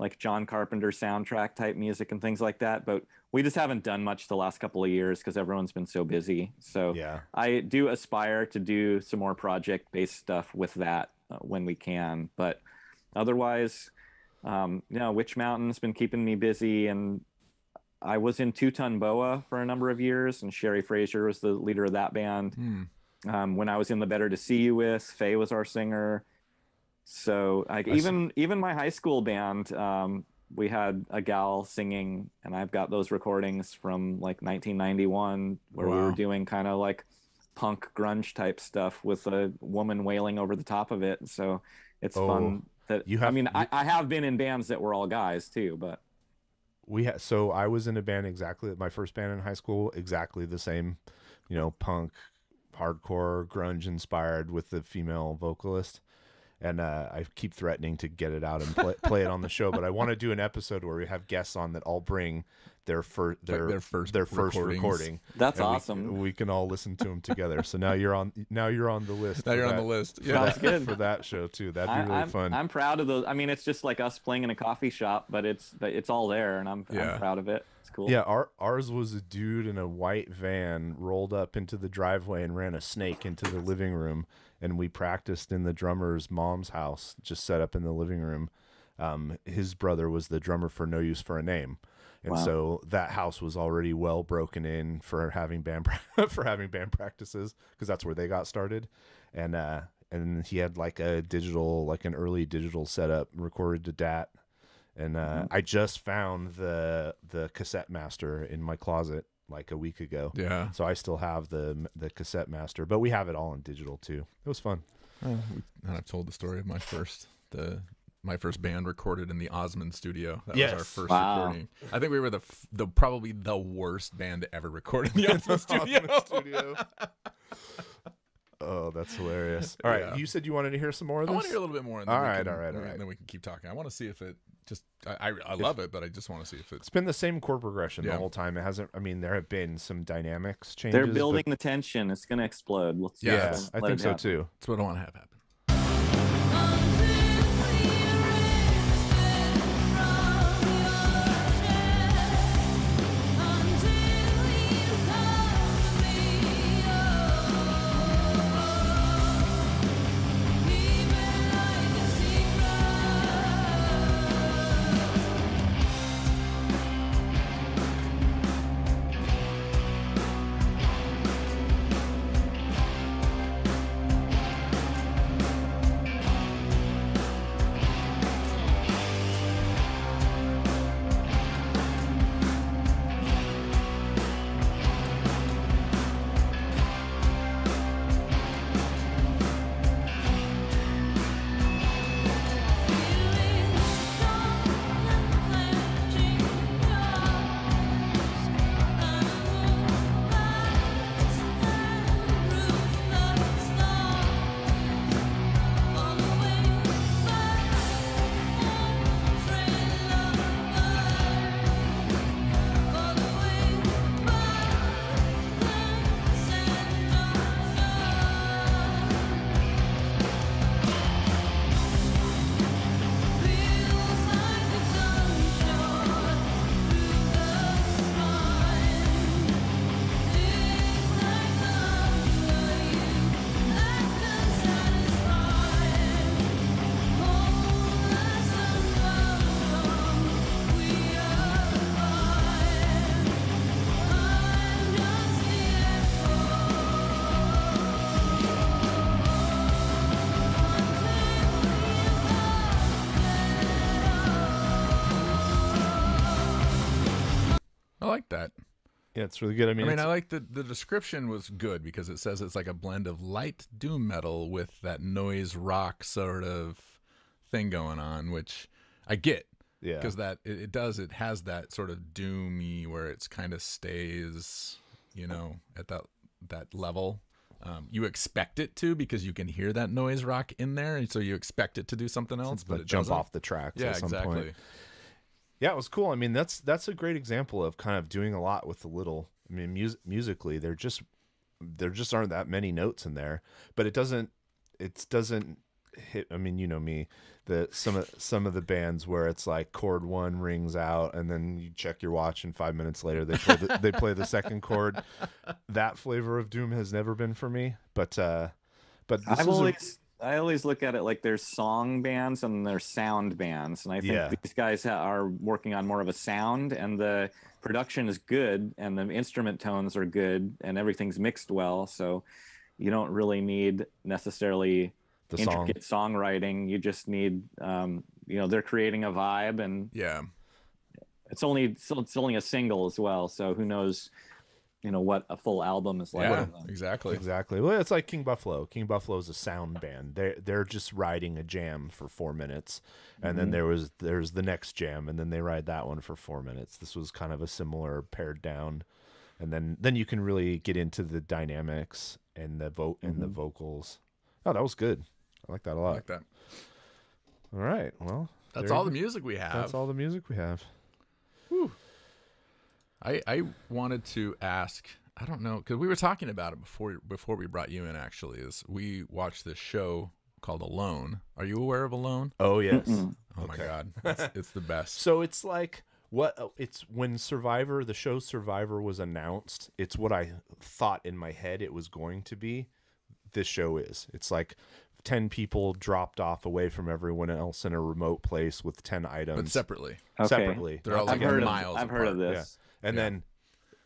like John Carpenter soundtrack type music and things like that, but we just haven't done much the last couple of years because everyone's been so busy. So yeah. I do aspire to do some more project based stuff with that uh, when we can. But otherwise, um, you know, Witch Mountain's been keeping me busy, and I was in Two Ton Boa for a number of years, and Sherry Fraser was the leader of that band. Hmm. Um, when I was in the Better to See You with, Faye was our singer. So like even even my high school band. Um, we had a gal singing, and I've got those recordings from like 1991 where wow. we were doing kind of like punk grunge type stuff with a woman wailing over the top of it. So it's oh, fun. That you have, I mean, you, I, I have been in bands that were all guys too, but we had. So I was in a band exactly my first band in high school, exactly the same, you know, punk, hardcore, grunge inspired with the female vocalist and uh, I keep threatening to get it out and play, play it on the show. But I want to do an episode where we have guests on that all bring their first their, like their first their first recordings. recording. That's awesome. We, we, can all listen to them together. So now you're on now you're on the list. Now you're that, on the list. Yeah, that's good for that show too. That'd be I, really I'm, fun. I'm proud of those. I mean, it's just like us playing in a coffee shop, but it's it's all there, and I'm, yeah. I'm proud of it. It's cool. Yeah, our, ours was a dude in a white van rolled up into the driveway and ran a snake into the living room and we practiced in the drummer's mom's house, just set up in the living room. Um, his brother was the drummer for No Use for a Name, and wow. so that house was already well broken in for having band for having band practices because that's where they got started, and uh, and he had like a digital like an early digital setup recorded to DAT, and uh, mm -hmm. I just found the the cassette master in my closet like a week ago. Yeah. So I still have the the cassette master, but we have it all in digital too. It was fun. Uh, and I've told the story of my first the my first band recorded in the Osmond studio. That yes. was our first wow. recording. I think we were the the probably the worst band to ever record in the Osmond studio. Osmond studio. Oh, that's hilarious. All right. Yeah. You said you wanted to hear some more of this? I want to hear a little bit more. all right, can, all right, all right. And then we can keep talking. I want to see if it just, I, I, I love if, it, but I just want to see if it's, it's been the same chord progression yeah. the whole time. It hasn't, I mean, there have been some dynamics changes. They're building but... the tension. It's going to explode. Let's, yeah, yeah I think so happen. too. That's what I want to have happen. Yeah, it's really good. I mean, I mean, I like the the description was good because it says it's like a blend of light doom metal with that noise rock sort of thing going on, which I get. Yeah, because that it, it does it has that sort of doomy where it's kind of stays, you know, at that that level. Um, you expect it to because you can hear that noise rock in there, and so you expect it to do something else, but, it jump doesn't. off the tracks. Yeah, exactly. Point. Yeah, it was cool. I mean, that's that's a great example of kind of doing a lot with the little. I mean, mus- musically, there just there just aren't that many notes in there, but it doesn't it doesn't hit i mean you know me the some of some of the bands where it's like chord one rings out and then you check your watch and five minutes later they play the, they play the second chord that flavor of doom has never been for me but uh but i've always I always look at it like there's song bands and there's sound bands, and I think yeah. these guys are working on more of a sound, and the production is good, and the instrument tones are good, and everything's mixed well. So you don't really need necessarily the intricate song. songwriting. You just need, um, you know, they're creating a vibe, and yeah, it's only it's only a single as well. So who knows you know what a full album is like. Yeah, exactly, exactly. Well, it's like King Buffalo. King Buffalo is a sound band. They they're just riding a jam for four minutes, and mm-hmm. then there was there's the next jam, and then they ride that one for four minutes. This was kind of a similar pared down, and then then you can really get into the dynamics and the vote and mm-hmm. the vocals. Oh, that was good. I like that a lot. I like that. All right. Well, that's all the music we have. That's all the music we have. Whew. I, I wanted to ask. I don't know because we were talking about it before before we brought you in. Actually, is we watched this show called Alone. Are you aware of Alone? Oh yes. Mm-mm. Oh okay. my God, it's, it's the best. so it's like what oh, it's when Survivor, the show Survivor was announced. It's what I thought in my head it was going to be. This show is. It's like 10 people dropped off away from everyone else in a remote place with 10 items. But separately. Okay. Separately. They're all I've like heard miles. Of, I've apart. heard of this. And yeah. then,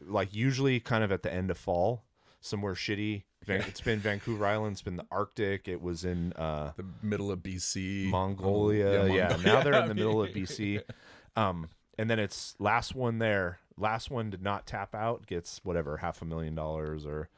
like usually, kind of at the end of fall, somewhere shitty. It's been Vancouver Island. It's been the Arctic. It was in uh, the middle of BC, Mongolia. Yeah, Mongolia. yeah, now they're in the middle of BC. Um, and then it's last one there. Last one did not tap out. Gets whatever half a million dollars or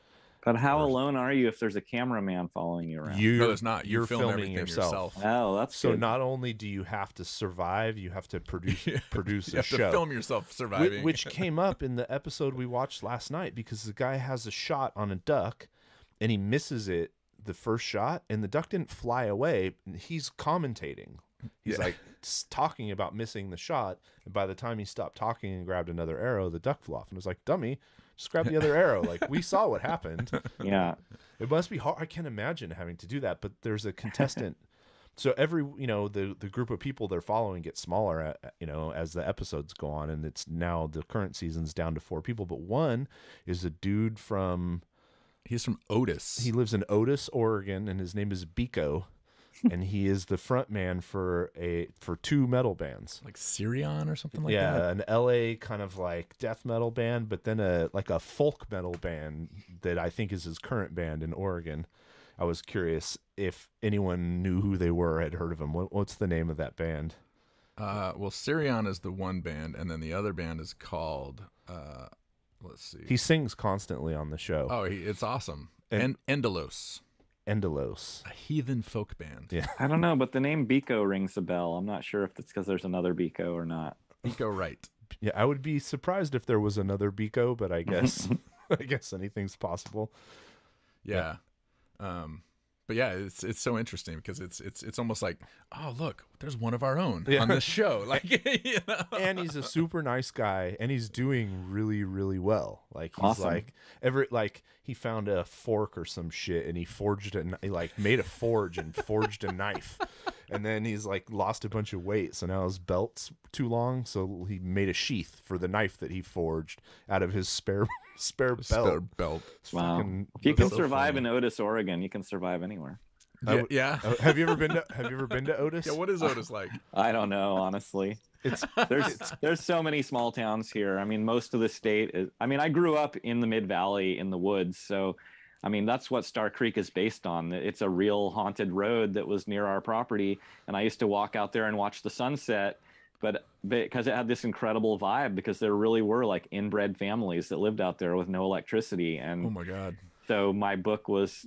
but how alone are you if there's a cameraman following you around? You, no, there's not. You're, you filming, yourself. yourself. Oh, that's so. Good. Not only do you have to survive, you have to produce yeah. produce you a show. film yourself surviving, which, which came up in the episode we watched last night because the guy has a shot on a duck, and he misses it the first shot, and the duck didn't fly away. He's commentating. He's yeah. like talking about missing the shot, and by the time he stopped talking and grabbed another arrow, the duck flew off, and was like, "Dummy." Just grab the other arrow. Like we saw what happened. Yeah. It must be hard. I can't imagine having to do that. But there's a contestant. so every you know the the group of people they're following gets smaller uh, uh, you know as the episodes go on and it's now the current season's down to four people but one is a dude from he's from otis he lives in otis oregon and his name is biko and he is the front man for a for two metal bands, like Sirion or something like yeah, that. Yeah, an LA kind of like death metal band, but then a like a folk metal band that I think is his current band in Oregon. I was curious if anyone knew who they were, had heard of them. What, what's the name of that band? Uh, well, Sirion is the one band, and then the other band is called. Uh, let's see. He sings constantly on the show. Oh, he, it's awesome. And, and Endelos, A heathen folk band. Yeah. I don't know, but the name Biko rings a bell. I'm not sure if it's because there's another Biko or not. Biko right. Yeah, I would be surprised if there was another Biko, but I guess I guess anything's possible. Yeah. yeah. Um but yeah, it's it's so interesting because it's it's it's almost like, oh look, there's one of our own yeah. on the show. Like, you know? and he's a super nice guy, and he's doing really, really well. Like, he's awesome. like ever like he found a fork or some shit, and he forged it. He like made a forge and forged a knife, and then he's like lost a bunch of weight, so now his belt's too long, so he made a sheath for the knife that he forged out of his spare spare belt. Spare belt. Wow. if you can so survive funny. in Otis, Oregon, you can survive anywhere. Yeah, would, yeah. Uh, have you ever been to Have you ever been to Otis? Yeah. What is Otis like? I don't know, honestly. It's there's it's, there's so many small towns here. I mean, most of the state is. I mean, I grew up in the Mid Valley in the woods, so I mean, that's what Star Creek is based on. It's a real haunted road that was near our property, and I used to walk out there and watch the sunset. But because it had this incredible vibe, because there really were like inbred families that lived out there with no electricity, and oh my god! So my book was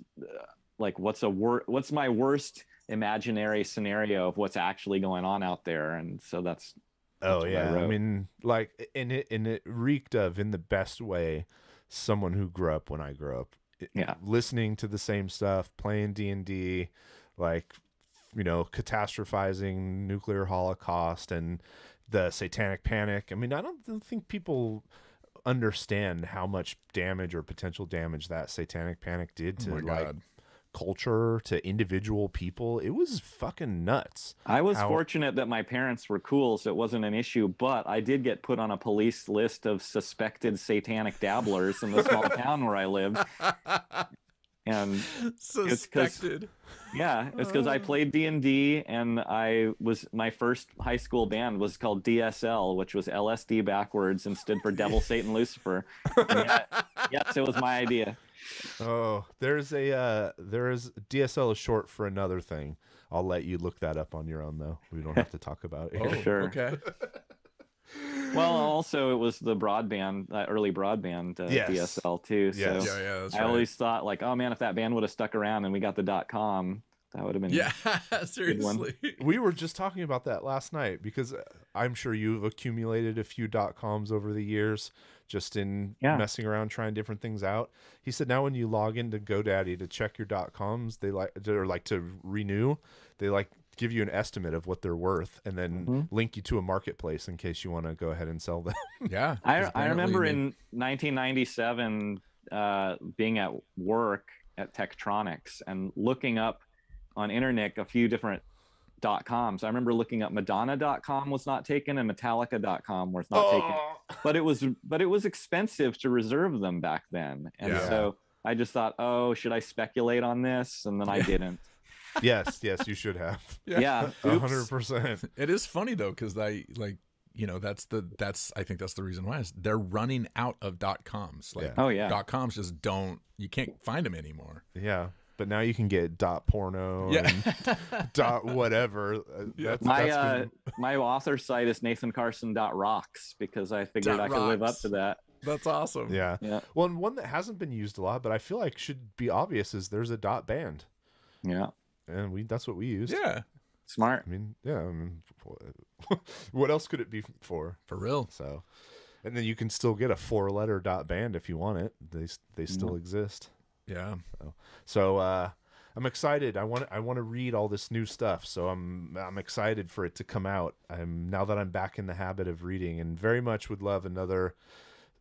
like what's a wor- what's my worst imaginary scenario of what's actually going on out there and so that's, that's oh yeah I, I, mean like and it and it reeked of in the best way someone who grew up when i grew up yeah listening to the same stuff playing d&d like you know catastrophizing nuclear holocaust and the satanic panic i mean i don't think people understand how much damage or potential damage that satanic panic did oh to oh like God culture to individual people. It was fucking nuts. I was how... fortunate that my parents were cool, so it wasn't an issue, but I did get put on a police list of suspected satanic dabblers in the small town where I lived. And suspected. It's yeah, it's because I played D and D, and I was my first high school band was called DSL, which was LSD backwards and stood for Devil, Satan, Lucifer. Yet, yes, it was my idea oh, there's a uh, there's DSL is short for another thing. I'll let you look that up on your own though. We don't have to talk about it. Here. oh, sure. Okay. well, also it was the broadband, that early broadband uh, yes. DSL too. So yeah, yeah, I right. always thought like, oh man, if that band would have stuck around and we got the dot com, that would have been yeah seriously we were just talking about that last night because uh, i'm sure you've accumulated a few dot coms over the years just in yeah. messing around trying different things out. He said now when you log into GoDaddy to check your dot coms, they like or like to renew, they like give you an estimate of what they're worth and then mm-hmm. link you to a marketplace in case you want to go ahead and sell them. yeah. I, I remember in 1997 uh, being at work at Tektronix and looking up on internet a few different com. So I remember looking up Madonna.com was not taken and Metallica.com was not oh. taken. But it was but it was expensive to reserve them back then. And yeah. so I just thought, oh, should I speculate on this? And then I didn't. yes, yes, you should have. Yeah, hundred percent. It is funny though, because I like you know that's the that's I think that's the reason why is they're running out of dot coms. Like, yeah. oh yeah, dot coms just don't you can't find them anymore. Yeah, but now you can get dot porno yeah. and dot whatever. Uh, that's, my that's uh, been... uh, my author site is nathancarson.rocks dot rocks because I figured dot I could live up to that. That's awesome. Yeah. yeah. Well, one that hasn't been used a lot, but I feel like should be obvious is there's a dot band. Yeah. And we that's what we use. Yeah. Smart. I mean, yeah. I mean, what else could it be for? For real. So, and then you can still get a four letter dot band if you want it. They they mm-hmm. still exist. Yeah. So, so uh, I'm excited. I want I want to read all this new stuff. So I'm I'm excited for it to come out. I'm now that I'm back in the habit of reading, and very much would love another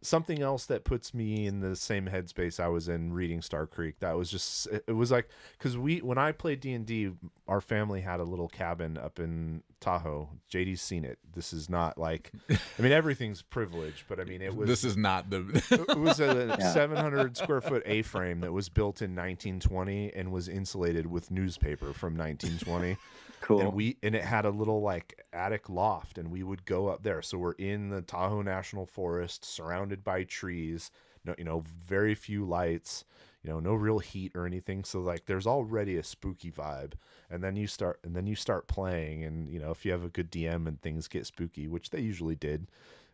something else that puts me in the same headspace I was in reading Star Creek. That was just it was like because we when I played D and D, our family had a little cabin up in Tahoe. JD's seen it. This is not like, I mean, everything's privileged, but I mean, it was. This is not the. it was a yeah. 700 square foot A frame that was built in 1920 and was insulated with newspaper from 1920. Cool. And we and it had a little like attic loft, and we would go up there. So we're in the Tahoe National Forest, surrounded by trees. No, you know, very few lights you know no real heat or anything so like there's already a spooky vibe and then you start and then you start playing and you know if you have a good dm and things get spooky which they usually did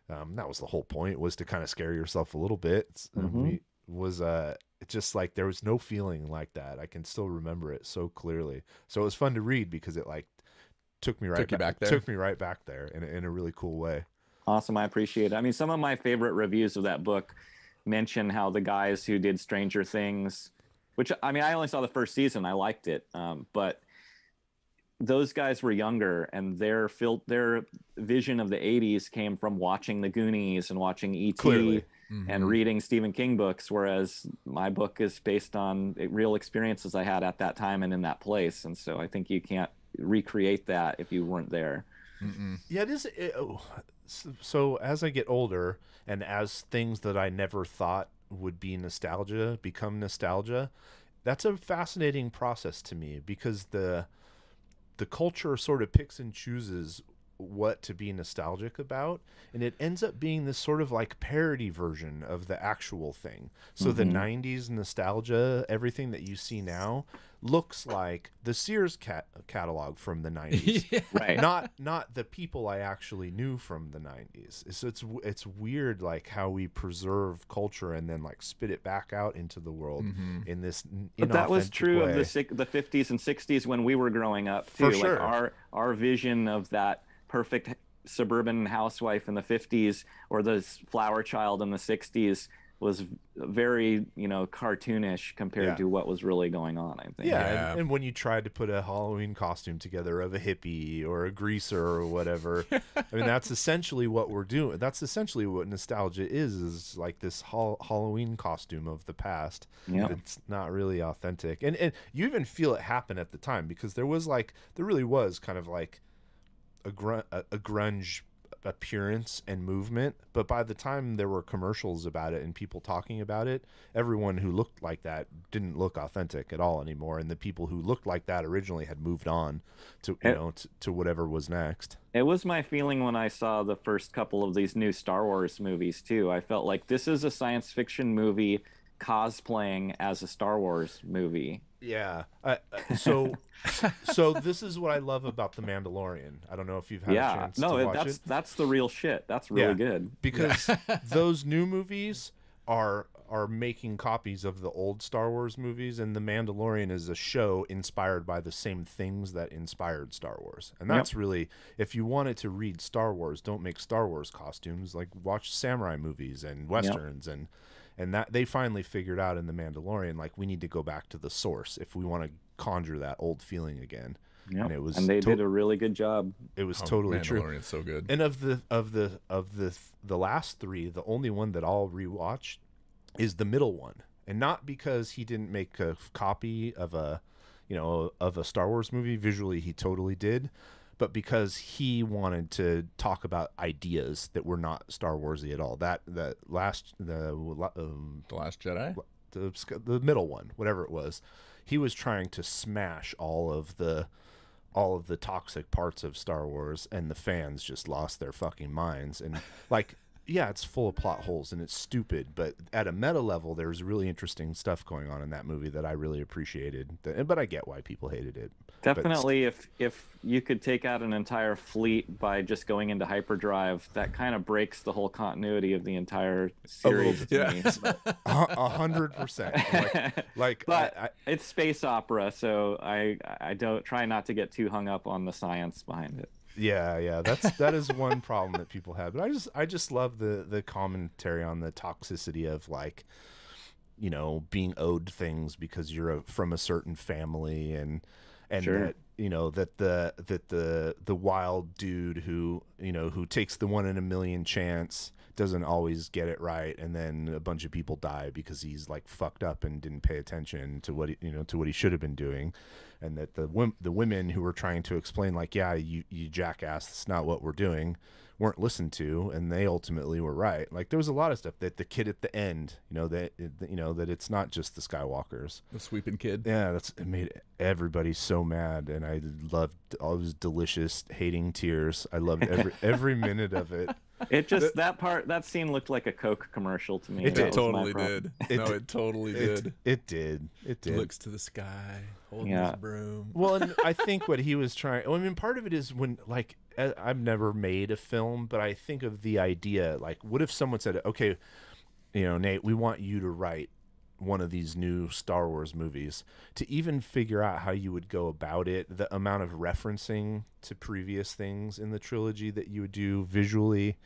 um, that was the whole point was to kind of scare yourself a little bit mm-hmm. we, was uh just like there was no feeling like that i can still remember it so clearly so it was fun to read because it like took me right took back, back there took me right back there in, in a really cool way awesome i appreciate it i mean some of my favorite reviews of that book mention how the guys who did Stranger Things, which I mean, I only saw the first season, I liked it, um, but those guys were younger, and their fil- their vision of the '80s came from watching The Goonies and watching ET Clearly. and mm-hmm. reading Stephen King books, whereas my book is based on real experiences I had at that time and in that place, and so I think you can't recreate that if you weren't there. Mm-mm. Yeah, it is. It, oh, so, so as I get older, and as things that I never thought would be nostalgia become nostalgia, that's a fascinating process to me because the the culture sort of picks and chooses what to be nostalgic about and it ends up being this sort of like parody version of the actual thing so mm -hmm. the 90s mm-hmm. nostalgia everything that you see now looks like the Sears cat- catalog from the 90s. yeah. Right. Not not the people I actually knew from the 90s. So it's it's weird like how we preserve culture and then like spit it back out into the world mm-hmm. in this But that was true way. of the the 50s and 60s when we were growing up too. For sure. Like our our vision of that perfect suburban housewife in the 50s or the flower child in the 60s was very you know cartoonish compared yeah. to what was really going on. I think. Yeah, yeah. And, and, when you tried to put a Halloween costume together of a hippie or a greaser or whatever, I mean that's essentially what we're doing. That's essentially what nostalgia is: is like this hol- Halloween costume of the past. Yeah, it's not really authentic, and and you even feel it happen at the time because there was like there really was kind of like a, a, a grunge appearance and movement. But by the time there were commercials about it and people talking about it, everyone who looked like that didn't look authentic at all anymore. And the people who looked like that originally had moved on to you it, know to, to whatever was next. It was my feeling when I saw the first couple of these new Star Wars movies too. I felt like this is a science fiction movie cosplaying as a Star Wars movie. Yeah. Uh, so, so this is what I love about The Mandalorian. I don't know if you've had yeah. a chance no, to watch that's, it. that's the real shit. That's really yeah. good because those new movies are are making copies of the old Star Wars movies, and The Mandalorian is a show inspired by the same things that inspired Star Wars. And that's yep. really, if you wanted to read Star Wars, don't make Star Wars costumes. Like watch samurai movies and westerns yep. and and that they finally figured out in the Mandalorian like we need to go back to the source if we want to conjure that old feeling again. Yeah, and it was and they to- did a really good job. It was oh, totally true. So good. And of the of the of the the last three, the only one that I'll rewatch is the middle one, and not because he didn't make a copy of a you know of a Star Wars movie. Visually, he totally did, but because he wanted to talk about ideas that were not Star Warsy at all. That that last the um, the last Jedi, the, the middle one, whatever it was, he was trying to smash all of the all of the toxic parts of Star Wars, and the fans just lost their fucking minds. And like, yeah, it's full of plot holes and it's stupid, but at a meta level, there's really interesting stuff going on in that movie that I really appreciated. But I get why people hated it. Definitely, if if you could take out an entire fleet by just going into hyperdrive, that kind of breaks the whole continuity of the entire oh, series. yeah, a hundred percent. Like, but I, I, it's space opera, so I I don't try not to get too hung up on the science behind it. Yeah, yeah, that's that is one problem that people have. But I just I just love the the commentary on the toxicity of like you know being owed things because you're a, from a certain family and and sure. that you know that the that the the wild dude who you know who takes the one in a million chance doesn't always get it right and then a bunch of people die because he's like fucked up and didn't pay attention to what he, you know to what he should have been doing and that the the women who were trying to explain like yeah you you jackass that's not what we're doing weren't listened to and they ultimately were right like there was a lot of stuff that the kid at the end you know that you know that it's not just the skywalkers the sweeping kid yeah that's it made everybody so mad and i loved oh, all those delicious hating tears i loved every every minute of it it just that part that scene looked like a coke commercial to me it, did. totally did no it, totally did it, it did it did looks to the sky holding yeah. his broom. Well, and I think what he was trying. I mean, part of it is when like eh, I've never made a film, but I think of the idea like, what if someone said, okay, you know, Nate, we want you to write one of these new Star Wars movies to even figure out how you would go about it, the amount of referencing to previous things in the trilogy that you would do visually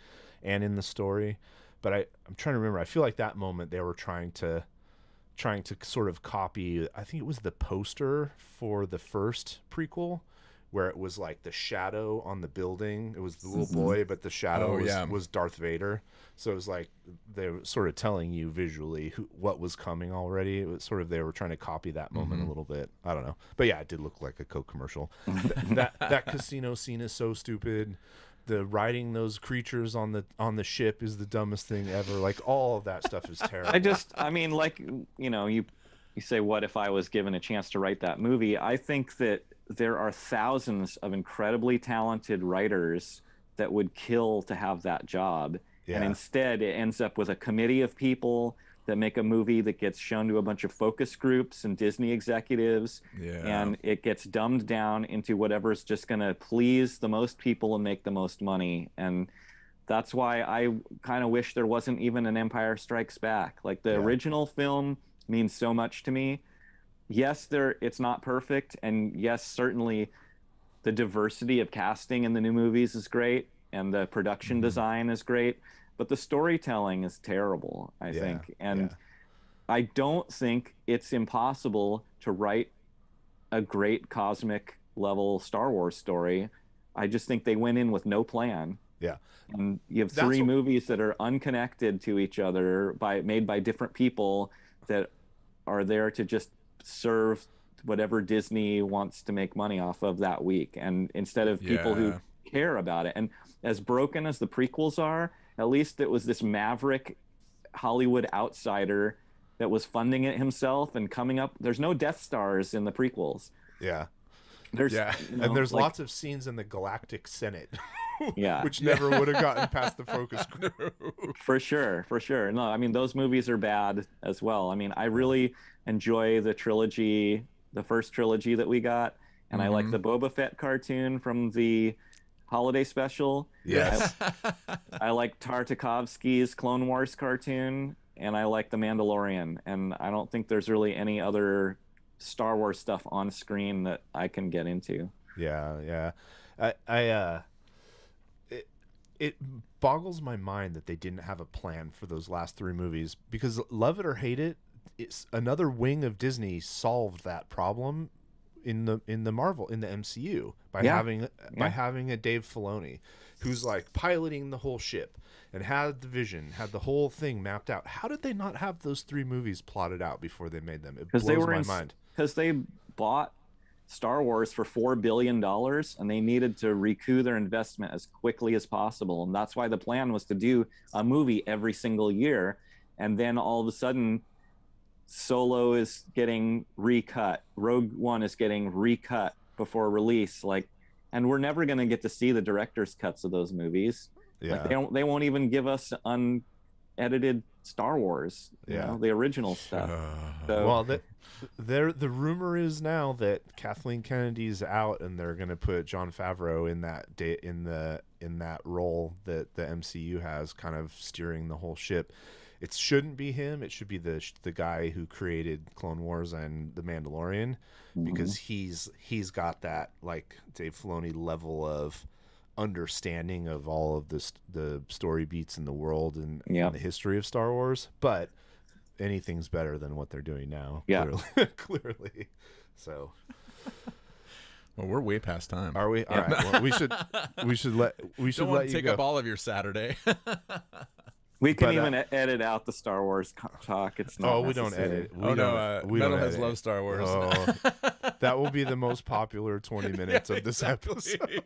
and in the story. But I, I'm trying to remember. I feel like that moment they were trying to trying to sort of copy. I think it was the poster for the first prequel where it was like the shadow on the building. It was the little mm-hmm. boy, but the shadow oh, was, yeah. was, Darth Vader. So it was like they were sort of telling you visually who, what was coming already. It was sort of they were trying to copy that moment mm-hmm. a little bit. I don't know, but yeah, it did look like a Coke commercial. that, that that casino scene is so stupid the riding those creatures on the on the ship is the dumbest thing ever. Like all of that stuff is terrible. I just, I mean, like you know, you you say, what if I was given a chance to write that movie? I think that there are thousands of incredibly talented writers that would kill to have that job, yeah. and instead it ends up with a committee of people that make a movie that gets shown to a bunch of focus groups and Disney executives. Yeah. And it gets dumbed down into whatever's just going to please the most people and make the most money. And that's why I kind of wish there wasn't even an Empire Strikes Back. Like the yeah. original film means so much to me. Yes, there it's not perfect and yes, certainly the diversity of casting in the new movies is great and the production mm-hmm. design is great, but the storytelling is terrible, I yeah, think. And yeah. I don't think it's impossible to write a great cosmic level Star Wars story. I just think they went in with no plan. Yeah. And you have three what... movies that are unconnected to each other by made by different people that are there to just serve whatever Disney wants to make money off of that week and instead of yeah. people who care about it. And as broken as the prequels are, at least it was this maverick Hollywood outsider that was funding it himself and coming up. There's no Death Stars in the prequels. Yeah. There's, yeah, you know, and there's like, lots of scenes in the Galactic Senate, yeah, which never would have gotten past the focus group. For sure, for sure. No, I mean those movies are bad as well. I mean, I really enjoy the trilogy, the first trilogy that we got, and mm-hmm. I like mm-hmm. the Boba Fett cartoon from the holiday special. Yes. I, I like Tartakovsky's Clone Wars cartoon, and I like The Mandalorian. And I don't think there's really any other Star Wars stuff on screen that I can get into. Yeah, yeah. I, I, uh, it, it boggles my mind that they didn't have a plan for those last three movies because love it or hate it, it's another wing of Disney solved that problem in the in the Marvel in the MCU by yeah. having yeah. by having a Dave Filoni who's like piloting the whole ship and had the vision, had the whole thing mapped out. How did they not have those three movies plotted out before they made them? It blows they were my in, mind. Because they bought Star Wars for four billion dollars, and they needed to recoup their investment as quickly as possible, and that's why the plan was to do a movie every single year. And then all of a sudden, Solo is getting recut. Rogue One is getting recut before release. Like, and we're never going to get to see the director's cuts of those movies. Yeah. Like they don't. They won't even give us unedited Star Wars. Yeah. Know, the original stuff. Uh, so, well, there the rumor is now that Kathleen Kennedy's out, and they're going to put John Favreau in that in the in that role that the MCU has, kind of steering the whole ship it shouldn't be him. It should be the the guy who created Clone Wars and The Mandalorian, mm-hmm. because he's he's got that like Dave Filoni level of understanding of all of this the story beats in the world and, and the history of Star Wars. But anything's better than what they're doing now. Yeah, clearly. clearly. So. Well, we're way past time. Are we? All yeah. right. Well, we should we should let we should Don't let you take go. up all of your Saturday. We can but, uh, even uh, edit out the Star Wars talk. It's not oh, we don't edit. We oh don't, no, uh, we has loved Star Wars. Oh, that will be the most popular twenty minutes yeah, of this exactly. episode.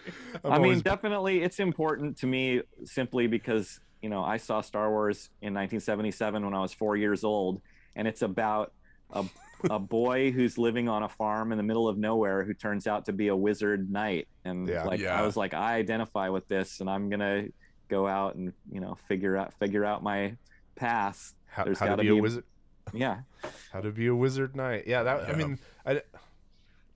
I always... mean, definitely, it's important to me simply because you know I saw Star Wars in 1977 when I was four years old, and it's about a a boy who's living on a farm in the middle of nowhere who turns out to be a wizard knight, and yeah, like yeah. I was like, I identify with this, and I'm gonna go out and you know figure out figure out my path. How, There's how gotta to be, be a wizard. Yeah. How to be a wizard knight. Yeah, that yeah. I mean, I,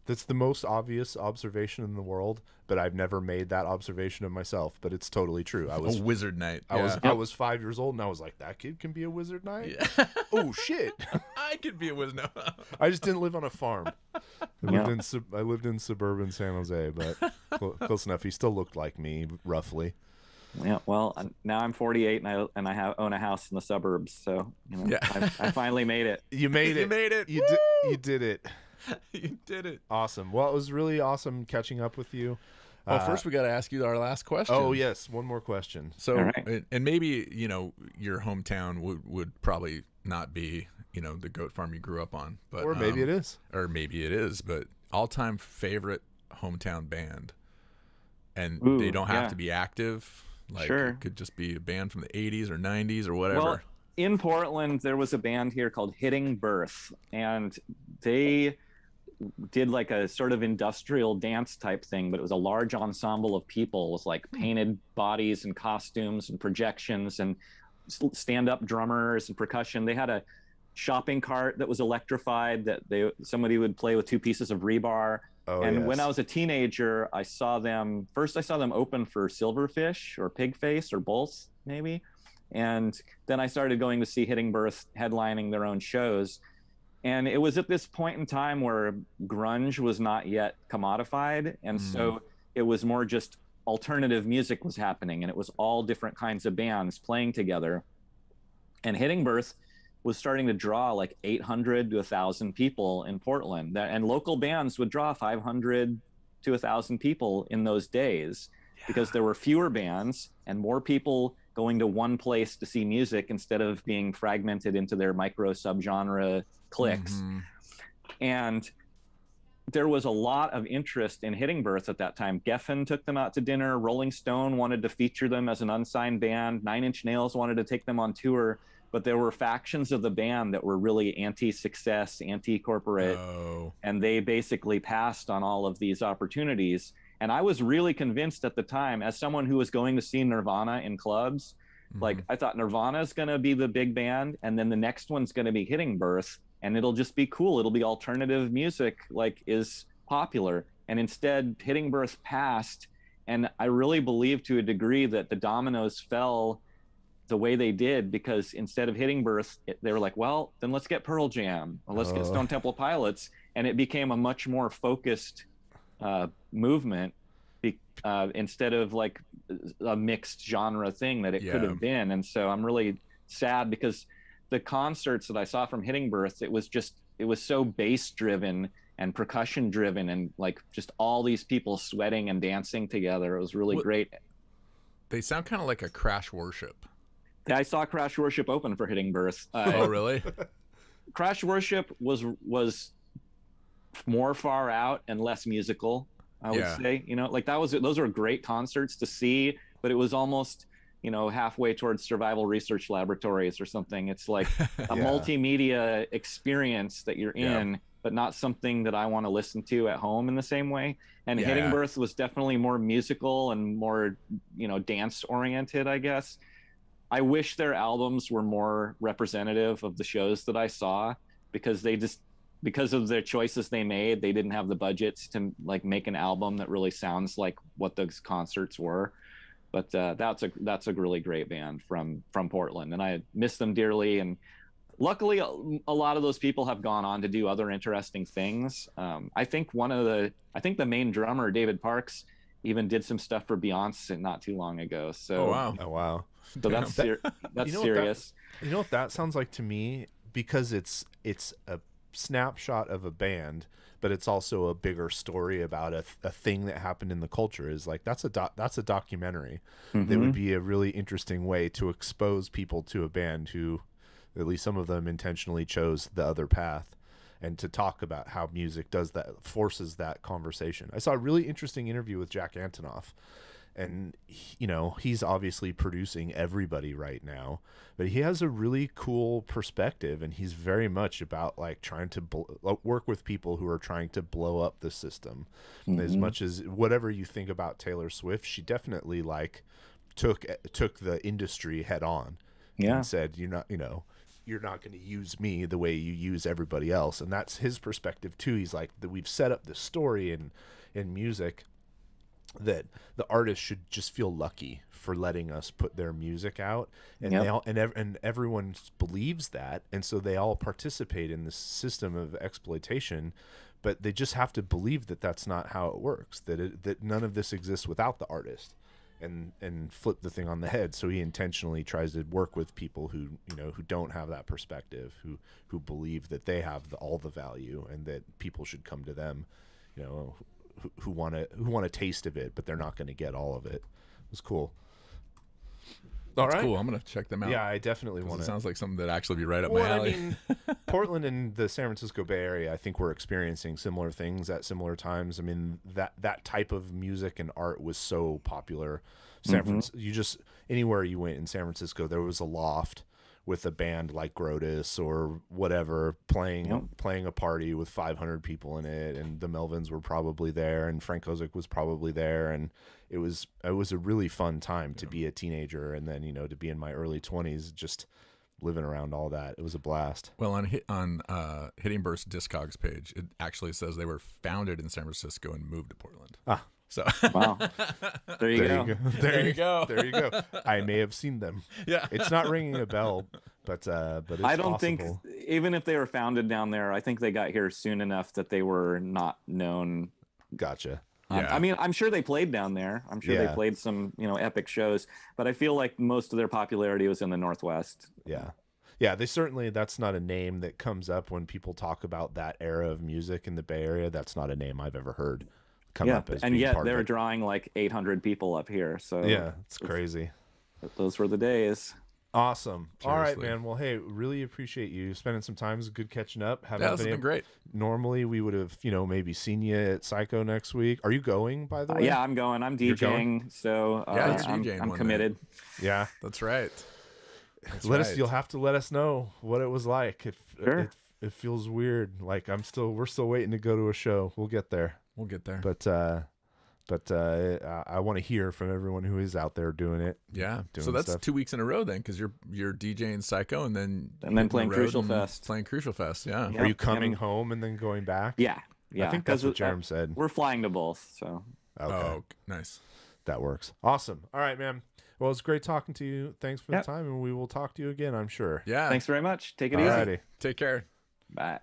that's the most obvious observation in the world, but I've never made that observation of myself. But it's totally true. I was a wizard knight. I yeah. was I was five years old, and I was like, that kid can be a wizard knight. Yeah. oh shit! I could be a wizard. No. I just didn't live on a farm. I lived, yeah. in, I lived in suburban San Jose, but close enough. He still looked like me roughly. Yeah, well, now I'm 48 and I and I have own a house in the suburbs, so you know, yeah. I, I finally made it. You made it. You made it. You, you did it. you did it. Awesome. Well, it was really awesome catching up with you. Well, uh, first we got to ask you our last question. Oh yes, one more question. So, and maybe you know your hometown would would probably not be you know the goat farm you grew up on, but or maybe um, it is, or maybe it is. But all time favorite hometown band, and Ooh, they don't have yeah. to be active like sure. it could just be a band from the 80s or 90s or whatever. Well, in Portland, there was a band here called Hitting Birth, and they did like a sort of industrial dance type thing, but it was a large ensemble of people with like hmm. painted bodies and costumes and projections and stand up drummers and percussion. They had a shopping cart that was electrified that they somebody would play with two pieces of rebar Oh, and yes. when I was a teenager, I saw them first. I saw them open for Silverfish or Pigface or both, maybe. And then I started going to see Hitting Birth headlining their own shows. And it was at this point in time where grunge was not yet commodified. And mm. so it was more just alternative music was happening. And it was all different kinds of bands playing together. And Hitting Birth was starting to draw like 800 to 1,000 people in Portland. And local bands would draw 500 to 1,000 people in those days yeah. because there were fewer bands and more people going to one place to see music instead of being fragmented into their micro subgenre cliques. Mm-hmm. And there was a lot of interest in hitting birth at that time. Geffen took them out to dinner. Rolling Stone wanted to feature them as an unsigned band. Nine Inch Nails wanted to take them on tour but there were factions of the band that were really anti-success, anti-corporate, oh. and they basically passed on all of these opportunities. And I was really convinced at the time, as someone who was going to see Nirvana in clubs, mm-hmm. like I thought Nirvana is going to be the big band, and then the next one's going to be Hitting Birth, and it'll just be cool. It'll be alternative music, like is popular. And instead, Hitting Birth passed. And I really believe to a degree that the dominoes fell the way they did because instead of hitting birth, they were like, well, then let's get Pearl Jam, or let's oh. get Stone Temple Pilots, and it became a much more focused uh, movement be, uh, instead of like a mixed genre thing that it yeah. could have been. And so I'm really sad because the concerts that I saw from Hitting Birth, it was just it was so bass driven and percussion driven and like just all these people sweating and dancing together. It was really well, great. They sound kind of like a crash worship. I saw Crash Worship open for Hitting Birth. Uh, oh, really? Crash Worship was was more far out and less musical. I would yeah. say, you know, like that was those were great concerts to see, but it was almost you know halfway towards survival research laboratories or something. It's like a yeah. multimedia experience that you're in. Yeah. But not something that I want to listen to at home in the same way. And Hitting Birth was definitely more musical and more, you know, dance oriented, I guess. I wish their albums were more representative of the shows that I saw because they just because of their choices they made, they didn't have the budgets to like make an album that really sounds like what those concerts were. But uh, that's a that's a really great band from from Portland, and I miss them dearly. And luckily, a lot of those people have gone on to do other interesting things. Um, I think one of the I think the main drummer David Parks even did some stuff for Beyonce not too long ago. So oh, wow, oh, wow. So that's ser- that's you know serious. That, you know what that sounds like to me because it's it's a snapshot of a band, but it's also a bigger story about a, a thing that happened in the culture. Is like that's a that's a documentary. Mm-hmm. That would be a really interesting way to expose people to a band who, at least some of them, intentionally chose the other path, and to talk about how music does that forces that conversation. I saw a really interesting interview with Jack Antonoff and you know he's obviously producing everybody right now but he has a really cool perspective and he's very much about like trying to bl- uh, work with people who are trying to blow up the system mm-hmm. as much as whatever you think about Taylor Swift she definitely like took uh, took the industry head on yeah. and said you're not you know you're not going to use me the way you use everybody else and that's his perspective too he's like that we've set up this story in in music that the artist should just feel lucky for letting us put their music out and yep. they all and, ev and everyone believes that and so they all participate in this system of exploitation but they just have to believe that that's not how it works that it, that none of this exists without the artist and and flip the thing on the head so he intentionally tries to work with people who you know who don't have that perspective who who believe that they have the, all the value and that people should come to them you know who want to who want a taste of it, but they're not going to get all of it. It was cool. All That's right. cool. I'm gonna check them out. Yeah, I definitely want to. Sounds like something that actually be right up well, my alley. I mean, Portland and the San Francisco Bay Area, I think we're experiencing similar things at similar times. I mean, that that type of music and art was so popular. San mm -hmm. Francisco, you just anywhere you went in San Francisco, there was a loft with a band like Grotus or whatever playing yep. playing a party with 500 people in it and the Melvins were probably there and Frank Ozick was probably there and it was it was a really fun time yeah. to be a teenager and then you know to be in my early 20s just living around all that it was a blast well on on uh hitting burst discogs page it actually says they were founded in san francisco and moved to portland ah so wow, there you, there go. you go. There, there you, you go. There you go. I may have seen them. Yeah, it's not ringing a bell, but uh, but I don't possible. think even if they were founded down there, I think they got here soon enough that they were not known. Gotcha. Yeah. I mean, I'm sure they played down there. I'm sure yeah. they played some, you know, epic shows, but I feel like most of their popularity was in the Northwest. Yeah. Yeah, they certainly that's not a name that comes up when people talk about that era of music in the Bay Area. That's not a name I've ever heard come yeah, up as and yet they're drawing like 800 people up here so yeah it's crazy those were the days Awesome. Seriously. All right, man. Well, hey, really appreciate you spending some time. It's good catching up. Haven't yeah, been, been great. Normally, we would have, you know, maybe seen you at Psycho next week. Are you going, by the uh, way? Uh, yeah, I'm going. I'm DJing, going? so uh, yeah, I'm, DJing I'm committed. Day. Yeah, that's right. That's let right. us. You'll have to let us know what it was like. If sure. it, it feels weird, like I'm still, we're still waiting to go to a show. We'll get there. We'll get there. But uh, but uh, I want to hear from everyone who is out there doing it. Yeah. Doing so that's stuff. two weeks in a row then, because you're you're DJing Psycho and then and then playing Crucial Fest. Playing Crucial Fest. Yeah. Are you coming home and then going back? Yeah. Yeah. I think that's what Jerem said. We're flying to both. So. Okay. Oh, nice. That works. Awesome. All right, man. Well, it's great talking to you. Thanks for yep. the time, and we will talk to you again. I'm sure. Yeah. Thanks very much. Take it Alrighty. easy. Take care. Bye.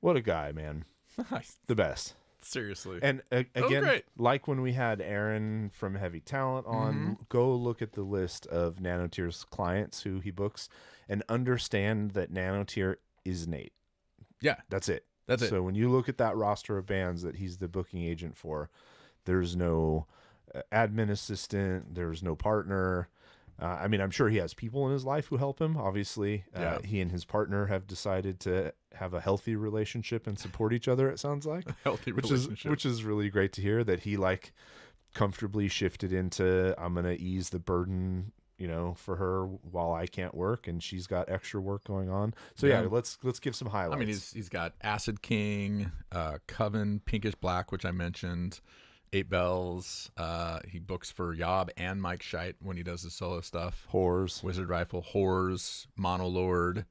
What a guy, man. Nice. The best. Seriously. And uh, oh, again, oh, like when we had Aaron from Heavy Talent on, mm-hmm. go look at the list of NanoTier's clients who he books and understand that NanoTier is Nate. Yeah. That's it. That's it. So when you look at that roster of bands that he's the booking agent for, there's no uh, admin assistant, there's no partner, uh, I mean, I'm sure he has people in his life who help him. Obviously, uh, yeah. he and his partner have decided to have a healthy relationship and support each other. It sounds like a healthy which relationship, is, which is really great to hear. That he like comfortably shifted into I'm gonna ease the burden, you know, for her while I can't work and she's got extra work going on. So yeah, yeah let's let's give some highlights. I mean, he's he's got Acid King, uh, Coven, Pinkish Black, which I mentioned. Eight Bells. Uh, he books for Yob and Mike Scheit when he does his solo stuff. Whores, Wizard Rifle. Mono Monolord.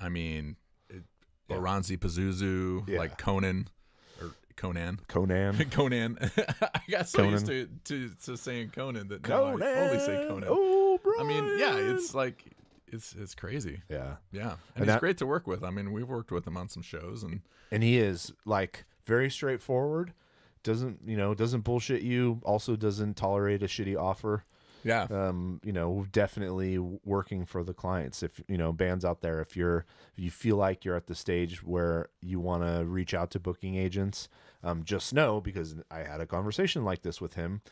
I mean, yeah. Oranzi Pazuzu. Yeah. Like Conan. Or Conan. Conan. Conan. I got so Conan. used to, to, to saying Conan that Conan. I only say Conan. Oh, bro. I mean, yeah, it's like it's it's crazy. Yeah, yeah, and, and he's that, great to work with. I mean, we've worked with him on some shows, and and he is like very straightforward, doesn't you know doesn't bullshit you. Also doesn't tolerate a shitty offer. Yeah. Um, you know, definitely working for the clients. If you know bands out there, if you're if you feel like you're at the stage where you want to reach out to booking agents, um, just know because I had a conversation like this with him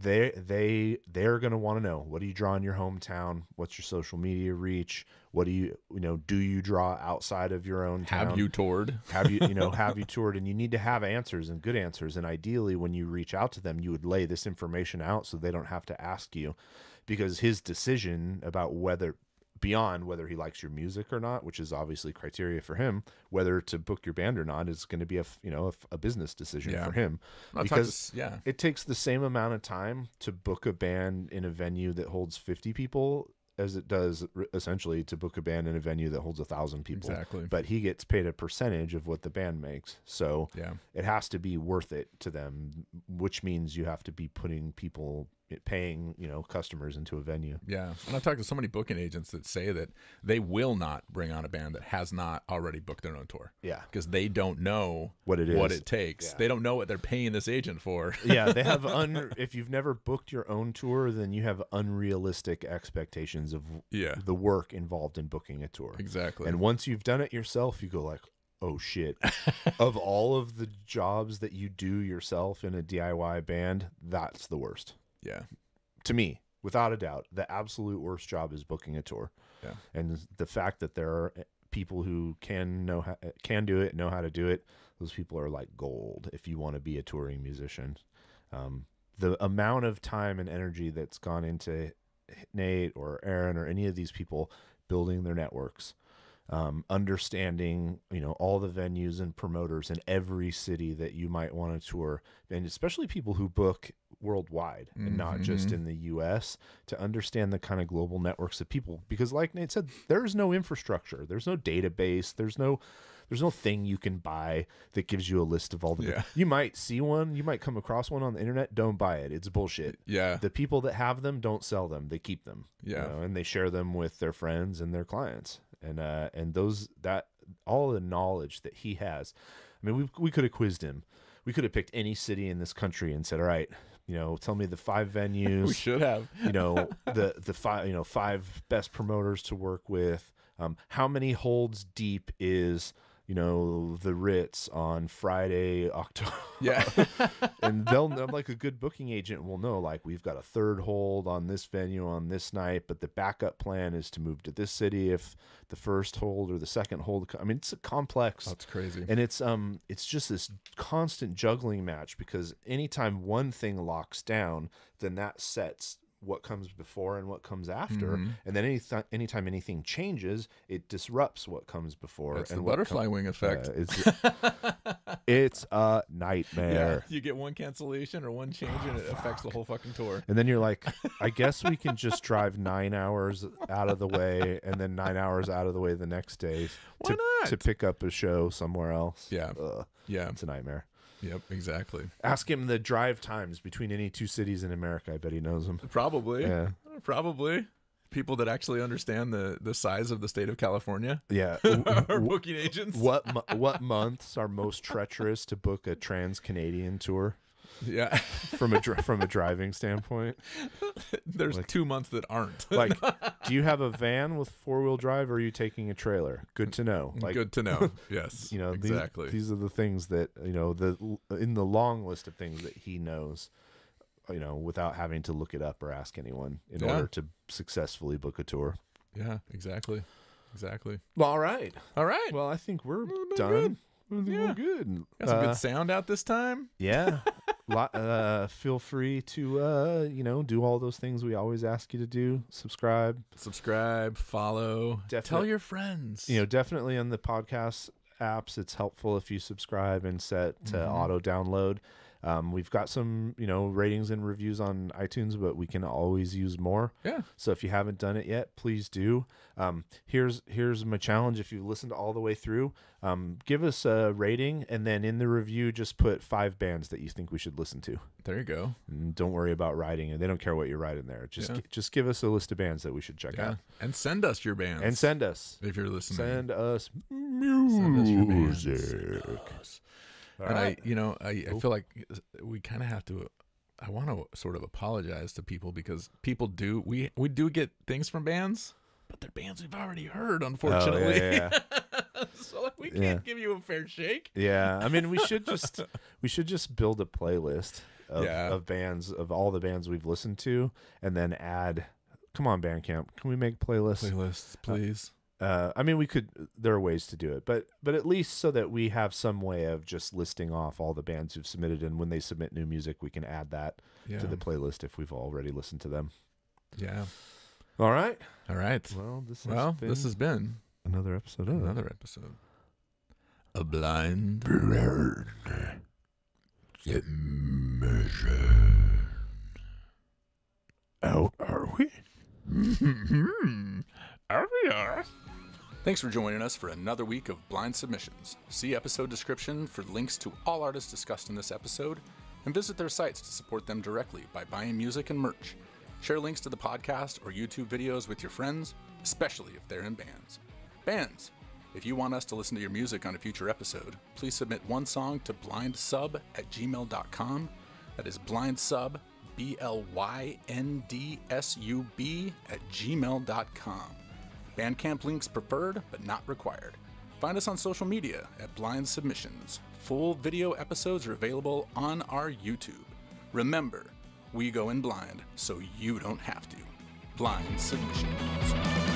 they they they're going to want to know what do you draw in your hometown what's your social media reach what do you you know do you draw outside of your own town have you toured have you you know have you toured and you need to have answers and good answers and ideally when you reach out to them you would lay this information out so they don't have to ask you because his decision about whether beyond whether he likes your music or not, which is obviously criteria for him, whether to book your band or not is going to be a you know a, a business decision yeah. for him I'll because to, yeah, it takes the same amount of time to book a band in a venue that holds 50 people as it does essentially to book a band in a venue that holds a thousand people. Exactly. But he gets paid a percentage of what the band makes. So yeah. it has to be worth it to them, which means you have to be putting people paying you know customers into a venue. Yeah, and I've talked to so many booking agents that say that they will not bring on a band that has not already booked their own tour. Yeah, because they don't know what it is, what it takes. Yeah. They don't know what they're paying this agent for. yeah, they have un. if you've never booked your own tour, then you have unrealistic expectations of yeah. the work involved in booking a tour. Exactly. And once you've done it yourself, you go like, oh shit of all of the jobs that you do yourself in a diy band that's the worst yeah. To me, without a doubt, the absolute worst job is booking a tour. Yeah. And the fact that there are eh, people who can know how, eh, can do it, know how to do it, those people are like gold if you want to be a touring musician. Um, the amount of time and energy that's gone into Nate or Aaron or any of these people building their networks um, understanding you know all the venues and promoters in every city that you might want to tour and especially people who book worldwide mm -hmm. and not mm-hmm. just in the US to understand the kind of global networks of people because like Nate said there's no infrastructure there's no database there's no there's no thing you can buy that gives you a list of all the yeah. you might see one you might come across one on the internet don't buy it it's bullshit yeah the people that have them don't sell them they keep them yeah you know, and they share them with their friends and their clients and uh, and those that all the knowledge that he has. I mean, we we could have quizzed him. We could have picked any city in this country and said, "All right, you know, tell me the five venues. we should have. you know, the the five you know five best promoters to work with. Um, how many holds deep is?" you know, the Ritz on Friday, October. Yeah. and they'll, I'm like a good booking agent will know, like, we've got a third hold on this venue on this night, but the backup plan is to move to this city if the first hold or the second hold. I mean, it's a complex. That's crazy. And it's, um, it's just this constant juggling match because anytime one thing locks down, then that sets what comes before and what comes after. Mm -hmm. And then any th anytime anything changes, it disrupts what comes before. That's and the butterfly wing effect. Uh, it's, it's a nightmare. Yeah, you get one cancellation or one change, oh, and ah, it fuck. affects the whole fucking tour. And then you're like, I guess we can just drive nine hours out of the way, and then nine hours out of the way the next day. Why to, not? To pick up a show somewhere else. Yeah. Ugh. Yeah. It's a nightmare. Yep, exactly. Ask him the drive times between any two cities in America. I bet he knows them. Probably. Yeah. Probably. People that actually understand the the size of the state of California. Yeah. are booking agents. What what months are most treacherous to book a trans Canadian tour? Yeah, from a dr- from a driving standpoint, there's Like- two months that aren't. like, do you have a van with four wheel drive, or are you taking a trailer? Good to know. Like, Good to know. Yes, you know, exactly. These, are the things that you know the in the long list of things that he knows. Uh, you know, without having to look it up or ask anyone in Yeah. order to successfully book a tour. yeah, exactly, exactly. Well, all right. All right. Well, I think we're done yeah. good. Got some uh, good sound out this time. Yeah. uh, feel free to uh, you know do all those things we always ask you to do. Subscribe, subscribe, follow, tell your friends. You know, definitely on the podcast apps, it's helpful if you subscribe and set to mm -hmm. auto download. Um, we've got some, you know, ratings and reviews on iTunes, but we can always use more. Yeah. So if you haven't done it yet, please do. Um, here's here's my challenge. If you listened all the way through, um, give us a rating, and then in the review, just put five bands that you think we should listen to. There you go. And don't worry about writing, and they don't care what you write in there. Just yeah. just give us a list of bands that we should check yeah. out, and send us your bands, and send us if you're listening. Send us music. Send us all and right. I, you know, I, I feel like uh, we kind of have to. Uh, I want to sort of apologize to people because people do we we do get things from bands, but they're bands we've already heard, unfortunately. Oh, yeah, yeah. so like, we can't yeah. give you a fair shake. Yeah, I mean, we should just we should just build a playlist of, of bands of all the bands we've listened to, and then add. Come on, Bandcamp, can we make playlists? Playlists, uh, please. Uh, uh, I mean, we could. There are ways to do it, but but at least so that we have some way of just listing off all the bands who've submitted, and when they submit new music, we can add that yeah. to the playlist if we've already listened to them. Yeah. All right. All right. Well, this has well, been this has been another episode. Of another episode. A blind bird get measured. Out are we? Thanks for joining us for another week of Blind Submissions. See episode description for links to all artists discussed in this episode, and visit their sites to support them directly by buying music and merch. Share links to the podcast or YouTube videos with your friends, especially if they're in bands. Bands! If you want us to listen to your music on a future episode, please submit one song to blindsub at gmail.com. That is blindsub, B L Y N D S U B, at gmail.com. Bandcamp links preferred but not required. Find us on social media at Blind Submissions. Full video episodes are available on our YouTube. Remember, we go in blind, so you don't have to. Blind Submissions.